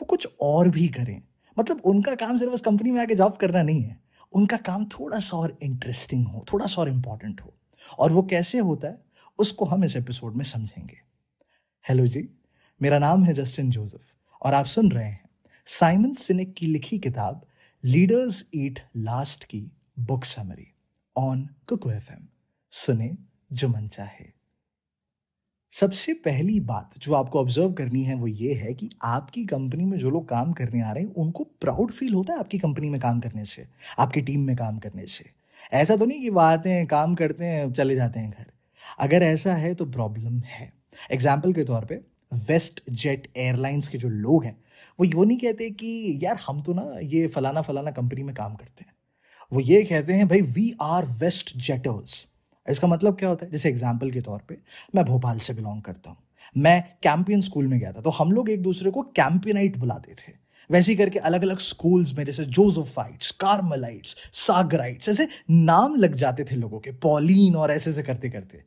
वो कुछ और भी करें मतलब उनका काम सिर्फ उस कंपनी में आके जॉब करना नहीं है उनका काम थोड़ा सा और इंटरेस्टिंग हो थोड़ा सा और इम्पॉर्टेंट हो और वो कैसे होता है उसको हम इस एपिसोड में समझेंगे हेलो जी मेरा नाम है जस्टिन जोसेफ और आप सुन रहे हैं साइमन सिनेक की लिखी किताब लीडर्स ईट लास्ट की book summary on Kuku F सुने जो मन चाहे सबसे पहली बात जो आपको ऑब्जर्व करनी है वो ये है कि आपकी कंपनी में जो लोग काम करने आ रहे हैं उनको प्राउड फील होता है आपकी कंपनी में काम करने से आपकी टीम में काम करने से ऐसा तो नहीं कि वह आते हैं काम करते हैं चले जाते हैं घर अगर ऐसा है तो प्रॉब्लम है एग्जाम्पल के तौर पर वेस्ट जेट एयरलाइंस के जो लोग हैं वो यो नहीं कहते कि यार हम तो ना ये फलाना फलाना कंपनी में काम करते हैं वो ये कहते हैं भाई वी आर वेस्ट जेटर्स इसका मतलब क्या होता है जैसे एग्जाम्पल के तौर पर मैं भोपाल से बिलोंग करता हूँ मैं कैंपियन स्कूल में गया था तो हम लोग एक दूसरे को कैंपियनाइट बुलाते थे वैसे ही करके अलग अलग स्कूल्स में जैसे जोजोफाइट्स कार्मलाइट्स सागराइट्स ऐसे नाम लग जाते थे लोगों के पॉलिन और ऐसे ऐसे करते करते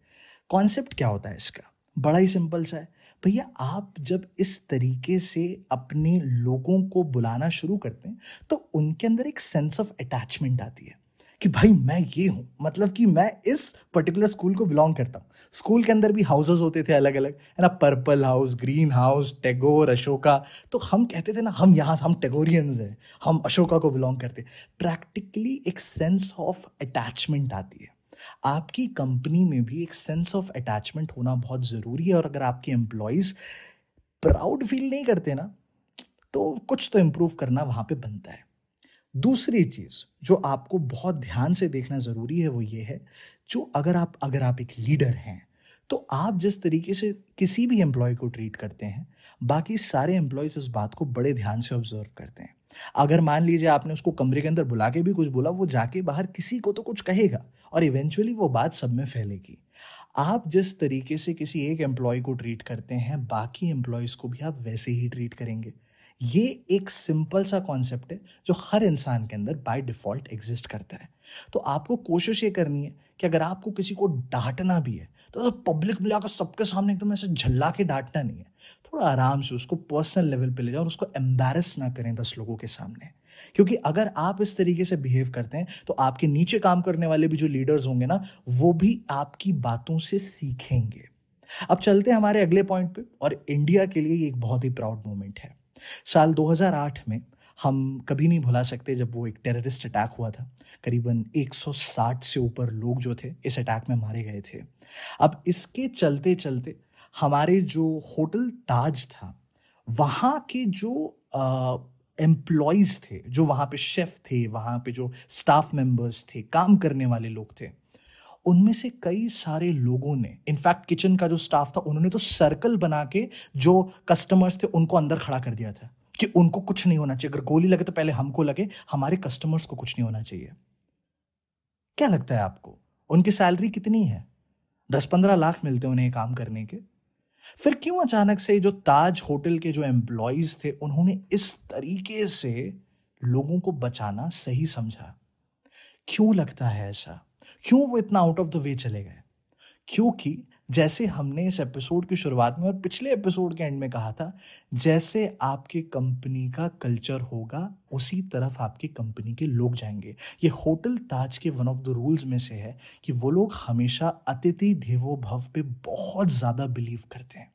कॉन्सेप्ट क्या होता है इसका बड़ा ही सिंपल सा है भैया आप जब इस तरीके से अपने लोगों को बुलाना शुरू करते हैं तो उनके अंदर एक सेंस ऑफ अटैचमेंट आती है कि भाई मैं ये हूँ मतलब कि मैं इस पर्टिकुलर स्कूल को बिलोंग करता हूँ स्कूल के अंदर भी हाउसेज होते थे अलग अलग है ना purple house green house Tagore Ashoka तो हम कहते थे ना हम यहाँ हम टेगोरियंस हैं हम अशोका को बिलोंग करते प्रैक्टिकली एक सेंस ऑफ अटैचमेंट आती है आपकी कंपनी में भी एक सेंस ऑफ अटैचमेंट होना बहुत ज़रूरी है और अगर आपके एम्प्लॉयज़ प्राउड फील नहीं करते ना तो कुछ तो इम्प्रूव करना वहाँ पर बनता है दूसरी चीज़ जो आपको बहुत ध्यान से देखना ज़रूरी है वो ये है जो अगर आप अगर आप एक लीडर हैं तो आप जिस तरीके से किसी भी एम्प्लॉय को ट्रीट करते हैं बाकी सारे एम्प्लॉयज़ इस बात को बड़े ध्यान से ऑब्जर्व करते हैं अगर मान लीजिए आपने उसको कमरे के अंदर बुला के भी कुछ बोला वो जाके बाहर किसी को तो कुछ कहेगा और इवेंचुअली वो बात सब में फैलेगी आप जिस तरीके से किसी एक एम्प्लॉय को ट्रीट करते हैं बाकी एम्प्लॉयज़ को भी आप वैसे ही ट्रीट करेंगे ये एक सिंपल सा कॉन्सेप्ट है जो हर इंसान के अंदर बाय डिफ़ॉल्ट एग्जिस्ट करता है तो आपको कोशिश ये करनी है कि अगर आपको किसी को डांटना भी है तो, तो पब्लिक में जाकर सबके सामने एकदम ऐसे झल्ला के डांटना नहीं है थोड़ा आराम से उसको पर्सनल लेवल पे ले जाओ और उसको एम्बेरस ना करें दस लोगों के सामने क्योंकि अगर आप इस तरीके से बिहेव करते हैं तो आपके नीचे काम करने वाले भी जो लीडर्स होंगे ना वो भी आपकी बातों से सीखेंगे अब चलते हैं हमारे अगले पॉइंट पे और इंडिया के लिए ये एक बहुत ही प्राउड मोमेंट है साल 2008 में हम कभी नहीं भुला सकते जब वो एक टेररिस्ट अटैक हुआ था करीबन 160 से ऊपर लोग जो थे इस अटैक में मारे गए थे अब इसके चलते चलते हमारे जो होटल ताज था वहाँ के जो एम्प्लॉयज़ थे जो वहाँ पे शेफ़ थे वहाँ पे जो स्टाफ मेंबर्स थे काम करने वाले लोग थे उनमें से कई सारे लोगों ने इनफैक्ट किचन का जो स्टाफ था उन्होंने तो सर्कल बना के जो कस्टमर्स थे उनको अंदर खड़ा कर दिया था कि उनको कुछ नहीं होना चाहिए अगर गोली लगे तो पहले हमको लगे हमारे कस्टमर्स को कुछ नहीं होना चाहिए क्या लगता है आपको उनकी सैलरी कितनी है दस पंद्रह लाख मिलते उन्हें काम करने के फिर क्यों अचानक से जो ताज होटल के जो एम्प्लॉयज थे उन्होंने इस तरीके से लोगों को बचाना सही समझा क्यों लगता है ऐसा क्यों वो इतना आउट ऑफ द वे चले गए क्योंकि जैसे हमने इस एपिसोड की शुरुआत में और पिछले एपिसोड के एंड में कहा था जैसे आपके कंपनी का कल्चर होगा उसी तरफ आपकी कंपनी के लोग जाएंगे ये होटल ताज के वन ऑफ द रूल्स में से है कि वो लोग हमेशा अतिथि देवो भव पे बहुत ज़्यादा बिलीव करते हैं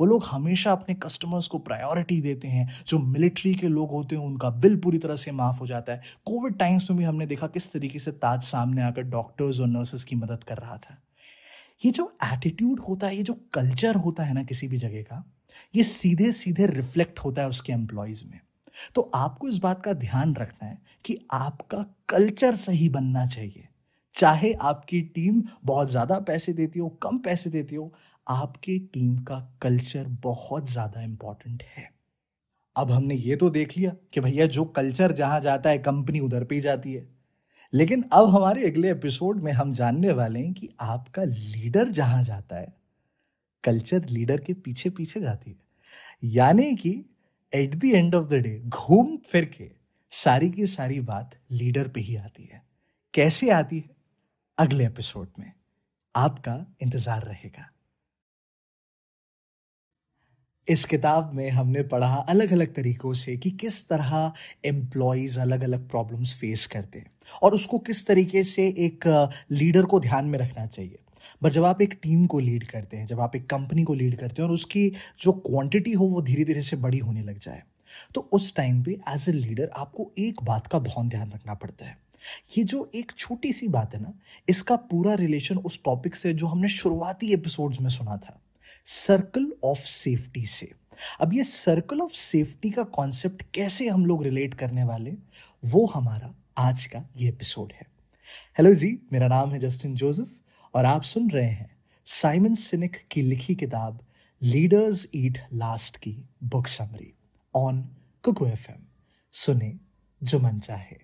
वो लोग हमेशा अपने कस्टमर्स को प्रायोरिटी देते हैं जो मिलिट्री के लोग होते हैं उनका बिल पूरी तरह से माफ़ हो जाता है कोविड टाइम्स में भी हमने देखा किस तरीके से ताज सामने आकर डॉक्टर्स और नर्सेस की मदद कर रहा था ये जो एटीट्यूड होता है ये जो कल्चर होता है ना किसी भी जगह का ये सीधे सीधे रिफ्लेक्ट होता है उसके एम्प्लॉयज़ में तो आपको इस बात का ध्यान रखना है कि आपका कल्चर सही बनना चाहिए चाहे आपकी टीम बहुत ज़्यादा पैसे देती हो कम पैसे देती हो आपके टीम का कल्चर बहुत ज़्यादा इंपॉर्टेंट है अब हमने ये तो देख लिया कि भैया जो कल्चर जहां जाता है कंपनी उधर पे ही जाती है लेकिन अब हमारे अगले एपिसोड में हम जानने वाले हैं कि आपका लीडर जहां जाता है कल्चर लीडर के पीछे पीछे जाती है यानी कि at the end of the day घूम फिर के सारी की सारी बात लीडर पे ही आती है कैसे आती है अगले एपिसोड में आपका इंतज़ार रहेगा इस किताब में हमने पढ़ा अलग अलग तरीक़ों से कि किस तरह एम्प्लॉयज़ अलग अलग प्रॉब्लम्स फेस करते हैं और उसको किस तरीके से एक लीडर को ध्यान में रखना चाहिए बट जब आप एक टीम को लीड करते हैं जब आप एक कंपनी को लीड करते हैं और उसकी जो क्वांटिटी हो वो धीरे धीरे से बड़ी होने लग जाए तो उस टाइम पे एज ए लीडर आपको एक बात का बहुत ध्यान रखना पड़ता है ये जो एक छोटी सी बात है ना इसका पूरा रिलेशन उस टॉपिक से जो हमने शुरुआती एपिसोड्स में सुना था सर्कल ऑफ सेफ्टी से अब ये सर्कल ऑफ सेफ्टी का कॉन्सेप्ट कैसे हम लोग रिलेट करने वाले वो हमारा आज का ये एपिसोड है हेलो जी मेरा नाम है जस्टिन जोसेफ और आप सुन रहे हैं साइमन सिनिक की लिखी किताब लीडर्स ईट लास्ट की book summary on Kuku F सुने जो मन चाहे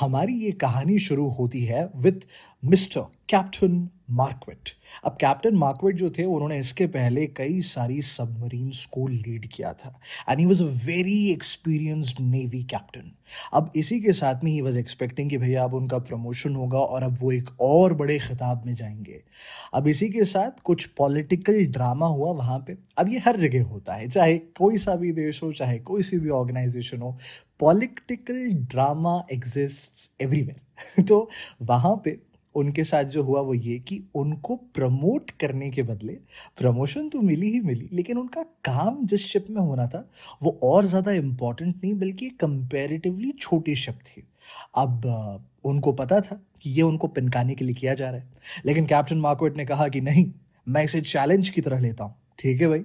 हमारी ये कहानी शुरू होती है विथ मिस्टर कैप्टन मार्कवेट अब कैप्टन मार्कवेट जो थे उन्होंने इसके पहले कई सारी सबमरीन्स को लीड किया था and he was a very experienced navy captain अब इसी के साथ में ही वॉज एक्सपेक्टिंग कि भैया अब उनका प्रमोशन होगा और अब वो एक और बड़े खिताब में जाएंगे अब इसी के साथ कुछ पॉलिटिकल ड्रामा हुआ वहाँ पे अब ये हर जगह होता है चाहे कोई सा भी देश हो चाहे कोई सी भी ऑर्गेनाइजेशन हो पॉलिटिकल ड्रामा एग्जिस्ट एवरीवेयर तो वहाँ पे उनके साथ जो हुआ वो ये कि उनको प्रमोट करने के बदले प्रमोशन तो मिली ही मिली लेकिन उनका काम जिस शिप में होना था वो और ज़्यादा इम्पॉर्टेंट नहीं बल्कि कंपेरेटिवली छोटी शिप थी अब उनको पता था कि ये उनको पिनकाने के लिए किया जा रहा है लेकिन कैप्टन मार्कोट ने कहा कि नहीं मैं इसे चैलेंज की तरह लेता हूँ ठीक है भाई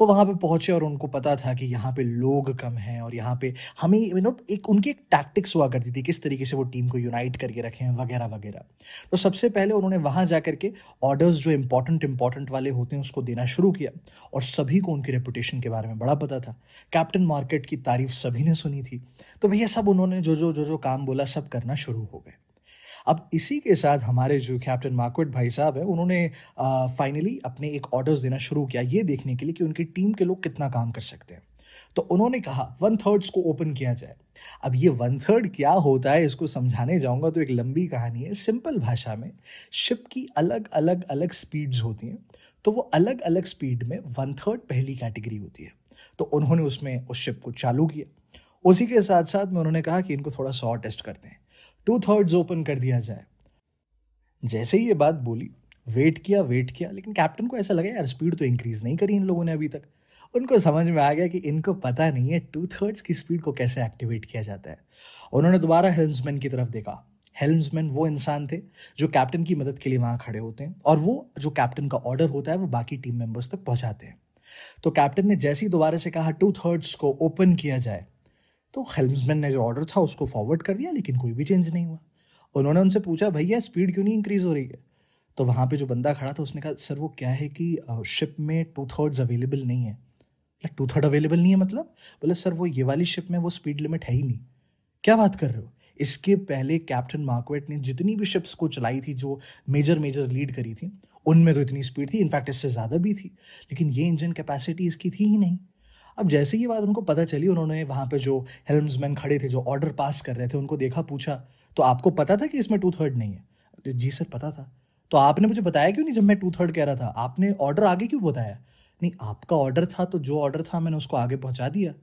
वो वहाँ पे पहुँचे और उनको पता था कि यहाँ पे लोग कम हैं और यहाँ पे हमें यू नो एक उनकी एक टैक्टिक्स हुआ करती थी किस तरीके से वो टीम को यूनाइट करके रखे हैं वगैरह वगैरह तो सबसे पहले उन्होंने वहाँ जा करके ऑर्डर्स जो इंपॉर्टेंट इंपॉर्टेंट वाले होते हैं उसको देना शुरू किया और सभी को उनकी रेपुटेशन के बारे में बड़ा पता था कैप्टन मार्केट की तारीफ सभी ने सुनी थी तो भैया सब उन्होंने जो जो जो जो काम बोला सब करना शुरू हो गए अब इसी के साथ हमारे जो कैप्टन मार्कवेट भाई साहब है उन्होंने फाइनली अपने एक ऑर्डर्स देना शुरू किया ये देखने के लिए कि उनकी टीम के लोग कितना काम कर सकते हैं तो उन्होंने कहा वन थर्ड्स को ओपन किया जाए अब ये वन थर्ड क्या होता है इसको समझाने जाऊंगा तो एक लंबी कहानी है सिंपल भाषा में शिप की अलग अलग अलग स्पीड्स होती हैं तो वो अलग अलग स्पीड में वन थर्ड पहली कैटेगरी होती है तो उन्होंने उसमें उस शिप को चालू किया उसी के साथ साथ में उन्होंने कहा कि इनको थोड़ा सा और टेस्ट करते हैं टू थर्ड्स ओपन कर दिया जाए जैसे ही ये बात बोली वेट किया वेट किया लेकिन कैप्टन को ऐसा लगा यार स्पीड तो इंक्रीज़ नहीं करी इन लोगों ने अभी तक उनको समझ में आ गया कि इनको पता नहीं है टू थर्ड्स की स्पीड को कैसे एक्टिवेट किया जाता है उन्होंने दोबारा हेल्म्समैन की तरफ देखा हेल्म्समैन वो इंसान थे जो कैप्टन की मदद के लिए वहाँ खड़े होते हैं और वो जो कैप्टन का ऑर्डर होता है वो बाकी टीम मेंबर्स तक पहुँचाते हैं तो कैप्टन ने जैसे ही दोबारा से कहा टू थर्ड्स को ओपन किया जाए तो हेल्मसमैन ने जो ऑर्डर था उसको फॉरवर्ड कर दिया लेकिन कोई भी चेंज नहीं हुआ उन्होंने उनसे पूछा भैया स्पीड क्यों नहीं इंक्रीज़ हो रही है तो वहाँ पे जो बंदा खड़ा था उसने कहा सर वो क्या है कि शिप में टू थर्ड्स अवेलेबल नहीं है टू थर्ड अवेलेबल नहीं है मतलब बोले सर वो ये वाली शिप में वो स्पीड लिमिट है ही नहीं क्या बात कर रहे हो इसके पहले कैप्टन मार्कवेट ने जितनी भी शिप्स को चलाई थी जो मेजर मेजर लीड करी थी उनमें तो इतनी स्पीड थी इनफैक्ट इससे ज़्यादा भी थी लेकिन ये इंजन कैपेसिटी इसकी थी ही नहीं अब जैसे ही बात उनको पता चली उन्होंने वहाँ पे जो हेलम्समैन खड़े थे जो ऑर्डर पास कर रहे थे उनको देखा पूछा तो आपको पता था कि इसमें टू थर्ड नहीं है जी सर पता था तो आपने मुझे बताया क्यों नहीं जब मैं टू थर्ड कह रहा था आपने ऑर्डर आगे क्यों बताया नहीं आपका ऑर्डर था तो जो ऑर्डर था मैंने उसको आगे पहुँचा दिया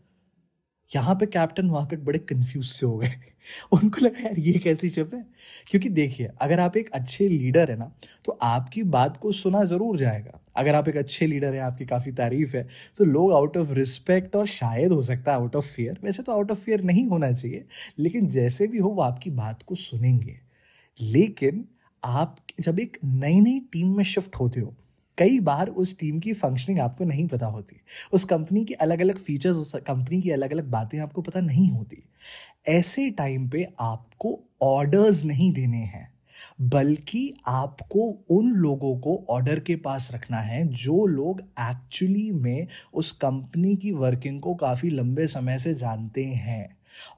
यहाँ पे कैप्टन वाकट बड़े कंफ्यूज से हो गए उनको लगा यार ये कैसी शिप है क्योंकि देखिए अगर आप एक अच्छे लीडर है ना तो आपकी बात को सुना ज़रूर जाएगा अगर आप एक अच्छे लीडर हैं आपकी काफ़ी तारीफ है तो लोग आउट ऑफ रिस्पेक्ट और शायद हो सकता है आउट ऑफ फेयर वैसे तो आउट ऑफ फेयर नहीं होना चाहिए लेकिन जैसे भी हो वो आपकी बात को सुनेंगे लेकिन आप जब एक नई नई टीम में शिफ्ट होते हो कई बार उस टीम की फंक्शनिंग आपको नहीं पता होती उस कंपनी की अलग अलग फीचर्स उस कंपनी की अलग अलग बातें आपको पता नहीं होती ऐसे टाइम पे आपको ऑर्डर्स नहीं देने हैं बल्कि आपको उन लोगों को ऑर्डर के पास रखना है जो लोग एक्चुअली में उस कंपनी की वर्किंग को काफ़ी लंबे समय से जानते हैं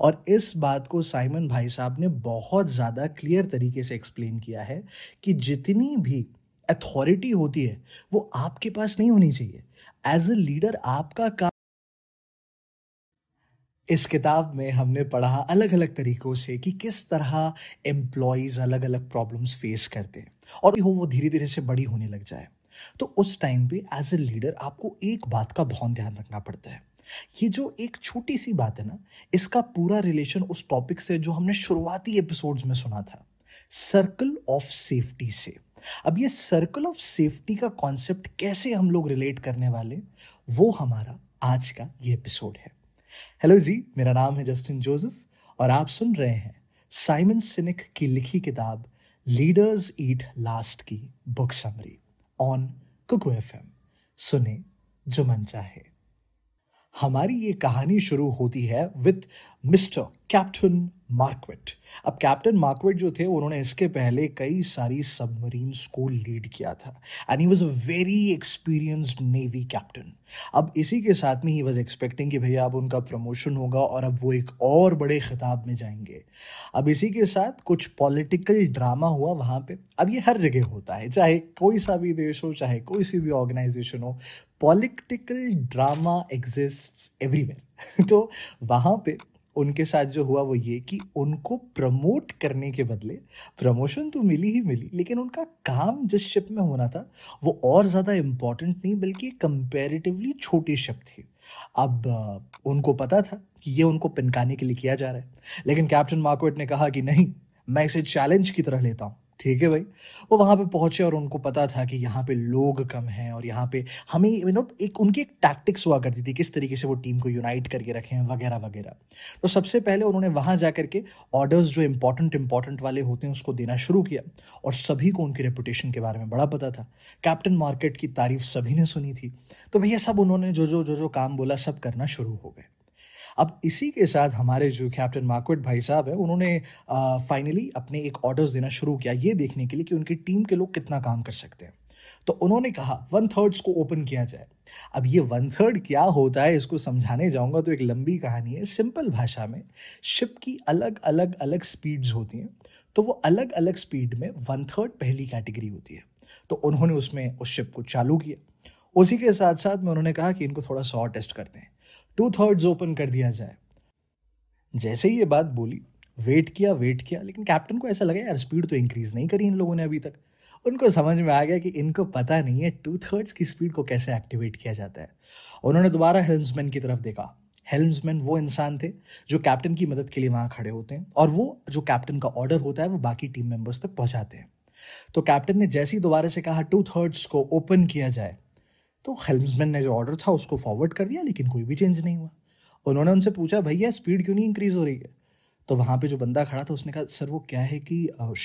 और इस बात को साइमन भाई साहब ने बहुत ज़्यादा क्लियर तरीके से एक्सप्लेन किया है कि जितनी भी अथॉरिटी होती है वो आपके पास नहीं होनी चाहिए एज ए लीडर आपका काम इस किताब में हमने पढ़ा अलग अलग तरीकों से कि किस तरह एम्प्लॉयज़ अलग अलग प्रॉब्लम्स फेस करते हैं और हो वो धीरे धीरे से बड़ी होने लग जाए तो उस टाइम पे एज ए लीडर आपको एक बात का बहुत ध्यान रखना पड़ता है ये जो एक छोटी सी बात है ना इसका पूरा रिलेशन उस टॉपिक से जो हमने शुरुआती एपिसोड्स में सुना था सर्कल ऑफ सेफ्टी से अब ये सर्कल ऑफ सेफ्टी का कॉन्सेप्ट कैसे हम लोग रिलेट करने वाले वो हमारा आज का ये एपिसोड है हेलो जी मेरा नाम है जस्टिन जोसेफ और आप सुन रहे हैं साइमन सिनिक की लिखी किताब लीडर्स ईट लास्ट की book summary on Kuku F सुने जो मन चाहे हमारी ये कहानी शुरू होती है विथ मिस्टर कैप्टन मार्कवेट अब कैप्टन मार्कवेट जो थे उन्होंने इसके पहले कई सारी सबमरीन्स को लीड किया था and he was a very experienced navy captain अब इसी के साथ में ही वॉज एक्सपेक्टिंग कि भैया अब उनका प्रमोशन होगा और अब वो एक और बड़े खिताब में जाएंगे अब इसी के साथ कुछ पॉलिटिकल ड्रामा हुआ वहाँ पे अब ये हर जगह होता है चाहे कोई सा भी देश हो चाहे कोई सी भी ऑर्गेनाइजेशन हो पॉलिटिकल ड्रामा एग्जिस्ट एवरीवेयर तो वहाँ पे उनके साथ जो हुआ वो ये कि उनको प्रमोट करने के बदले प्रमोशन तो मिली ही मिली लेकिन उनका काम जिस शिप में होना था वो और ज़्यादा इम्पॉर्टेंट नहीं बल्कि कंपेरेटिवली छोटी शिप थी अब उनको पता था कि ये उनको पिनकाने के लिए किया जा रहा है लेकिन कैप्टन मार्कोट ने कहा कि नहीं मैं इसे चैलेंज की तरह लेता हूँ ठीक है भाई वो वहाँ पे पहुँचे और उनको पता था कि यहाँ पे लोग कम हैं और यहाँ पे हमें यू नो एक उनकी एक टैक्टिक्स हुआ करती थी किस तरीके से वो टीम को यूनाइट करके रखे हैं वगैरह वगैरह तो सबसे पहले उन्होंने वहाँ जा के ऑर्डर्स जो इंपॉर्टेंट इंपॉर्टेंट वाले होते हैं उसको देना शुरू किया और सभी को उनकी रेपुटेशन के बारे में बड़ा पता था कैप्टन मार्केट की तारीफ सभी ने सुनी थी तो भैया सब उन्होंने जो जो जो जो काम बोला सब करना शुरू हो गए अब इसी के साथ हमारे जो कैप्टन मार्कवेट भाई साहब हैं उन्होंने फाइनली अपने एक ऑर्डर्स देना शुरू किया ये देखने के लिए कि उनकी टीम के लोग कितना काम कर सकते हैं तो उन्होंने कहा वन थर्ड्स को ओपन किया जाए अब ये वन थर्ड क्या होता है इसको समझाने जाऊंगा तो एक लंबी कहानी है सिंपल भाषा में शिप की अलग अलग अलग स्पीड्स होती हैं तो वो अलग अलग स्पीड में वन थर्ड पहली कैटेगरी होती है तो उन्होंने उसमें उस शिप को चालू किया उसी के साथ साथ में उन्होंने कहा कि इनको थोड़ा सॉ टेस्ट करते हैं टू थर्ड्स ओपन कर दिया जाए जैसे ही ये बात बोली वेट किया वेट किया लेकिन कैप्टन को ऐसा लगा यार स्पीड तो इंक्रीज़ नहीं करी इन लोगों ने अभी तक उनको समझ में आ गया कि इनको पता नहीं है टू थर्ड्स की स्पीड को कैसे एक्टिवेट किया जाता है उन्होंने दोबारा हेल्म्समैन की तरफ देखा हेल्म्समैन वो इंसान थे जो कैप्टन की मदद के लिए वहाँ खड़े होते हैं और वो जो कैप्टन का ऑर्डर होता है वो बाकी टीम मेंबर्स तक पहुँचाते हैं तो कैप्टन ने जैसे ही दोबारा से कहा टू थर्ड्स को ओपन किया जाए तो हेल्मसमैन ने जो ऑर्डर था उसको फॉरवर्ड कर दिया लेकिन कोई भी चेंज नहीं हुआ उन्होंने उनसे पूछा भैया स्पीड क्यों नहीं इंक्रीज़ हो रही है तो वहाँ पे जो बंदा खड़ा था उसने कहा सर वो क्या है कि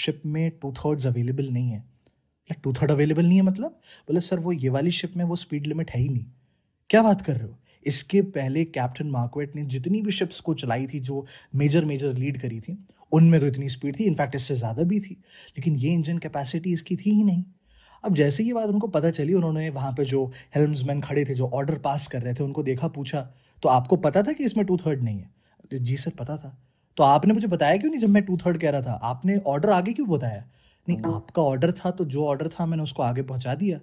शिप में टू थर्ड्स अवेलेबल नहीं है टू थर्ड अवेलेबल नहीं है मतलब, मतलब? बोले सर वो ये वाली शिप में वो स्पीड लिमिट है ही नहीं क्या बात कर रहे हो इसके पहले कैप्टन मार्कवेट ने जितनी भी शिप्स को चलाई थी जो मेजर मेजर लीड करी थी उनमें तो इतनी स्पीड थी इनफैक्ट इससे ज़्यादा भी थी लेकिन ये इंजन कैपेसिटी इसकी थी ही नहीं अब जैसे ही बात उनको पता चली उन्होंने वहाँ पे जो हेल्म्समैन खड़े थे जो ऑर्डर पास कर रहे थे उनको देखा पूछा तो आपको पता था कि इसमें टू थर्ड नहीं है जी सर पता था तो आपने मुझे बताया क्यों नहीं जब मैं टू थर्ड कह रहा था आपने ऑर्डर आगे क्यों बताया नहीं हाँ। आपका ऑर्डर था तो जो ऑर्डर था मैंने उसको आगे पहुँचा दिया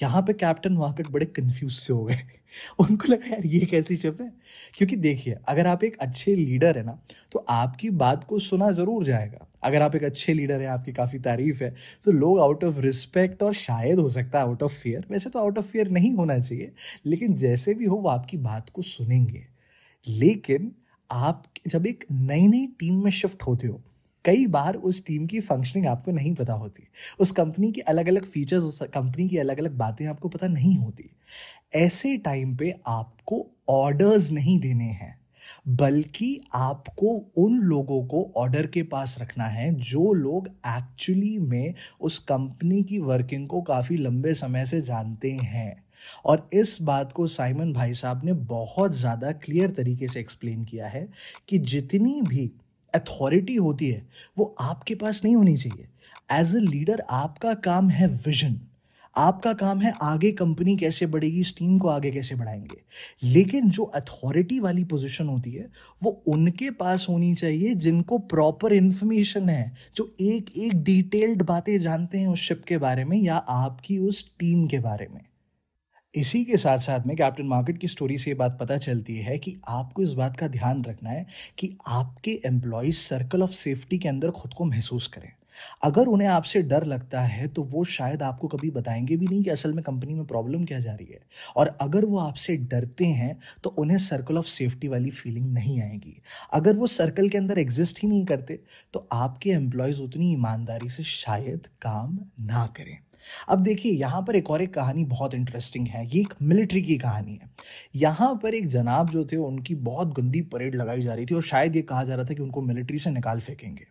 यहाँ पे कैप्टन वाकट बड़े कंफ्यूज से हो गए उनको लगा यार ये कैसी चप है क्योंकि देखिए अगर आप एक अच्छे लीडर है ना तो आपकी बात को सुना ज़रूर जाएगा अगर आप एक अच्छे लीडर हैं आपकी काफ़ी तारीफ है तो लोग आउट ऑफ रिस्पेक्ट और शायद हो सकता है आउट ऑफ फेयर वैसे तो आउट ऑफ फेयर नहीं होना चाहिए लेकिन जैसे भी हो वो आपकी बात को सुनेंगे लेकिन आप जब एक नई नई टीम में शिफ्ट होते हो कई बार उस टीम की फंक्शनिंग आपको नहीं पता होती उस कंपनी की अलग अलग फीचर्स उस कंपनी की अलग अलग बातें आपको पता नहीं होती ऐसे टाइम पे आपको ऑर्डर्स नहीं देने हैं बल्कि आपको उन लोगों को ऑर्डर के पास रखना है जो लोग एक्चुअली में उस कंपनी की वर्किंग को काफ़ी लंबे समय से जानते हैं और इस बात को साइमन भाई साहब ने बहुत ज़्यादा क्लियर तरीके से एक्सप्लेन किया है कि जितनी भी अथॉरिटी होती है वो आपके पास नहीं होनी चाहिए एज ए लीडर आपका काम है विजन आपका काम है आगे कंपनी कैसे बढ़ेगी इस टीम को आगे कैसे बढ़ाएंगे लेकिन जो अथॉरिटी वाली पोजीशन होती है वो उनके पास होनी चाहिए जिनको प्रॉपर इन्फॉर्मेशन है जो एक एक डिटेल्ड बातें जानते हैं उस शिप के बारे में या आपकी उस टीम के बारे में इसी के साथ साथ में कैप्टन मार्केट की स्टोरी से ये बात पता चलती है कि आपको इस बात का ध्यान रखना है कि आपके एम्प्लॉयज़ सर्कल ऑफ सेफ्टी के अंदर खुद को महसूस करें अगर उन्हें आपसे डर लगता है तो वो शायद आपको कभी बताएंगे भी नहीं कि असल में कंपनी में प्रॉब्लम क्या जा रही है और अगर वो आपसे डरते हैं तो उन्हें सर्कल ऑफ सेफ्टी वाली फीलिंग नहीं आएगी अगर वो सर्कल के अंदर एग्जिस्ट ही नहीं करते तो आपके एम्प्लॉयज़ उतनी ईमानदारी से शायद काम ना करें अब देखिए यहाँ पर एक और एक कहानी बहुत इंटरेस्टिंग है ये एक मिलिट्री की कहानी है यहाँ पर एक जनाब जो थे उनकी बहुत गंदी परेड लगाई जा रही थी और शायद ये कहा जा रहा था कि उनको मिलिट्री से निकाल फेंकेंगे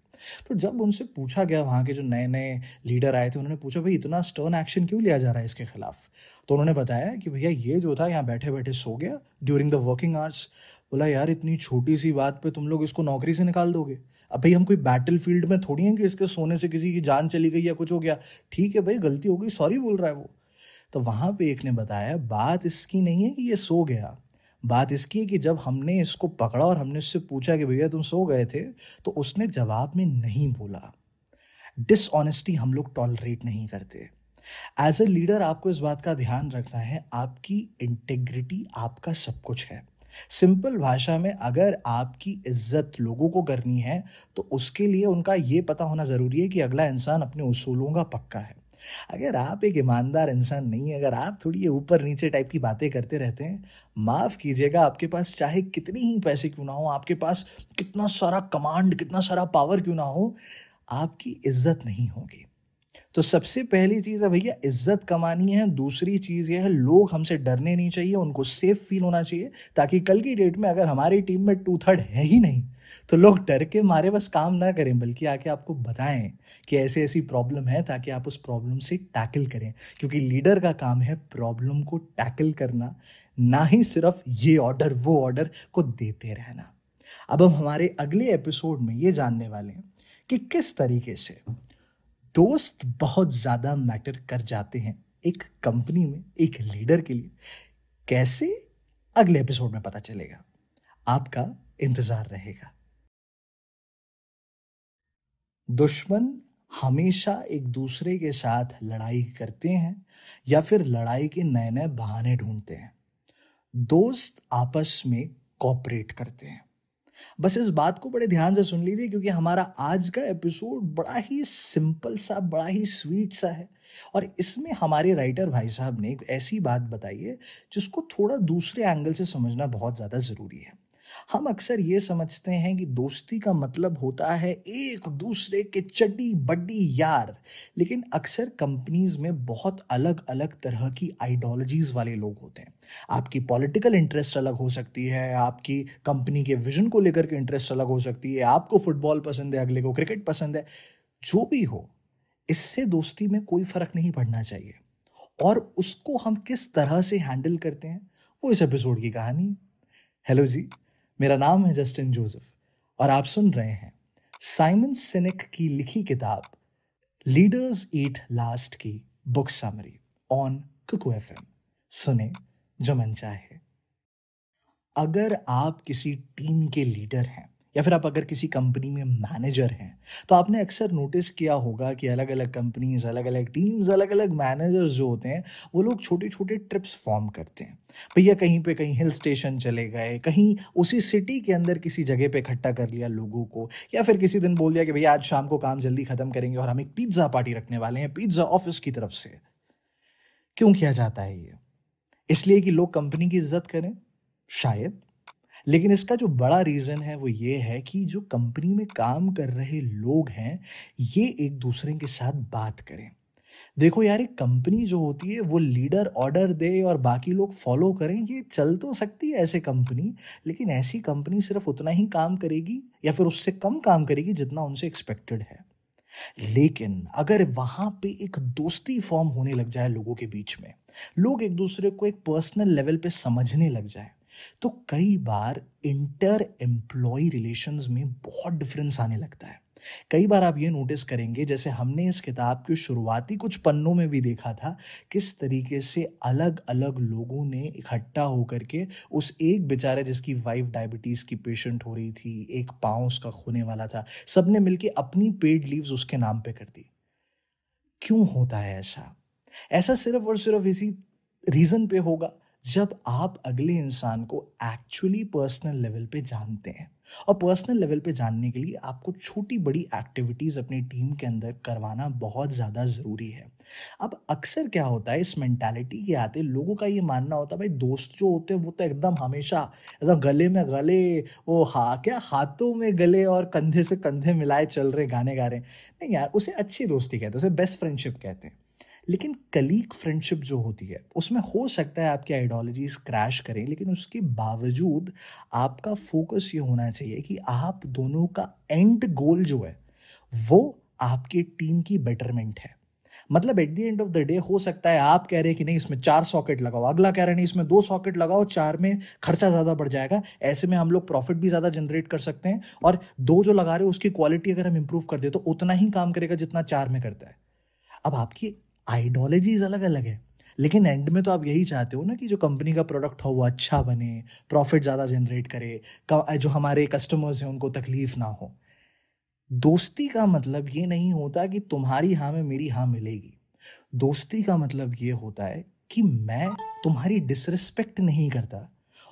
तो जब उनसे पूछा गया वहाँ के जो नए नए लीडर आए थे उन्होंने पूछा भाई इतना स्टर्न एक्शन क्यों लिया जा रहा है इसके खिलाफ तो उन्होंने बताया कि भैया ये जो था यहाँ बैठे बैठे सो गया ड्यूरिंग द वर्किंग आवर्स बोला यार इतनी छोटी सी बात पे तुम लोग इसको नौकरी से निकाल दोगे अब भाई हम कोई बैटल फील्ड में थोड़ी हैं कि इसके सोने से किसी की जान चली गई या कुछ हो गया ठीक है भाई गलती हो गई सॉरी बोल रहा है वो तो वहाँ पे एक ने बताया बात इसकी नहीं है कि ये सो गया बात इसकी है कि जब हमने इसको पकड़ा और हमने उससे पूछा कि भैया तुम सो गए थे तो उसने जवाब में नहीं बोला डिसऑनेस्टी हम लोग टॉलरेट नहीं करते एज ए लीडर आपको इस बात का ध्यान रखना है आपकी इंटेग्रिटी आपका सब कुछ है सिंपल भाषा में अगर आपकी इज्जत लोगों को करनी है तो उसके लिए उनका ये पता होना ज़रूरी है कि अगला इंसान अपने उसूलों का पक्का है अगर आप एक ईमानदार इंसान नहीं है अगर आप थोड़ी ये ऊपर नीचे टाइप की बातें करते रहते हैं माफ़ कीजिएगा आपके पास चाहे कितनी ही पैसे क्यों ना हो आपके पास कितना सारा कमांड कितना सारा पावर क्यों ना हो आपकी इज्जत नहीं होगी तो सबसे पहली चीज़ है भैया इज्जत कमानी है दूसरी चीज़ यह है लोग हमसे डरने नहीं चाहिए उनको सेफ फील होना चाहिए ताकि कल की डेट में अगर हमारी टीम में टू थर्ड है ही नहीं तो लोग डर के मारे बस काम ना करें बल्कि आके आपको बताएं कि ऐसी ऐसी प्रॉब्लम है ताकि आप उस प्रॉब्लम से टैकल करें क्योंकि लीडर का काम है प्रॉब्लम को टैकल करना ना ही सिर्फ ये ऑर्डर वो ऑर्डर को देते रहना अब हम हमारे अगले एपिसोड में ये जानने वाले हैं कि किस तरीके से दोस्त बहुत ज़्यादा मैटर कर जाते हैं एक कंपनी में एक लीडर के लिए कैसे अगले एपिसोड में पता चलेगा आपका इंतज़ार रहेगा दुश्मन हमेशा एक दूसरे के साथ लड़ाई करते हैं या फिर लड़ाई के नए नए बहाने ढूंढते हैं दोस्त आपस में कॉपरेट करते हैं बस इस बात को बड़े ध्यान से सुन लीजिए क्योंकि हमारा आज का एपिसोड बड़ा ही सिंपल सा बड़ा ही स्वीट सा है और इसमें हमारे राइटर भाई साहब ने एक ऐसी बात बताई है जिसको थोड़ा दूसरे एंगल से समझना बहुत ज़्यादा ज़रूरी है हम अक्सर ये समझते हैं कि दोस्ती का मतलब होता है एक दूसरे के चड्डी बड्डी यार लेकिन अक्सर कंपनीज में बहुत अलग अलग तरह की आइडियोलॉजीज़ वाले लोग होते हैं आपकी पॉलिटिकल इंटरेस्ट अलग हो सकती है आपकी कंपनी के विजन को लेकर के इंटरेस्ट अलग हो सकती है आपको फुटबॉल पसंद है अगले को क्रिकेट पसंद है जो भी हो इससे दोस्ती में कोई फ़र्क नहीं पड़ना चाहिए और उसको हम किस तरह से हैंडल करते हैं वो इस एपिसोड की कहानी है हेलो जी मेरा नाम है जस्टिन जोसेफ और आप सुन रहे हैं साइमन सिनिक की लिखी किताब लीडर्स ईट लास्ट की book summary on Kuku F सुने जो मन चाहे अगर आप किसी टीम के लीडर हैं या फिर आप अगर किसी कंपनी में मैनेजर हैं तो आपने अक्सर नोटिस किया होगा कि अलग अलग कंपनीज अलग अलग टीम्स अलग अलग मैनेजर्स जो होते हैं वो लोग छोटे छोटे ट्रिप्स फॉर्म करते हैं भैया कहीं पे कहीं हिल स्टेशन चले गए कहीं उसी सिटी के अंदर किसी जगह पे इकट्ठा कर लिया लोगों को या फिर किसी दिन बोल दिया कि भैया आज शाम को काम जल्दी ख़त्म करेंगे और हम एक पिज़्ज़ा पार्टी रखने वाले हैं पिज़्ज़ा ऑफिस की तरफ से क्यों किया जाता है ये इसलिए कि लोग कंपनी की इज्जत करें शायद लेकिन इसका जो बड़ा रीज़न है वो ये है कि जो कंपनी में काम कर रहे लोग हैं ये एक दूसरे के साथ बात करें देखो यार एक कंपनी जो होती है वो लीडर ऑर्डर दे और बाकी लोग फॉलो करें ये चल तो सकती है ऐसे कंपनी लेकिन ऐसी कंपनी सिर्फ उतना ही काम करेगी या फिर उससे कम काम करेगी जितना उनसे एक्सपेक्टेड है लेकिन अगर वहाँ पे एक दोस्ती फॉर्म होने लग जाए लोगों के बीच में लोग एक दूसरे को एक पर्सनल लेवल पे समझने लग जाए तो कई बार इंटर एम्प्लॉय रिलेशन में बहुत डिफरेंस आने लगता है कई बार आप ये नोटिस करेंगे जैसे हमने इस किताब के शुरुआती कुछ पन्नों में भी देखा था किस तरीके से अलग अलग लोगों ने इकट्ठा होकर के उस एक बेचारे जिसकी वाइफ डायबिटीज़ की पेशेंट हो रही थी एक पाँव उसका खोने वाला था सबने मिलकर अपनी पेड लीव्स उसके नाम पे कर दी क्यों होता है ऐसा ऐसा सिर्फ और सिर्फ इसी रीज़न पे होगा जब आप अगले इंसान को एक्चुअली पर्सनल लेवल पे जानते हैं और पर्सनल लेवल पे जानने के लिए आपको छोटी बड़ी एक्टिविटीज़ अपनी टीम के अंदर करवाना बहुत ज़्यादा ज़रूरी है अब अक्सर क्या होता है इस मेंटेलिटी के आते लोगों का ये मानना होता है भाई दोस्त जो होते हैं वो तो एकदम हमेशा एकदम गले में गले वो हा क्या हाथों में गले और कंधे से कंधे मिलाए चल रहे गाने गा रहे हैं नहीं यार उसे अच्छी दोस्ती कहते हैं उसे बेस्ट फ्रेंडशिप कहते हैं लेकिन कलीग फ्रेंडशिप जो होती है उसमें हो सकता है आपकी आइडियोलॉजीज क्रैश करें लेकिन उसके बावजूद आपका फोकस ये होना चाहिए कि आप दोनों का एंड गोल जो है वो आपकी टीम की बेटरमेंट है मतलब at the end of the day हो सकता है आप कह रहे हैं कि नहीं इसमें चार सॉकेट लगाओ अगला कह रहे नहीं इसमें दो सॉकेट लगाओ चार में खर्चा ज़्यादा बढ़ जाएगा ऐसे में हम लोग प्रॉफिट भी ज़्यादा जनरेट कर सकते हैं और दो जो लगा रहे हो उसकी क्वालिटी अगर हम इंप्रूव कर दे तो उतना ही काम करेगा जितना चार में करता है अब आपकी आइडियोलॉजीज अलग अलग है लेकिन एंड में तो आप यही चाहते हो ना कि जो कंपनी का प्रोडक्ट हो वो अच्छा बने प्रॉफिट ज़्यादा जनरेट करे जो हमारे कस्टमर्स हैं उनको तकलीफ ना हो दोस्ती का मतलब ये नहीं होता कि तुम्हारी हाँ में मेरी हाँ मिलेगी दोस्ती का मतलब ये होता है कि मैं तुम्हारी डिसरिस्पेक्ट नहीं करता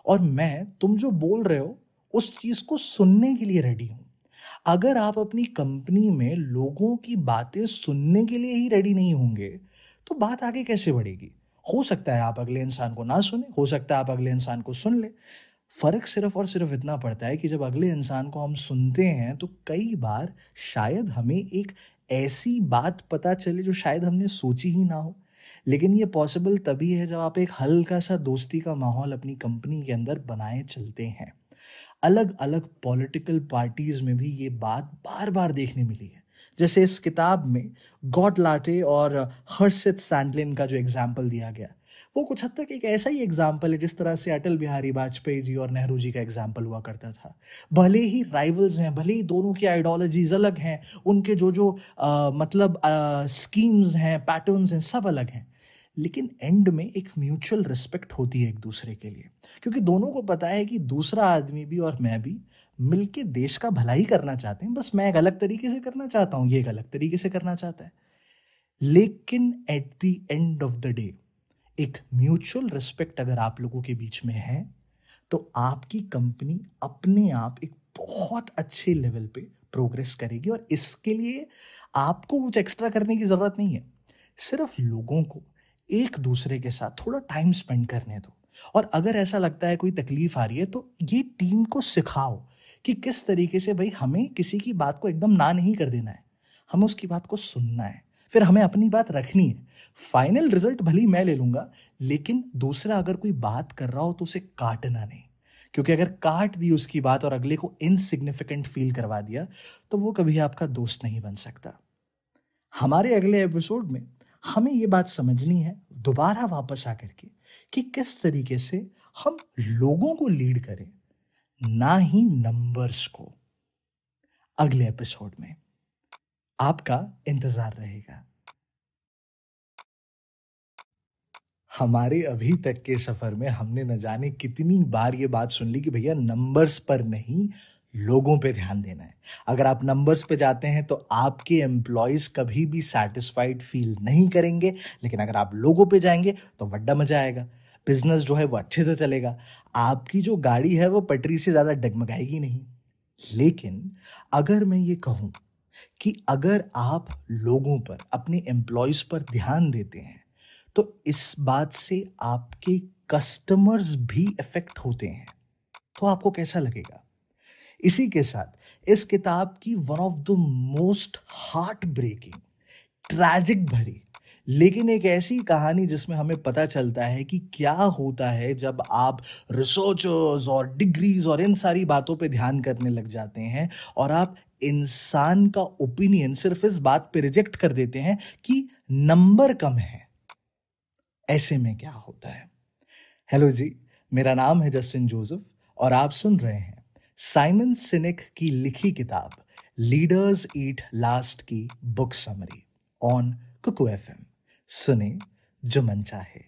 और मैं तुम जो बोल रहे हो उस चीज़ को सुनने के लिए रेडी हूँ अगर आप अपनी कंपनी में लोगों की बातें सुनने के लिए ही रेडी नहीं होंगे तो बात आगे कैसे बढ़ेगी हो सकता है आप अगले इंसान को ना सुने हो सकता है आप अगले इंसान को सुन लें फ़र्क सिर्फ और सिर्फ इतना पड़ता है कि जब अगले इंसान को हम सुनते हैं तो कई बार शायद हमें एक ऐसी बात पता चले जो शायद हमने सोची ही ना हो लेकिन ये पॉसिबल तभी है जब आप एक हल्का सा दोस्ती का माहौल अपनी कंपनी के अंदर बनाए चलते हैं अलग अलग पॉलिटिकल पार्टीज़ में भी ये बात बार बार देखने मिली है जैसे इस किताब में गॉड लाटे और हर्षित सैंडलिन का जो एग्जाम्पल दिया गया वो कुछ हद तक एक ऐसा ही एग्जाम्पल है जिस तरह से अटल बिहारी वाजपेयी जी और नेहरू जी का एग्जाम्पल हुआ करता था भले ही राइवल्स हैं भले ही दोनों की आइडियोलॉजीज अलग हैं उनके जो जो आ, मतलब आ, स्कीम्स हैं पैटर्न्स हैं सब अलग हैं लेकिन एंड में एक म्यूचुअल रिस्पेक्ट होती है एक दूसरे के लिए क्योंकि दोनों को पता है कि दूसरा आदमी भी और मैं भी मिलके देश का भलाई करना चाहते हैं बस मैं एक अलग तरीके से करना चाहता हूँ ये एक अलग तरीके से करना चाहता है लेकिन at the end of the day एक म्यूचुअल रिस्पेक्ट अगर आप लोगों के बीच में है तो आपकी कंपनी अपने आप एक बहुत अच्छे लेवल पे प्रोग्रेस करेगी और इसके लिए आपको कुछ एक्स्ट्रा करने की ज़रूरत नहीं है सिर्फ लोगों को एक दूसरे के साथ थोड़ा टाइम स्पेंड करने दो और अगर ऐसा लगता है कोई तकलीफ आ रही है तो ये टीम को सिखाओ कि किस तरीके से भाई हमें किसी की बात को एकदम ना नहीं कर देना है हमें उसकी बात को सुनना है फिर हमें अपनी बात रखनी है फाइनल रिजल्ट भली मैं ले लूंगा लेकिन दूसरा अगर कोई बात कर रहा हो तो उसे काटना नहीं क्योंकि अगर काट दी उसकी बात और अगले को इनसिग्निफिकेंट फील करवा दिया तो वो कभी आपका दोस्त नहीं बन सकता हमारे अगले एपिसोड में हमें ये बात समझनी है दोबारा वापस आकर के कि किस तरीके से हम लोगों को लीड करें ना ही नंबर्स को अगले एपिसोड में आपका इंतजार रहेगा हमारे अभी तक के सफर में हमने न जाने कितनी बार ये बात सुन ली कि भैया नंबर्स पर नहीं लोगों पे ध्यान देना है अगर आप नंबर्स पे जाते हैं तो आपके एम्प्लॉयज़ कभी भी सेटिस्फाइड फील नहीं करेंगे लेकिन अगर आप लोगों पे जाएंगे तो वड्डा मज़ा आएगा बिजनेस जो है वो अच्छे से चलेगा आपकी जो गाड़ी है वो पटरी से ज़्यादा डगमगाएगी नहीं लेकिन अगर मैं ये कहूँ कि अगर आप लोगों पर अपने एम्प्लॉयज़ पर ध्यान देते हैं तो इस बात से आपके कस्टमर्स भी इफ़ेक्ट होते हैं तो आपको कैसा लगेगा इसी के साथ इस किताब की one of the most heart breaking tragic भरी लेकिन एक ऐसी कहानी जिसमें हमें पता चलता है कि क्या होता है जब आप रिसर्चर्स और डिग्रीज और इन सारी बातों पे ध्यान करने लग जाते हैं और आप इंसान का ओपिनियन सिर्फ इस बात पे रिजेक्ट कर देते हैं कि नंबर कम है ऐसे में क्या होता है हेलो जी मेरा नाम है जस्टिन जोसेफ और आप सुन रहे हैं साइमन सिनेक की लिखी किताब लीडर्स ईट लास्ट की book summary on Kuku F सुने जो मन चाहे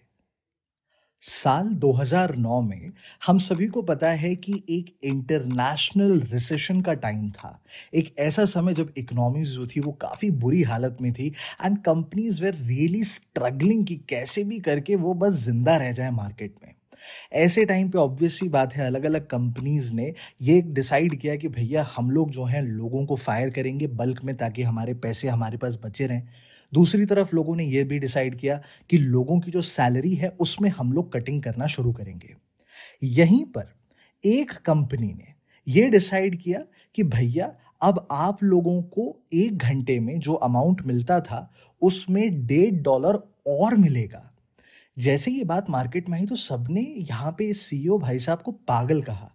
साल 2009 में हम सभी को पता है कि एक इंटरनेशनल रिसेशन का टाइम था एक ऐसा समय जब इकोनॉमी जो थी वो काफ़ी बुरी हालत में थी and companies were really struggling कि कैसे भी करके वो बस जिंदा रह जाए मार्केट में ऐसे टाइम पे ऑब्वियसली बात है अलग अलग कंपनीज़ ने ये डिसाइड किया कि भैया हम लोग जो हैं लोगों को फायर करेंगे बल्क में ताकि हमारे पैसे हमारे पास बचे रहें दूसरी तरफ लोगों ने यह भी डिसाइड किया कि लोगों की जो सैलरी है उसमें हम लोग कटिंग करना शुरू करेंगे यहीं पर एक कंपनी ने यह डिसाइड किया कि भैया अब आप लोगों को एक घंटे में जो अमाउंट मिलता था उसमें डेढ़ डॉलर और मिलेगा जैसे ये बात मार्केट में आई तो सबने यहाँ पे सीईओ e भाई साहब को पागल कहा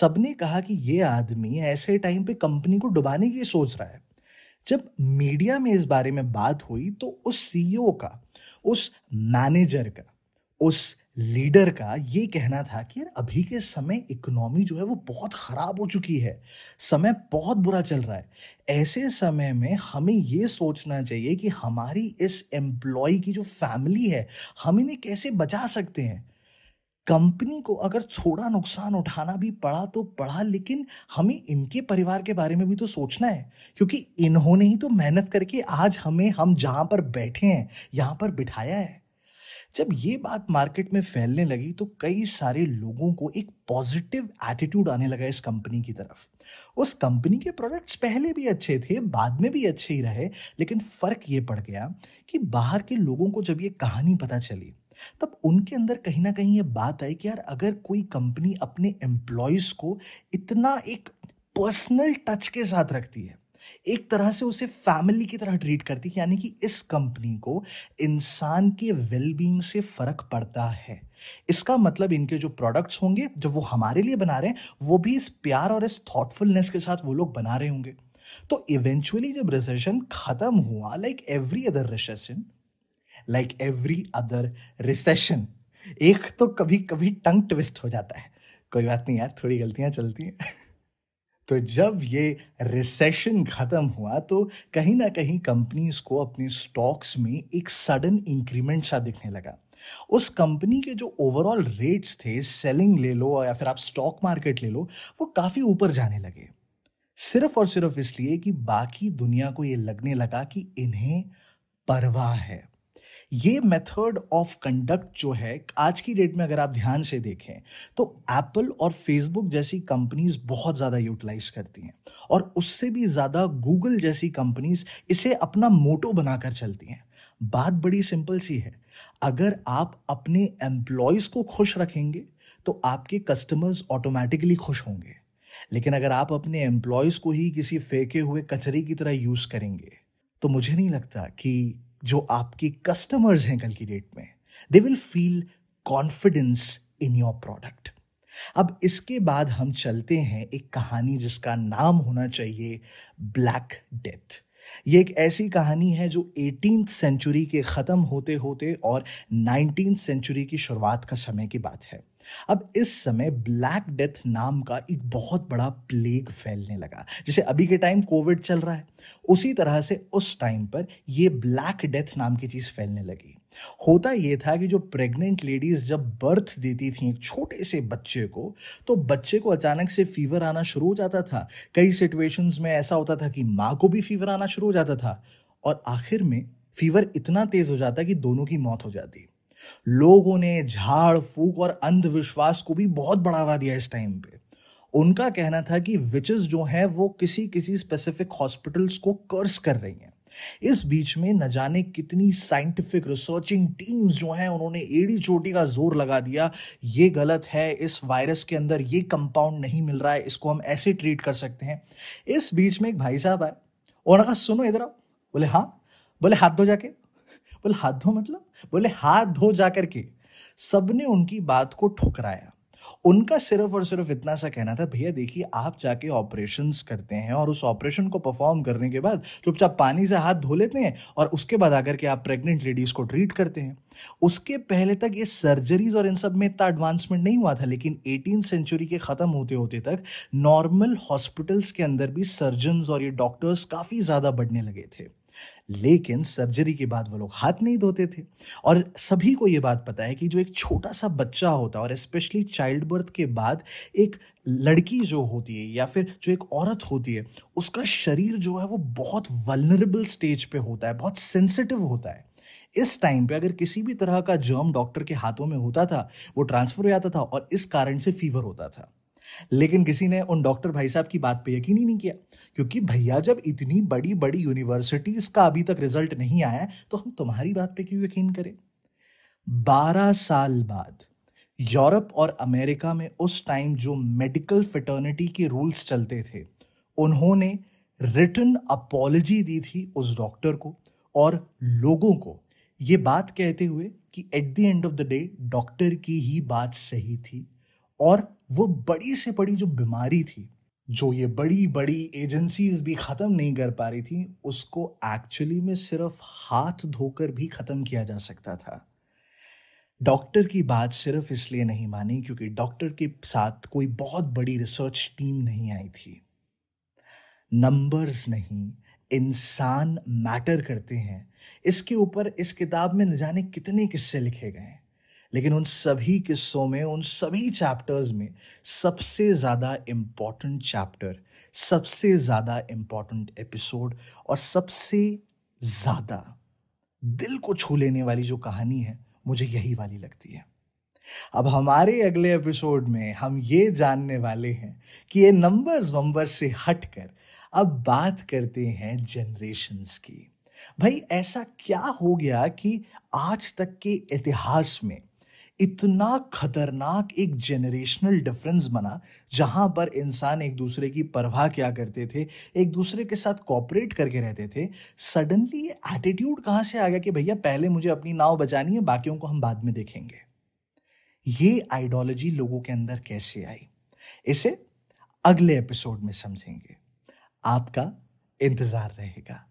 सबने कहा कि ये आदमी ऐसे टाइम पे कंपनी को डुबाने की सोच रहा है जब मीडिया में इस बारे में बात हुई तो उस सीईओ e का उस मैनेजर का उस लीडर का ये कहना था कि अभी के समय इकोनॉमी जो है वो बहुत ख़राब हो चुकी है समय बहुत बुरा चल रहा है ऐसे समय में हमें ये सोचना चाहिए कि हमारी इस एम्प्लॉय की जो फैमिली है हम इन्हें कैसे बचा सकते हैं कंपनी को अगर थोड़ा नुकसान उठाना भी पड़ा तो पड़ा लेकिन हमें इनके परिवार के बारे में भी तो सोचना है क्योंकि इन्होंने ही तो मेहनत करके आज हमें हम जहाँ पर बैठे हैं यहाँ पर बिठाया है जब ये बात मार्केट में फैलने लगी तो कई सारे लोगों को एक पॉजिटिव एटीट्यूड आने लगा इस कंपनी की तरफ उस कंपनी के प्रोडक्ट्स पहले भी अच्छे थे बाद में भी अच्छे ही रहे लेकिन फ़र्क ये पड़ गया कि बाहर के लोगों को जब ये कहानी पता चली तब उनके अंदर कहीं ना कहीं ये बात आई कि यार अगर कोई कंपनी अपने एम्प्लॉयज़ को इतना एक पर्सनल टच के साथ रखती है एक तरह से उसे फैमिली की तरह ट्रीट करती है यानी कि इस कंपनी को इंसान के वेलबींग से फ़र्क पड़ता है इसका मतलब इनके जो प्रोडक्ट्स होंगे जो वो हमारे लिए बना रहे हैं वो भी इस प्यार और इस थॉटफुलनेस के साथ वो लोग बना रहे होंगे तो इवेंचुअली जब रिसेशन ख़त्म हुआ like every other recession like every other recession एक तो कभी कभी टंग ट्विस्ट हो जाता है कोई बात नहीं यार थोड़ी गलतियां चलती हैं तो जब ये रिसेशन ख़त्म हुआ तो कहीं ना कहीं कंपनीज को अपने स्टॉक्स में एक सडन इंक्रीमेंट सा दिखने लगा उस कंपनी के जो ओवरऑल रेट्स थे सेलिंग ले लो या फिर आप स्टॉक मार्केट ले लो वो काफ़ी ऊपर जाने लगे सिर्फ और सिर्फ इसलिए कि बाकी दुनिया को ये लगने लगा कि इन्हें परवाह है ये मेथड ऑफ कंडक्ट जो है आज की डेट में अगर आप ध्यान से देखें तो एप्पल और फेसबुक जैसी कंपनीज बहुत ज़्यादा यूटिलाइज करती हैं और उससे भी ज़्यादा गूगल जैसी कंपनीज इसे अपना मोटो बनाकर चलती हैं बात बड़ी सिंपल सी है अगर आप अपने एम्प्लॉयज़ को खुश रखेंगे तो आपके कस्टमर्स ऑटोमेटिकली खुश होंगे लेकिन अगर आप अपने एम्प्लॉयज़ को ही किसी फेंके हुए कचरे की तरह यूज़ करेंगे तो मुझे नहीं लगता कि जो आपके कस्टमर्स हैं कल की डेट में they will feel confidence in your product अब इसके बाद हम चलते हैं एक कहानी जिसका नाम होना चाहिए ब्लैक डेथ ये एक ऐसी कहानी है जो एटीन सेंचुरी के ख़त्म होते होते और नाइनटीन सेंचुरी की शुरुआत का समय की बात है अब इस समय ब्लैक डेथ नाम का एक बहुत बड़ा प्लेग फैलने लगा जैसे अभी के टाइम कोविड चल रहा है उसी तरह से उस टाइम पर यह ब्लैक डेथ नाम की चीज़ फैलने लगी होता यह था कि जो प्रेग्नेंट लेडीज़ जब बर्थ देती थी एक छोटे से बच्चे को तो बच्चे को अचानक से फीवर आना शुरू हो जाता था कई सिचुएशंस में ऐसा होता था कि माँ को भी फीवर आना शुरू हो जाता था और आखिर में फीवर इतना तेज़ हो जाता कि दोनों की मौत हो जाती लोगों ने झाड़ फूक और अंधविश्वास को भी बहुत बढ़ावा दिया इस टाइम पे उनका कहना था कि विचेस जो हैं वो किसी किसी स्पेसिफिक हॉस्पिटल्स को कर्स कर रही हैं इस बीच में न जाने कितनी साइंटिफिक रिसर्चिंग टीम्स जो हैं उन्होंने एड़ी चोटी का जोर लगा दिया ये गलत है इस वायरस के अंदर ये कंपाउंड नहीं मिल रहा है इसको हम ऐसे ट्रीट कर सकते हैं इस बीच में एक भाई साहब आए उन्होंने कहा सुनो इधर आओ बोले हाँ बोले हाथ धो जाके बोले हाथ धो मतलब बोले हाथ धो जाकर के सबने उनकी बात को ठुकराया उनका सिर्फ और सिर्फ इतना सा कहना था भैया देखिए आप जाके ऑपरेशन करते हैं और उस ऑपरेशन को परफॉर्म करने के बाद चुपचाप पानी से हाथ धो लेते हैं और उसके बाद आकर के आप प्रेग्नेंट लेडीज़ को ट्रीट करते हैं उसके पहले तक ये सर्जरीज और इन सब में इतना एडवांसमेंट नहीं हुआ था लेकिन एटीन सेंचुरी के ख़त्म होते होते तक नॉर्मल हॉस्पिटल्स के अंदर भी सर्जन और ये डॉक्टर्स काफ़ी ज़्यादा बढ़ने लगे थे लेकिन सर्जरी के बाद वो लोग हाथ नहीं धोते थे और सभी को ये बात पता है कि जो एक छोटा सा बच्चा होता है और स्पेशली चाइल्ड बर्थ के बाद एक लड़की जो होती है या फिर जो एक औरत होती है उसका शरीर जो है वो बहुत वलनरेबल स्टेज पे होता है बहुत सेंसिटिव होता है इस टाइम पे अगर किसी भी तरह का जर्म डॉक्टर के हाथों में होता था वो ट्रांसफर हो जाता था और इस कारण से फीवर होता था लेकिन किसी ने उन डॉक्टर भाई साहब की बात पे यकीन ही नहीं किया क्योंकि भैया जब इतनी बड़ी बड़ी यूनिवर्सिटीज का अभी तक रिजल्ट नहीं आया तो हम तुम्हारी बात पे क्यों यकीन करें बारह साल बाद यूरोप और अमेरिका में उस टाइम जो मेडिकल फिटर्निटी के रूल्स चलते थे उन्होंने रिटर्न अपॉलॉजी दी थी उस डॉक्टर को और लोगों को ये बात कहते हुए कि at the end of the day doctor की ही बात सही थी और वो बड़ी से बड़ी जो बीमारी थी जो ये बड़ी बड़ी एजेंसीज भी ख़त्म नहीं कर पा रही थी उसको एक्चुअली में सिर्फ हाथ धोकर भी ख़त्म किया जा सकता था डॉक्टर की बात सिर्फ इसलिए नहीं मानी क्योंकि डॉक्टर के साथ कोई बहुत बड़ी रिसर्च टीम नहीं आई थी नंबर्स नहीं इंसान मैटर करते हैं इसके ऊपर इस किताब में न जाने कितने किस्से लिखे गए हैं लेकिन उन सभी किस्सों में उन सभी चैप्टर्स में सबसे ज़्यादा इम्पॉर्टेंट चैप्टर सबसे ज़्यादा इम्पॉर्टेंट एपिसोड और सबसे ज़्यादा दिल को छू लेने वाली जो कहानी है मुझे यही वाली लगती है अब हमारे अगले एपिसोड में हम ये जानने वाले हैं कि ये नंबर्स वंबर से हटकर अब बात करते हैं जनरेशन्स की भाई ऐसा क्या हो गया कि आज तक के इतिहास में इतना खतरनाक एक जेनरेशनल डिफरेंस बना जहां पर इंसान एक दूसरे की परवाह क्या करते थे एक दूसरे के साथ कॉपरेट करके रहते थे सडनली ये एटीट्यूड कहाँ से आ गया कि भैया पहले मुझे अपनी नाव बचानी है बाकियों को हम बाद में देखेंगे ये आइडियोलॉजी लोगों के अंदर कैसे आई इसे अगले एपिसोड में समझेंगे आपका इंतज़ार रहेगा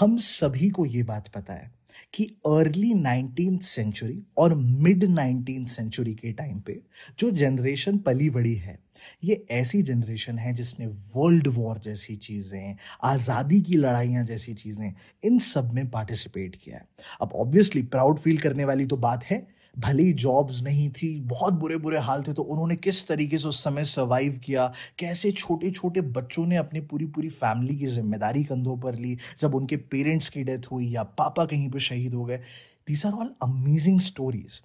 हम सभी को ये बात पता है कि अर्ली नाइनटीन सेंचुरी और मिड नाइनटीन सेंचुरी के टाइम पे जो जनरेशन पली बड़ी है ये ऐसी जनरेशन है जिसने वर्ल्ड वॉर जैसी चीज़ें आज़ादी की लड़ाइयाँ जैसी चीज़ें इन सब में पार्टिसिपेट किया है अब ऑब्वियसली प्राउड फील करने वाली तो बात है भले ही जॉब्स नहीं थी बहुत बुरे बुरे हाल थे तो उन्होंने किस तरीके से उस समय सर्वाइव किया कैसे छोटे छोटे बच्चों ने अपनी पूरी पूरी फैमिली की जिम्मेदारी कंधों पर ली जब उनके पेरेंट्स की डेथ हुई या पापा कहीं पर शहीद हो गए these are all amazing stories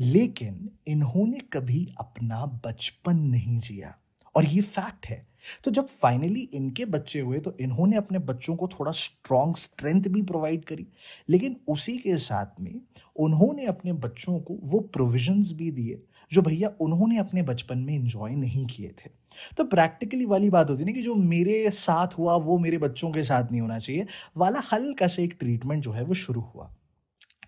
लेकिन इन्होंने कभी अपना बचपन नहीं जिया और ये फैक्ट है तो जब फाइनली इनके बच्चे हुए तो इन्होंने अपने बच्चों को थोड़ा स्ट्रॉन्ग स्ट्रेंथ भी प्रोवाइड करी लेकिन उसी के साथ में उन्होंने अपने बच्चों को वो प्रोविजंस भी दिए जो भैया उन्होंने अपने बचपन में इंजॉय नहीं किए थे तो प्रैक्टिकली वाली बात होती है ना कि जो मेरे साथ हुआ वो मेरे बच्चों के साथ नहीं होना चाहिए वाला हल्का से एक ट्रीटमेंट जो है वो शुरू हुआ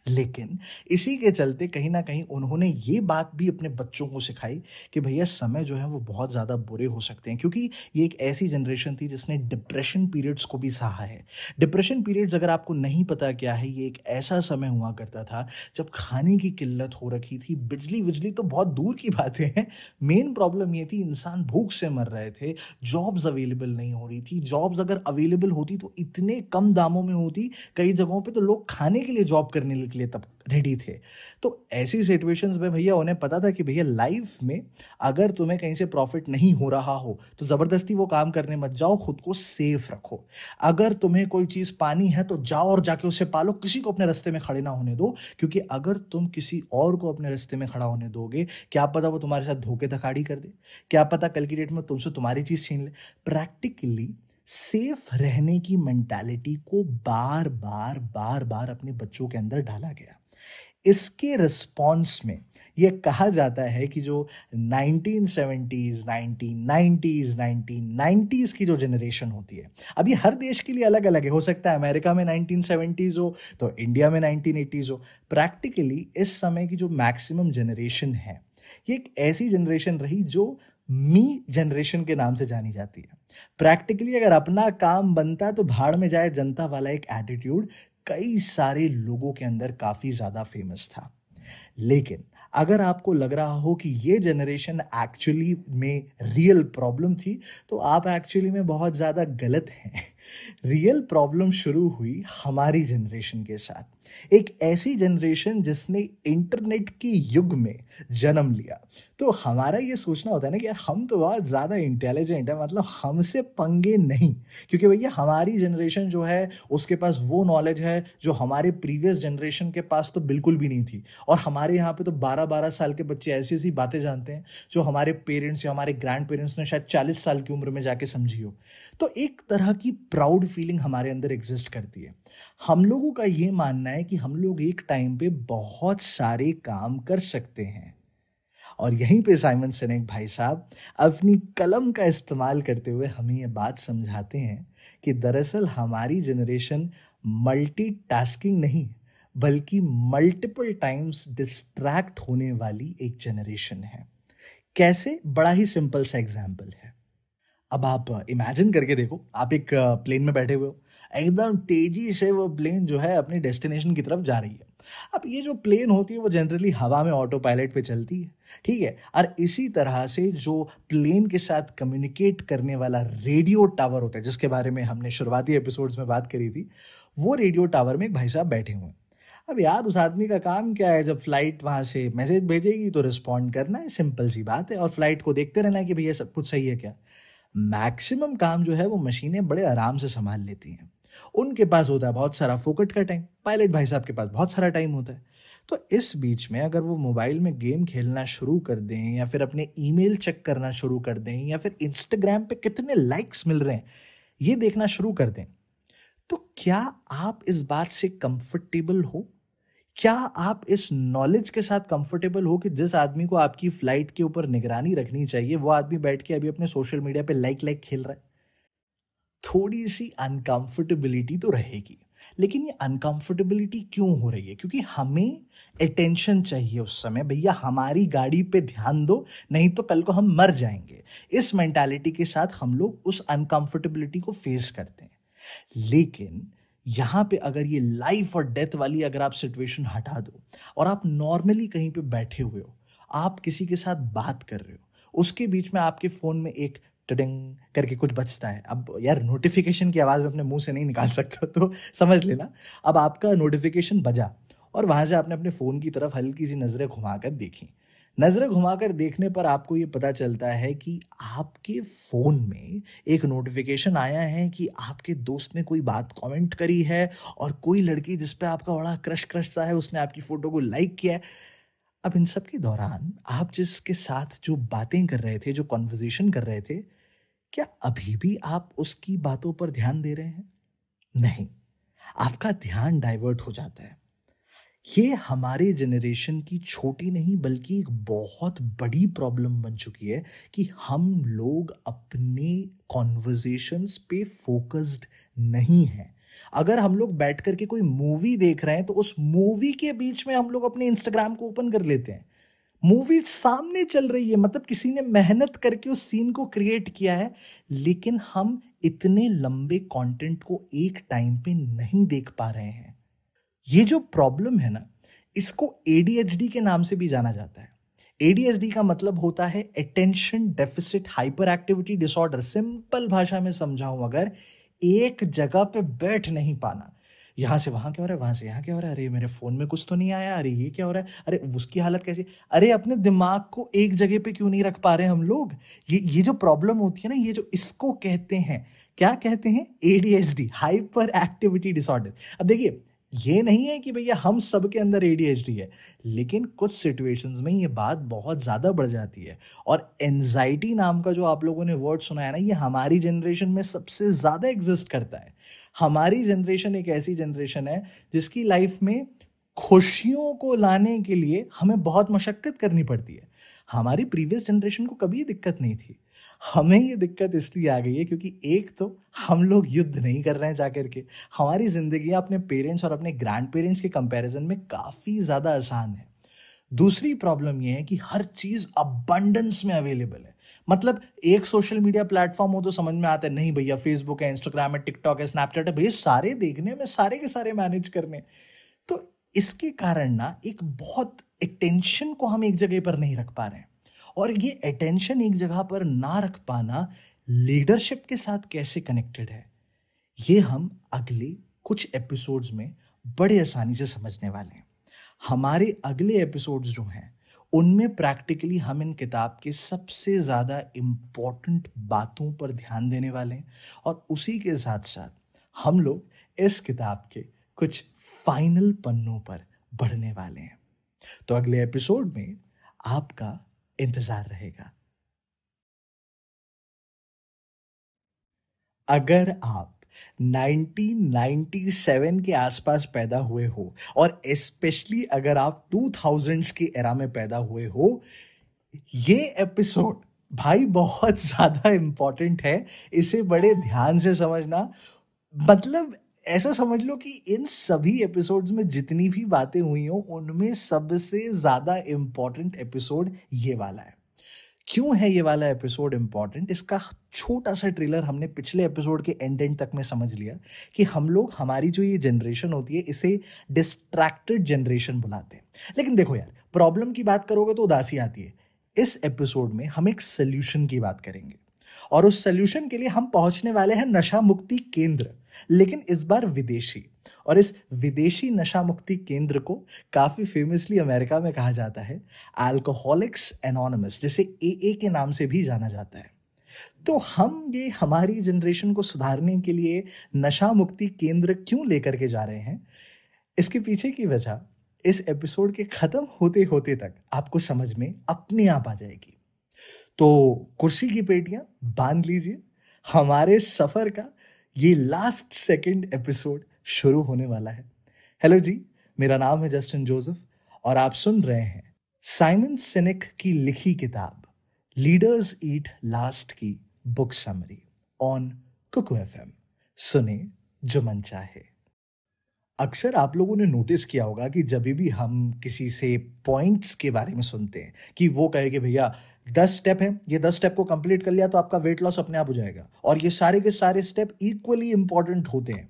लेकिन इसी के चलते कहीं ना कहीं उन्होंने ये बात भी अपने बच्चों को सिखाई कि भैया समय जो है वो बहुत ज़्यादा बुरे हो सकते हैं क्योंकि ये एक ऐसी जनरेशन थी जिसने डिप्रेशन पीरियड्स को भी सहा है डिप्रेशन पीरियड्स अगर आपको नहीं पता क्या है ये एक ऐसा समय हुआ करता था जब खाने की किल्लत हो रखी थी बिजली बिजली तो बहुत दूर की बातें हैं मेन प्रॉब्लम ये थी इंसान भूख से मर रहे थे जॉब्स अवेलेबल नहीं हो रही थी जॉब्स अगर अवेलेबल होती तो इतने कम दामों में होती कई जगहों पर तो लोग खाने के लिए जॉब करने लगे के लिए तब रेडी थे तो ऐसी सिचुएशंस में भैया उन्हें पता था कि भैया लाइफ में अगर तुम्हें कहीं से प्रॉफिट नहीं हो रहा हो तो ज़बरदस्ती वो काम करने मत जाओ खुद को सेफ रखो अगर तुम्हें कोई चीज़ पानी है तो जाओ और जाके उसे पालो किसी को अपने रास्ते में खड़े ना होने दो क्योंकि अगर तुम किसी और को अपने रास्ते में खड़ा होने दोगे क्या पता वो तुम्हारे साथ धोखे धखाड़ी कर दे क्या पता कल की डेट में तुमसे तुम्हारी चीज़ छीन ले प्रैक्टिकली सेफ रहने की मेंटालिटी को बार बार बार बार अपने बच्चों के अंदर डाला गया इसके रिस्पॉन्स में ये कहा जाता है कि जो 1970s, 1990s, 1990s की जो जनरेशन होती है अब ये हर देश के लिए अलग अलग है हो सकता है अमेरिका में 1970s हो तो इंडिया में 1980s हो प्रैक्टिकली इस समय की जो मैक्सिमम जनरेशन है ये एक ऐसी जनरेशन रही जो मी जनरेशन के नाम से जानी जाती है प्रैक्टिकली अगर अपना काम बनता है तो भाड़ में जाए जनता वाला एक एटीट्यूड कई सारे लोगों के अंदर काफ़ी ज़्यादा फेमस था लेकिन अगर आपको लग रहा हो कि ये जनरेशन एक्चुअली में रियल प्रॉब्लम थी तो आप एक्चुअली में बहुत ज़्यादा गलत हैं रियल प्रॉब्लम शुरू हुई हमारी जनरेशन के साथ एक ऐसी जनरेशन जिसने इंटरनेट के युग में जन्म लिया तो हमारा ये सोचना होता है ना कि यार हम तो बहुत ज़्यादा इंटेलिजेंट है मतलब हमसे पंगे नहीं क्योंकि भैया हमारी जनरेशन जो है उसके पास वो नॉलेज है जो हमारे प्रीवियस जनरेशन के पास तो बिल्कुल भी नहीं थी और हमारे यहाँ पे तो 12-12 साल के बच्चे ऐसी ऐसी बातें जानते हैं जो हमारे पेरेंट्स या हमारे ग्रैंड पेरेंट्स ने शायद चालीस साल की उम्र में जाके समझी हो तो एक तरह की प्राउड फीलिंग हमारे अंदर एग्जिस्ट करती है हम लोगों का ये मानना है कि हम लोग एक टाइम पे बहुत सारे काम कर सकते हैं और यहीं पे साइमन सनेक भाई साहब अपनी कलम का इस्तेमाल करते हुए हमें ये बात समझाते हैं कि दरअसल हमारी जनरेशन मल्टीटास्किंग नहीं बल्कि मल्टीपल टाइम्स डिस्ट्रैक्ट होने वाली एक जनरेशन है कैसे बड़ा ही सिंपल सा एग्जाम्पल है अब आप इमेजिन करके देखो आप एक प्लेन uh, में बैठे हुए हो एकदम तेजी से वो प्लेन जो है अपनी डेस्टिनेशन की तरफ जा रही है अब ये जो प्लेन होती है वो जनरली हवा में ऑटो पायलट पे चलती है ठीक है और इसी तरह से जो प्लेन के साथ कम्युनिकेट करने वाला रेडियो टावर होता है जिसके बारे में हमने शुरुआती एपिसोड्स में बात करी थी वो रेडियो टावर में एक भाई साहब बैठे हुए हैं अब यार उस आदमी का काम क्या है जब फ्लाइट वहाँ से मैसेज भेजेगी तो रिस्पॉन्ड करना है सिंपल सी बात है और फ्लाइट को देखते रहना है कि भैया सब कुछ सही है क्या मैक्सिमम काम जो है वो मशीनें बड़े आराम से संभाल लेती हैं उनके पास होता है बहुत सारा फोकट का टाइम पायलट भाई साहब के पास बहुत सारा टाइम होता है तो इस बीच में अगर वो मोबाइल में गेम खेलना शुरू कर दें या फिर अपने ईमेल चेक करना शुरू कर दें या फिर इंस्टाग्राम पे कितने लाइक्स मिल रहे हैं ये देखना शुरू कर दें तो क्या आप इस बात से कंफर्टेबल हो क्या आप इस नॉलेज के साथ कंफर्टेबल हो कि जिस आदमी को आपकी फ्लाइट के ऊपर निगरानी रखनी चाहिए वो आदमी बैठ के अभी अपने सोशल मीडिया पे लाइक लाइक खेल रहा है थोड़ी सी अनकंफर्टेबिलिटी तो रहेगी लेकिन ये अनकंफर्टेबिलिटी क्यों हो रही है क्योंकि हमें अटेंशन चाहिए उस समय भैया हमारी गाड़ी पे ध्यान दो नहीं तो कल को हम मर जाएंगे इस मेंटालिटी के साथ हम लोग उस अनकंफर्टेबिलिटी को फेस करते हैं लेकिन यहाँ पे अगर ये लाइफ और डेथ वाली अगर आप सिचुएशन हटा दो और आप नॉर्मली कहीं पे बैठे हुए हो आप किसी के साथ बात कर रहे हो उसके बीच में आपके फ़ोन में एक टडिंग करके कुछ बचता है अब यार नोटिफिकेशन की आवाज़ में अपने मुंह से नहीं निकाल सकता तो समझ लेना अब आपका नोटिफिकेशन बजा और वहाँ से आपने अपने फ़ोन की तरफ हल्की सी नज़रें घुमाकर देखी नज़रें घुमाकर देखने पर आपको ये पता चलता है कि आपके फ़ोन में एक नोटिफिकेशन आया है कि आपके दोस्त ने कोई बात कमेंट करी है और कोई लड़की जिस पे आपका बड़ा क्रश क्रश सा है उसने आपकी फ़ोटो को लाइक किया है अब इन सब के दौरान आप जिसके साथ जो बातें कर रहे थे जो कॉन्वर्जेसन कर रहे थे क्या अभी भी आप उसकी बातों पर ध्यान दे रहे हैं नहीं आपका ध्यान डाइवर्ट हो जाता है ये हमारे जनरेशन की छोटी नहीं बल्कि एक बहुत बड़ी प्रॉब्लम बन चुकी है कि हम लोग अपने कॉन्वर्जेशंस पे फोकस्ड नहीं हैं अगर हम लोग बैठ करके कोई मूवी देख रहे हैं तो उस मूवी के बीच में हम लोग अपने इंस्टाग्राम को ओपन कर लेते हैं मूवी सामने चल रही है मतलब किसी ने मेहनत करके उस सीन को क्रिएट किया है लेकिन हम इतने लंबे कंटेंट को एक टाइम पे नहीं देख पा रहे हैं ये जो प्रॉब्लम है ना इसको एडीएचडी के नाम से भी जाना जाता है एडीएचडी का मतलब होता है attention deficit hyper activity disorder simple भाषा में समझाऊं अगर एक जगह पे बैठ नहीं पाना यहाँ से वहाँ क्या हो रहा है वहाँ से यहाँ क्या हो रहा है अरे मेरे फ़ोन में कुछ तो नहीं आया अरे ये क्या हो रहा है अरे उसकी हालत कैसी अरे अपने दिमाग को एक जगह पे क्यों नहीं रख पा रहे हम लोग ये ये जो प्रॉब्लम होती है ना ये जो इसको कहते हैं क्या कहते हैं ए हाइपर एक्टिविटी डिसऑर्डर अब देखिए ये नहीं है कि भैया हम सब के अंदर ए है लेकिन कुछ सिचुएशंस में ये बात बहुत ज़्यादा बढ़ जाती है और एनजाइटी नाम का जो आप लोगों ने वर्ड सुना है ना ये हमारी जनरेशन में सबसे ज़्यादा एग्जिस्ट करता है हमारी जनरेशन एक ऐसी जनरेशन है जिसकी लाइफ में खुशियों को लाने के लिए हमें बहुत मशक्क़त करनी पड़ती है हमारी प्रीवियस जनरेशन को कभी ये दिक्कत नहीं थी हमें ये दिक्कत इसलिए आ गई है क्योंकि एक तो हम लोग युद्ध नहीं कर रहे हैं जाकर के हमारी ज़िंदगी अपने पेरेंट्स और अपने ग्रैंड पेरेंट्स के कंपैरिजन में काफ़ी ज़्यादा आसान है दूसरी प्रॉब्लम ये है कि हर चीज़ अबंडेंस में अवेलेबल है मतलब एक सोशल मीडिया प्लेटफॉर्म हो तो समझ में आता है नहीं भैया फेसबुक है इंस्टाग्राम है टिकटॉक है स्नैपचैट है भैया सारे देखने में सारे के सारे मैनेज करने तो इसके कारण ना एक बहुत अटेंशन को हम एक जगह पर नहीं रख पा रहे हैं और ये अटेंशन एक जगह पर ना रख पाना लीडरशिप के साथ कैसे कनेक्टेड है ये हम अगले कुछ एपिसोड्स में बड़े आसानी से समझने वाले हैं हमारे अगले एपिसोड्स जो हैं उनमें प्रैक्टिकली हम इन किताब के सबसे ज़्यादा इम्पॉर्टेंट बातों पर ध्यान देने वाले हैं और उसी के साथ साथ हम लोग इस किताब के कुछ फाइनल पन्नों पर बढ़ने वाले हैं तो अगले एपिसोड में आपका इंतज़ार रहेगा अगर आप 1997 के आसपास पैदा हुए हो और स्पेशली अगर आप 2000s के एरा में पैदा हुए हो ये एपिसोड भाई बहुत ज़्यादा इंपॉर्टेंट है इसे बड़े ध्यान से समझना मतलब ऐसा समझ लो कि इन सभी एपिसोड्स में जितनी भी बातें हुई हो उनमें सबसे ज़्यादा इंपॉर्टेंट एपिसोड ये वाला है क्यों है ये वाला एपिसोड इंपॉर्टेंट इसका छोटा सा ट्रेलर हमने पिछले एपिसोड के एंड एंड तक में समझ लिया कि हम लोग हमारी जो ये जनरेशन होती है इसे डिस्ट्रैक्टेड जनरेशन बुलाते हैं लेकिन देखो यार प्रॉब्लम की बात करोगे तो उदासी आती है इस एपिसोड में हम एक सोल्यूशन की बात करेंगे और उस सोल्यूशन के लिए हम पहुंचने वाले हैं नशा मुक्ति केंद्र लेकिन इस बार विदेशी और इस विदेशी नशा मुक्ति केंद्र को काफ़ी फेमसली अमेरिका में कहा जाता है एल्कोहोलिक्स एनोनमस जिसे ए के नाम से भी जाना जाता है तो हम ये हमारी जनरेशन को सुधारने के लिए नशा मुक्ति केंद्र क्यों लेकर के जा रहे हैं इसके पीछे की वजह इस एपिसोड के ख़त्म होते होते तक आपको समझ में अपने आप आ जाएगी तो कुर्सी की पेटियां बांध लीजिए हमारे सफ़र का ये लास्ट सेकंड एपिसोड शुरू होने वाला है हेलो जी मेरा नाम है जस्टिन जोसेफ और आप सुन रहे हैं साइमन सिनेक की लिखी किताब लीडर्स ईट लास्ट की book summary on Kuku F सुने जो मन चाहे अक्सर आप लोगों ने नोटिस किया होगा कि जब भी हम किसी से पॉइंट्स के बारे में सुनते हैं कि वो कहे कि भैया दस स्टेप हैं ये दस स्टेप को कंप्लीट कर लिया तो आपका वेट लॉस अपने आप हो जाएगा और ये सारे के सारे स्टेप इक्वली इंपॉर्टेंट होते हैं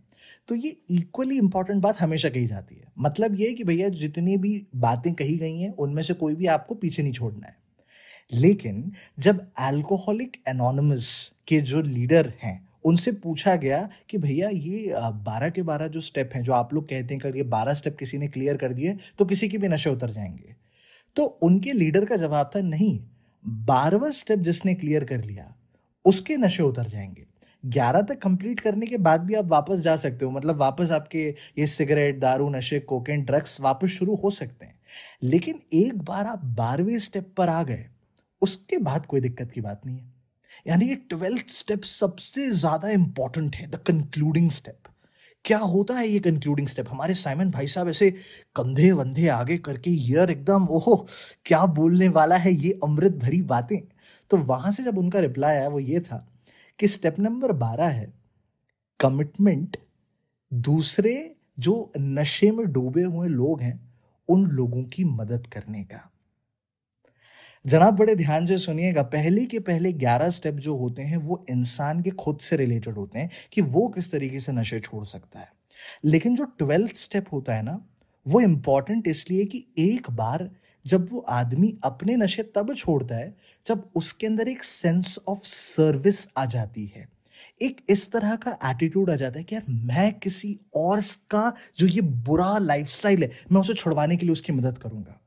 तो ये इक्वली इंपॉर्टेंट बात हमेशा कही जाती है मतलब ये कि भैया जितनी भी बातें कही गई हैं उनमें से कोई भी आपको पीछे नहीं छोड़ना है लेकिन जब अल्कोहलिक एनोनमस के जो लीडर हैं उनसे पूछा गया कि भैया ये बारह के बारह जो स्टेप हैं जो आप लोग कहते हैं ये बारह स्टेप किसी ने क्लियर कर दिए तो किसी के भी नशे उतर जाएंगे तो उनके लीडर का जवाब था नहीं बारहवा स्टेप जिसने क्लियर कर लिया उसके नशे उतर जाएंगे ग्यारह तक कंप्लीट करने के बाद भी आप वापस जा सकते हो मतलब वापस आपके ये सिगरेट दारू नशे कोकेन ड्रग्स वापस शुरू हो सकते हैं लेकिन एक बार आप बारहवें स्टेप पर आ गए उसके बाद कोई दिक्कत की बात नहीं है यानी ट्वेल्थ स्टेप सबसे ज़्यादा इंपॉर्टेंट है द कंक्लूडिंग स्टेप क्या होता है ये कंक्लूडिंग स्टेप हमारे साइमन भाई साहब ऐसे कंधे वंधे आगे करके यर एकदम ओहो क्या बोलने वाला है ये अमृत भरी बातें तो वहां से जब उनका रिप्लाई आया वो ये था कि स्टेप नंबर बारह है कमिटमेंट दूसरे जो नशे में डूबे हुए लोग हैं उन लोगों की मदद करने का जनाब बड़े ध्यान से सुनिएगा पहले के पहले ग्यारह स्टेप जो होते हैं वो इंसान के खुद से रिलेटेड होते हैं कि वो किस तरीके से नशे छोड़ सकता है लेकिन जो ट्वेल्थ स्टेप होता है ना वो इम्पॉर्टेंट इसलिए कि एक बार जब वो आदमी अपने नशे तब छोड़ता है जब उसके अंदर एक सेंस ऑफ सर्विस आ जाती है एक इस तरह का एटीट्यूड आ जाता है कि यार मैं किसी और का जो ये बुरा लाइफस्टाइल है मैं उसे छुड़वाने के लिए उसकी मदद करूंगा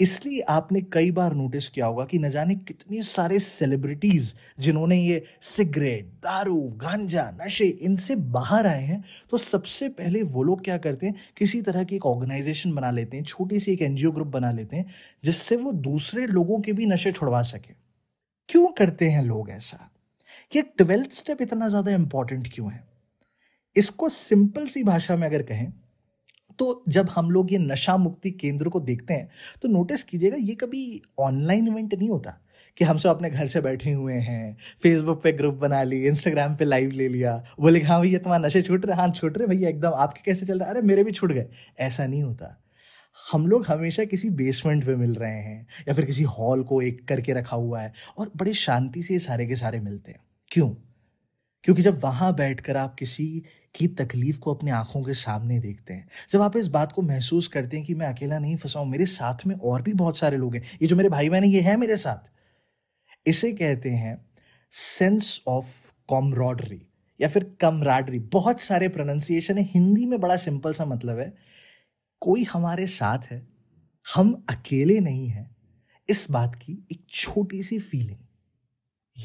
इसलिए आपने कई बार नोटिस किया होगा कि न जाने कितने सारे सेलिब्रिटीज जिन्होंने ये सिगरेट दारू गांजा नशे इनसे बाहर आए हैं तो सबसे पहले वो लोग क्या करते हैं किसी तरह की एक ऑर्गेनाइजेशन बना लेते हैं छोटी सी एक एनजीओ ग्रुप बना लेते हैं जिससे वो दूसरे लोगों के भी नशे छुड़वा सके क्यों करते हैं लोग ऐसा ये ट्वेल्थ स्टेप इतना ज़्यादा इंपॉर्टेंट क्यों है इसको सिंपल सी भाषा में अगर कहें तो जब हम लोग ये नशा मुक्ति केंद्र को देखते हैं तो नोटिस कीजिएगा ये कभी ऑनलाइन इवेंट नहीं होता कि हम सब अपने घर से बैठे हुए हैं फेसबुक पे ग्रुप बना ली इंस्टाग्राम पे लाइव ले लिया बोले हाँ भैया तुम्हारा नशे छूट रहे हाँ छूट रहे भैया एकदम आपके कैसे चल रहा है अरे मेरे भी छूट गए ऐसा नहीं होता हम लोग हमेशा किसी बेसमेंट पे मिल रहे हैं या फिर किसी हॉल को एक करके रखा हुआ है और बड़े शांति से सारे के सारे मिलते हैं क्यों क्योंकि जब वहाँ बैठकर आप किसी की तकलीफ को अपनी आंखों के सामने देखते हैं जब आप इस बात को महसूस करते हैं कि मैं अकेला नहीं फंसा हूं मेरे साथ में और भी बहुत सारे लोग हैं ये जो मेरे भाई बहन है ये हैं मेरे साथ इसे कहते हैं सेंस ऑफ कॉमरॉडरी या फिर कमराडरी बहुत सारे प्रोनाउंसिएशन है हिंदी में बड़ा सिंपल सा मतलब है कोई हमारे साथ है हम अकेले नहीं हैं इस बात की एक छोटी सी फीलिंग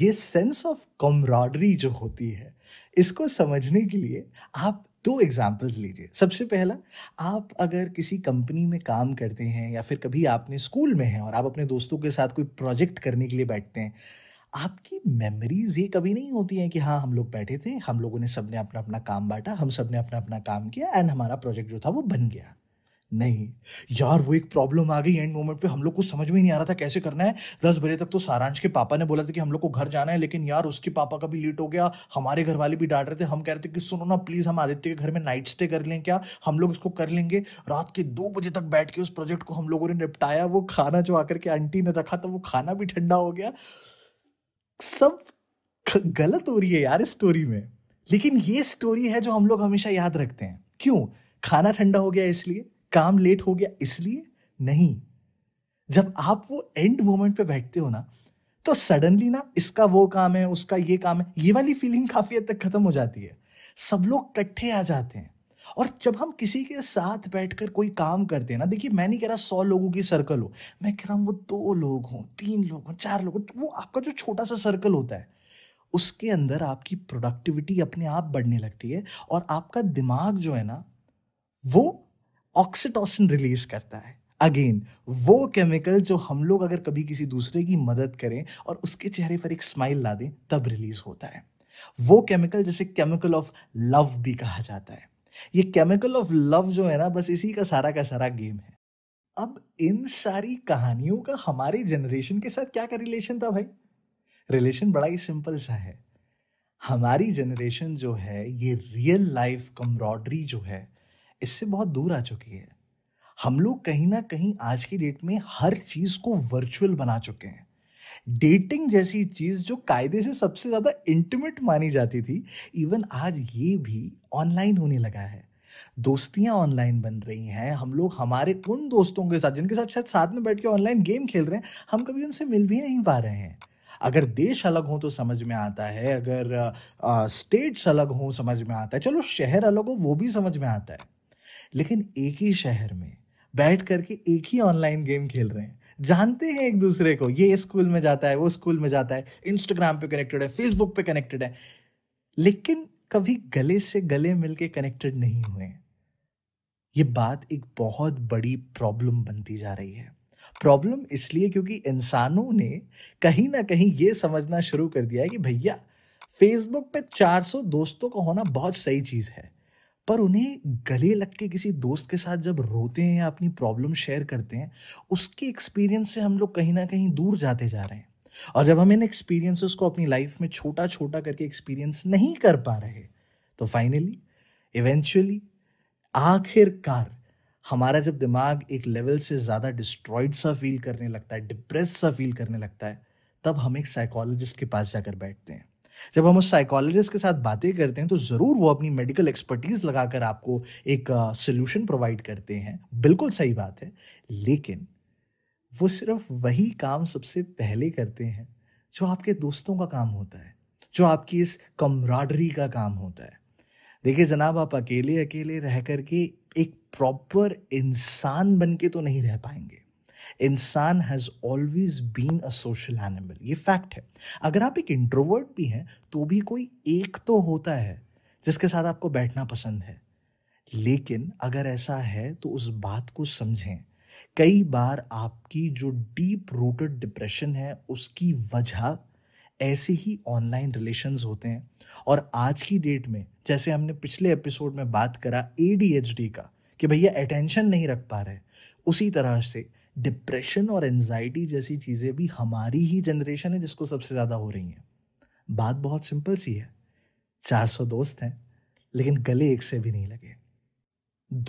ये सेंस ऑफ कॉमराडरी जो होती है इसको समझने के लिए आप दो एग्जाम्पल्स लीजिए सबसे पहला आप अगर किसी कंपनी में काम करते हैं या फिर कभी आपने स्कूल में हैं और आप अपने दोस्तों के साथ कोई प्रोजेक्ट करने के लिए बैठते हैं आपकी मेमोरीज ये कभी नहीं होती हैं कि हाँ हम लोग बैठे थे हम लोगों ने सबने अपना अपना काम बांटा हम सब ने अपना अपना काम किया एंड हमारा प्रोजेक्ट जो था वो बन गया नहीं यार वो एक प्रॉब्लम आ गई एंड मोमेंट पे हम लोग को समझ में नहीं आ रहा था कैसे करना है दस बजे तक तो सारांश के पापा ने बोला था कि हम लोग को घर जाना है लेकिन यार उसके पापा का भी लेट हो गया हमारे घर वाले भी डांट रहे थे हम कह रहे थे कि सुनो ना प्लीज़ हम आदित्य के घर में नाइट स्टे कर लें क्या हम लोग इसको कर लेंगे रात के दो बजे तक बैठ के उस प्रोजेक्ट को हम लोगों ने निपटाया वो खाना जो आकर के आंटी ने रखा था वो खाना भी ठंडा हो गया सब गलत हो रही है यार इस स्टोरी में लेकिन ये स्टोरी है जो हम लोग हमेशा याद रखते हैं क्यों खाना ठंडा हो गया इसलिए काम लेट हो गया इसलिए नहीं जब आप वो एंड मोमेंट पे बैठते हो ना तो सडनली ना इसका वो काम है उसका ये काम है ये वाली फीलिंग काफ़ी हद तक ख़त्म हो जाती है सब लोग इकट्ठे आ जाते हैं और जब हम किसी के साथ बैठकर कोई काम करते हैं ना देखिए मैं नहीं कह रहा सौ लोगों की सर्कल हो मैं कह रहा हूँ वो दो लोग हों तीन लोग हों चार लोग तो वो आपका जो छोटा सा सर्कल होता है उसके अंदर आपकी प्रोडक्टिविटी अपने आप बढ़ने लगती है और आपका दिमाग जो है ना वो ऑक्सीटोसिन रिलीज करता है अगेन वो केमिकल जो हम लोग अगर कभी किसी दूसरे की मदद करें और उसके चेहरे पर एक स्माइल ला दें तब रिलीज होता है वो केमिकल जैसे केमिकल ऑफ लव भी कहा जाता है ये केमिकल ऑफ लव जो है ना बस इसी का सारा का सारा गेम है अब इन सारी कहानियों का हमारे जनरेशन के साथ क्या का रिलेशन था भाई रिलेशन बड़ा ही सिंपल सा है हमारी जनरेशन जो है ये रियल लाइफ कमरॉडरी जो है इससे बहुत दूर आ चुकी है हम लोग कहीं ना कहीं आज की डेट में हर चीज़ को वर्चुअल बना चुके हैं डेटिंग जैसी चीज़ जो कायदे से सबसे ज़्यादा इंटीमेट मानी जाती थी इवन आज ये भी ऑनलाइन होने लगा है दोस्तियां ऑनलाइन बन रही हैं हम लोग हमारे उन दोस्तों के साथ जिनके साथ शायद साथ में बैठ के ऑनलाइन गेम खेल रहे हैं हम कभी उनसे मिल भी नहीं पा रहे हैं अगर देश अलग हो तो समझ में आता है अगर स्टेट्स अलग हो समझ में आता है चलो शहर अलग हो वो भी समझ में आता है लेकिन एक ही शहर में बैठ करके एक ही ऑनलाइन गेम खेल रहे हैं जानते हैं एक दूसरे को ये स्कूल में जाता है वो स्कूल में जाता है इंस्टाग्राम पे कनेक्टेड है फेसबुक पे कनेक्टेड है लेकिन कभी गले से गले मिलके कनेक्टेड नहीं हुए ये बात एक बहुत बड़ी प्रॉब्लम बनती जा रही है प्रॉब्लम इसलिए क्योंकि इंसानों ने कहीं ना कहीं ये समझना शुरू कर दिया है कि भैया फेसबुक पे 400 दोस्तों का होना बहुत सही चीज़ है पर उन्हें गले लग के किसी दोस्त के साथ जब रोते हैं या अपनी प्रॉब्लम शेयर करते हैं उसके एक्सपीरियंस से हम लोग कहीं ना कहीं दूर जाते जा रहे हैं और जब हम इन एक्सपीरियंसेस को अपनी लाइफ में छोटा छोटा करके एक्सपीरियंस नहीं कर पा रहे तो फाइनली इवेंचुअली आखिरकार हमारा जब दिमाग एक लेवल से ज़्यादा डिस्ट्रॉयड सा फील करने लगता है डिप्रेस सा फील करने लगता है तब हम एक साइकोलॉजिस्ट के पास जाकर बैठते हैं जब हम उस साइकोलॉजिस्ट के साथ बातें करते हैं तो ज़रूर वो अपनी मेडिकल एक्सपर्टीज़ लगाकर आपको एक सोल्यूशन प्रोवाइड करते हैं बिल्कुल सही बात है लेकिन वो सिर्फ वही काम सबसे पहले करते हैं जो आपके दोस्तों का काम होता है जो आपकी इस कमराडरी का काम होता है देखिए जनाब आप अकेले अकेले रह करके एक प्रॉपर इंसान बन के तो नहीं रह पाएंगे इंसान has always been a social animal ये फैक्ट है अगर आप एक इंट्रोवर्ट भी हैं तो भी कोई एक तो होता है जिसके साथ आपको बैठना पसंद है लेकिन अगर ऐसा है तो उस बात को समझें कई बार आपकी जो डीप रूटेड डिप्रेशन है उसकी वजह ऐसे ही ऑनलाइन रिलेशंस होते हैं और आज की डेट में जैसे हमने पिछले एपिसोड में बात करा ए का कि भैया अटेंशन नहीं रख पा रहे उसी तरह से डिप्रेशन और एनजाइटी जैसी चीज़ें भी हमारी ही जनरेशन है जिसको सबसे ज़्यादा हो रही हैं बात बहुत सिंपल सी है चार सौ दोस्त हैं लेकिन गले एक से भी नहीं लगे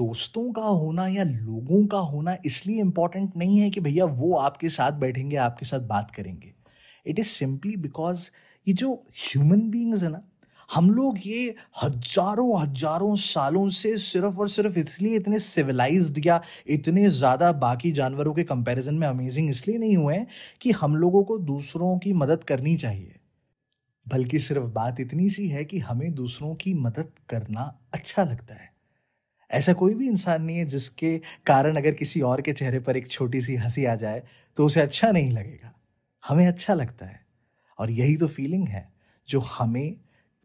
दोस्तों का होना या लोगों का होना इसलिए इम्पॉर्टेंट नहीं है कि भैया वो आपके साथ बैठेंगे आपके साथ बात करेंगे इट इज़ सिंपली बिकॉज ये जो ह्यूमन बींग्स है ना हम लोग ये हजारों हजारों सालों से सिर्फ और सिर्फ इसलिए इतने सिविलाइज्ड या इतने ज़्यादा बाकी जानवरों के कंपैरिजन में अमेजिंग इसलिए नहीं हुए हैं कि हम लोगों को दूसरों की मदद करनी चाहिए बल्कि सिर्फ बात इतनी सी है कि हमें दूसरों की मदद करना अच्छा लगता है ऐसा कोई भी इंसान नहीं है जिसके कारण अगर किसी और के चेहरे पर एक छोटी सी हंसी आ जाए तो उसे अच्छा नहीं लगेगा हमें अच्छा लगता है और यही तो फीलिंग है जो हमें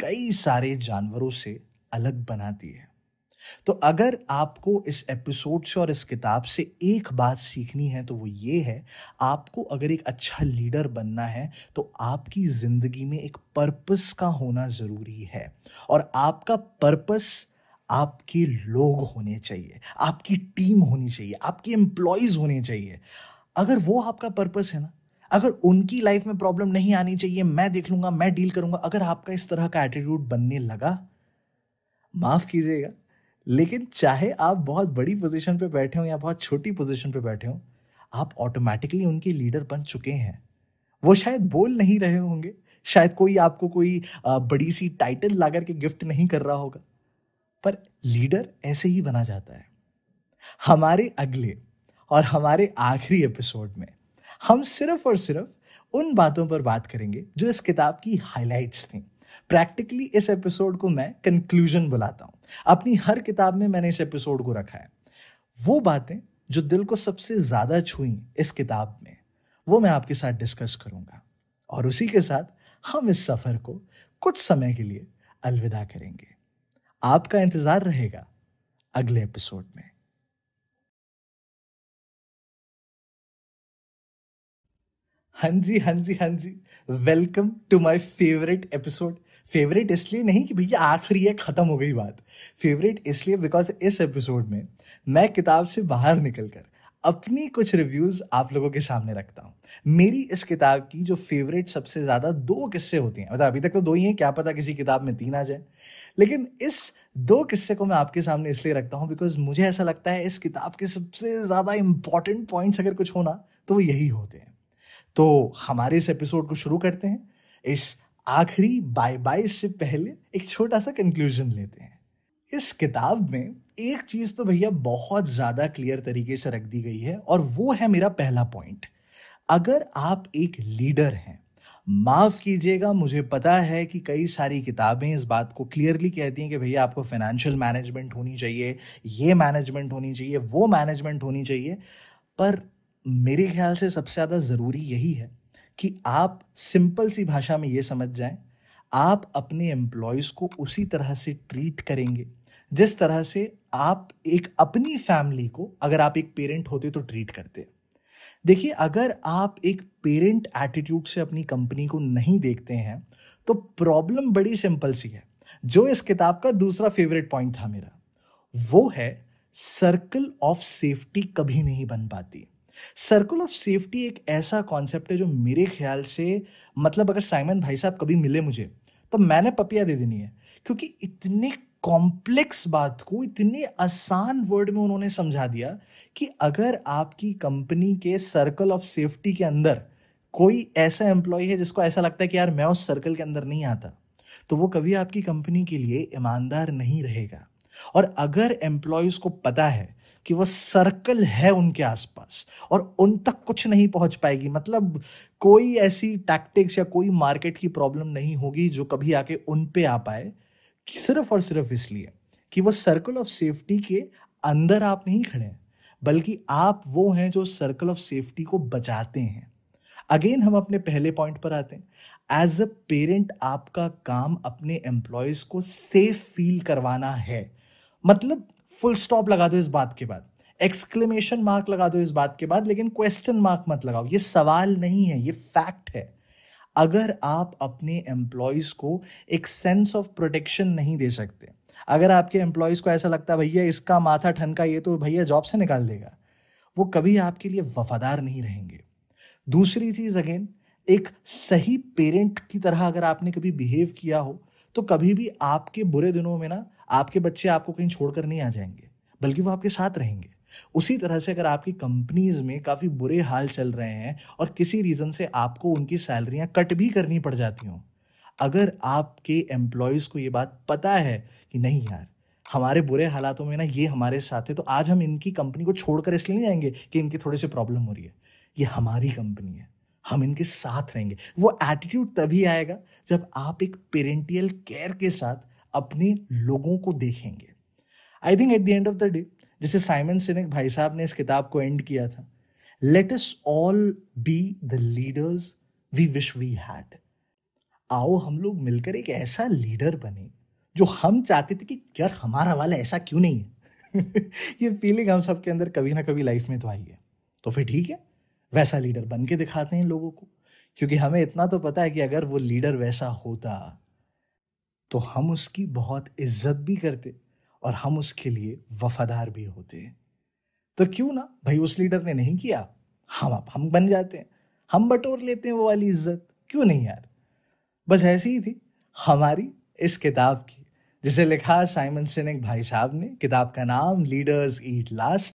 कई सारे जानवरों से अलग बनाती है तो अगर आपको इस एपिसोड से और इस किताब से एक बात सीखनी है तो वो ये है आपको अगर एक अच्छा लीडर बनना है तो आपकी ज़िंदगी में एक पर्पस का होना ज़रूरी है और आपका पर्पस आपके लोग होने चाहिए आपकी टीम होनी चाहिए आपके एम्प्लॉयज़ होने चाहिए अगर वो आपका पर्पस है ना अगर उनकी लाइफ में प्रॉब्लम नहीं आनी चाहिए मैं देख लूंगा मैं डील करूंगा अगर आपका इस तरह का एटीट्यूड बनने लगा माफ कीजिएगा लेकिन चाहे आप बहुत बड़ी पोजीशन पे बैठे हो या बहुत छोटी पोजीशन पे बैठे हो आप ऑटोमेटिकली उनके लीडर बन चुके हैं वो शायद बोल नहीं रहे होंगे शायद कोई आपको कोई बड़ी सी टाइटल ला के गिफ्ट नहीं कर रहा होगा पर लीडर ऐसे ही बना जाता है हमारे अगले और हमारे आखिरी एपिसोड में हम सिर्फ और सिर्फ उन बातों पर बात करेंगे जो इस किताब की हाइलाइट्स थी प्रैक्टिकली इस एपिसोड को मैं कंक्लूजन बुलाता हूँ अपनी हर किताब में मैंने इस एपिसोड को रखा है वो बातें जो दिल को सबसे ज़्यादा छुई इस किताब में वो मैं आपके साथ डिस्कस करूँगा और उसी के साथ हम इस सफ़र को कुछ समय के लिए अलविदा करेंगे आपका इंतज़ार रहेगा अगले एपिसोड में हाँ जी हाँ जी हाँ जी welcome to my favourite episode favourite इसलिए नहीं कि भैया आखिरी है ख़त्म हो गई बात फेवरेट इसलिए बिकॉज इस एपिसोड में मैं किताब से बाहर निकल कर अपनी कुछ रिव्यूज़ आप लोगों के सामने रखता हूँ मेरी इस किताब की जो फेवरेट सबसे ज़्यादा दो किस्से होती हैं मतलब अभी तक तो दो ही हैं क्या पता किसी किताब में तीन आ जाए लेकिन इस दो किस्से को मैं आपके सामने इसलिए रखता हूँ बिकॉज मुझे ऐसा लगता है इस किताब के सबसे ज़्यादा इंपॉर्टेंट पॉइंट्स अगर कुछ होना तो वो यही होते हैं तो हमारे इस एपिसोड को शुरू करते हैं इस आखिरी बाय बाय से पहले एक छोटा सा कंक्लूजन लेते हैं इस किताब में एक चीज़ तो भैया बहुत ज़्यादा क्लियर तरीके से रख दी गई है और वो है मेरा पहला पॉइंट अगर आप एक लीडर हैं माफ़ कीजिएगा मुझे पता है कि कई सारी किताबें इस बात को क्लियरली कहती हैं कि भैया आपको फाइनेंशियल मैनेजमेंट होनी चाहिए ये मैनेजमेंट होनी चाहिए वो मैनेजमेंट होनी चाहिए पर मेरे ख्याल से सबसे ज़्यादा ज़रूरी यही है कि आप सिंपल सी भाषा में ये समझ जाएं आप अपने एम्प्लॉयज़ को उसी तरह से ट्रीट करेंगे जिस तरह से आप एक अपनी फैमिली को अगर आप एक पेरेंट होते तो ट्रीट करते देखिए अगर आप एक पेरेंट एटीट्यूड से अपनी कंपनी को नहीं देखते हैं तो प्रॉब्लम बड़ी सिंपल सी है जो इस किताब का दूसरा फेवरेट पॉइंट था मेरा वो है सर्कल ऑफ सेफ्टी कभी नहीं बन पाती सर्कल ऑफ सेफ्टी एक ऐसा कॉन्सेप्ट है जो मेरे ख्याल से मतलब अगर साइमन भाई साहब कभी मिले मुझे तो मैंने पपिया दे देनी है क्योंकि इतने कॉम्प्लेक्स बात को इतने आसान वर्ड में उन्होंने समझा दिया कि अगर आपकी कंपनी के सर्कल ऑफ सेफ्टी के अंदर कोई ऐसा एम्प्लॉय है जिसको ऐसा लगता है कि यार मैं उस सर्कल के अंदर नहीं आता तो वो कभी आपकी कंपनी के लिए ईमानदार नहीं रहेगा और अगर एम्प्लॉयज़ को पता है कि वो सर्कल है उनके आसपास और उन तक कुछ नहीं पहुंच पाएगी मतलब कोई ऐसी टैक्टिक्स या कोई मार्केट की प्रॉब्लम नहीं होगी जो कभी आके उन पे आ पाए सिर्फ और सिर्फ इसलिए कि वो सर्कल ऑफ सेफ्टी के अंदर आप नहीं खड़े हैं बल्कि आप वो हैं जो सर्कल ऑफ सेफ्टी को बचाते हैं अगेन हम अपने पहले पॉइंट पर आते हैं एज अ पेरेंट आपका काम अपने एम्प्लॉयज़ को सेफ फील करवाना है मतलब फुल स्टॉप लगा दो इस बात के बाद एक्सक्लेमेशन मार्क लगा दो इस बात के बाद लेकिन क्वेश्चन मार्क मत लगाओ ये सवाल नहीं है ये फैक्ट है अगर आप अपने एम्प्लॉयज़ को एक सेंस ऑफ प्रोटेक्शन नहीं दे सकते अगर आपके एम्प्लॉयज़ को ऐसा लगता है भैया इसका माथा ठनका ये तो भैया जॉब से निकाल देगा वो कभी आपके लिए वफादार नहीं रहेंगे दूसरी चीज़ अगेन एक सही पेरेंट की तरह अगर आपने कभी बिहेव किया हो तो कभी भी आपके बुरे दिनों में ना आपके बच्चे आपको कहीं छोड़कर नहीं आ जाएंगे बल्कि वो आपके साथ रहेंगे उसी तरह से अगर आपकी कंपनीज में काफ़ी बुरे हाल चल रहे हैं और किसी रीज़न से आपको उनकी सैलरियाँ कट भी करनी पड़ जाती हों अगर आपके एम्प्लॉयज़ को ये बात पता है कि नहीं यार हमारे बुरे हालातों में ना ये हमारे साथ है तो आज हम इनकी कंपनी को छोड़कर इसलिए नहीं जाएंगे कि इनके थोड़े से प्रॉब्लम हो रही है ये हमारी कंपनी है हम इनके साथ रहेंगे वो एटीट्यूड तभी आएगा जब आप एक पेरेंटियल केयर के साथ अपने लोगों को देखेंगे I think at the end of the day जैसे साइमन सिनेक भाई साहब ने इस किताब को एंड किया था let us all be the leaders we wish we had आओ हम लोग मिलकर एक ऐसा लीडर बने जो हम चाहते थे कि यार हमारा वाला ऐसा क्यों नहीं है ये फीलिंग हम सबके अंदर कभी ना कभी लाइफ में तो आई है तो फिर ठीक है वैसा लीडर बन के दिखाते हैं लोगों को क्योंकि हमें इतना तो पता है कि अगर वो लीडर वैसा होता तो हम उसकी बहुत इज्जत भी करते और हम उसके लिए वफादार भी होते तो क्यों ना भाई उस लीडर ने नहीं किया हम आप हम बन जाते हैं हम बटोर लेते हैं वो वाली इज्जत क्यों नहीं यार बस ऐसी ही थी हमारी इस किताब की जिसे लिखा साइमन सिनेक भाई साहब ने किताब का नाम लीडर्स ईट लास्ट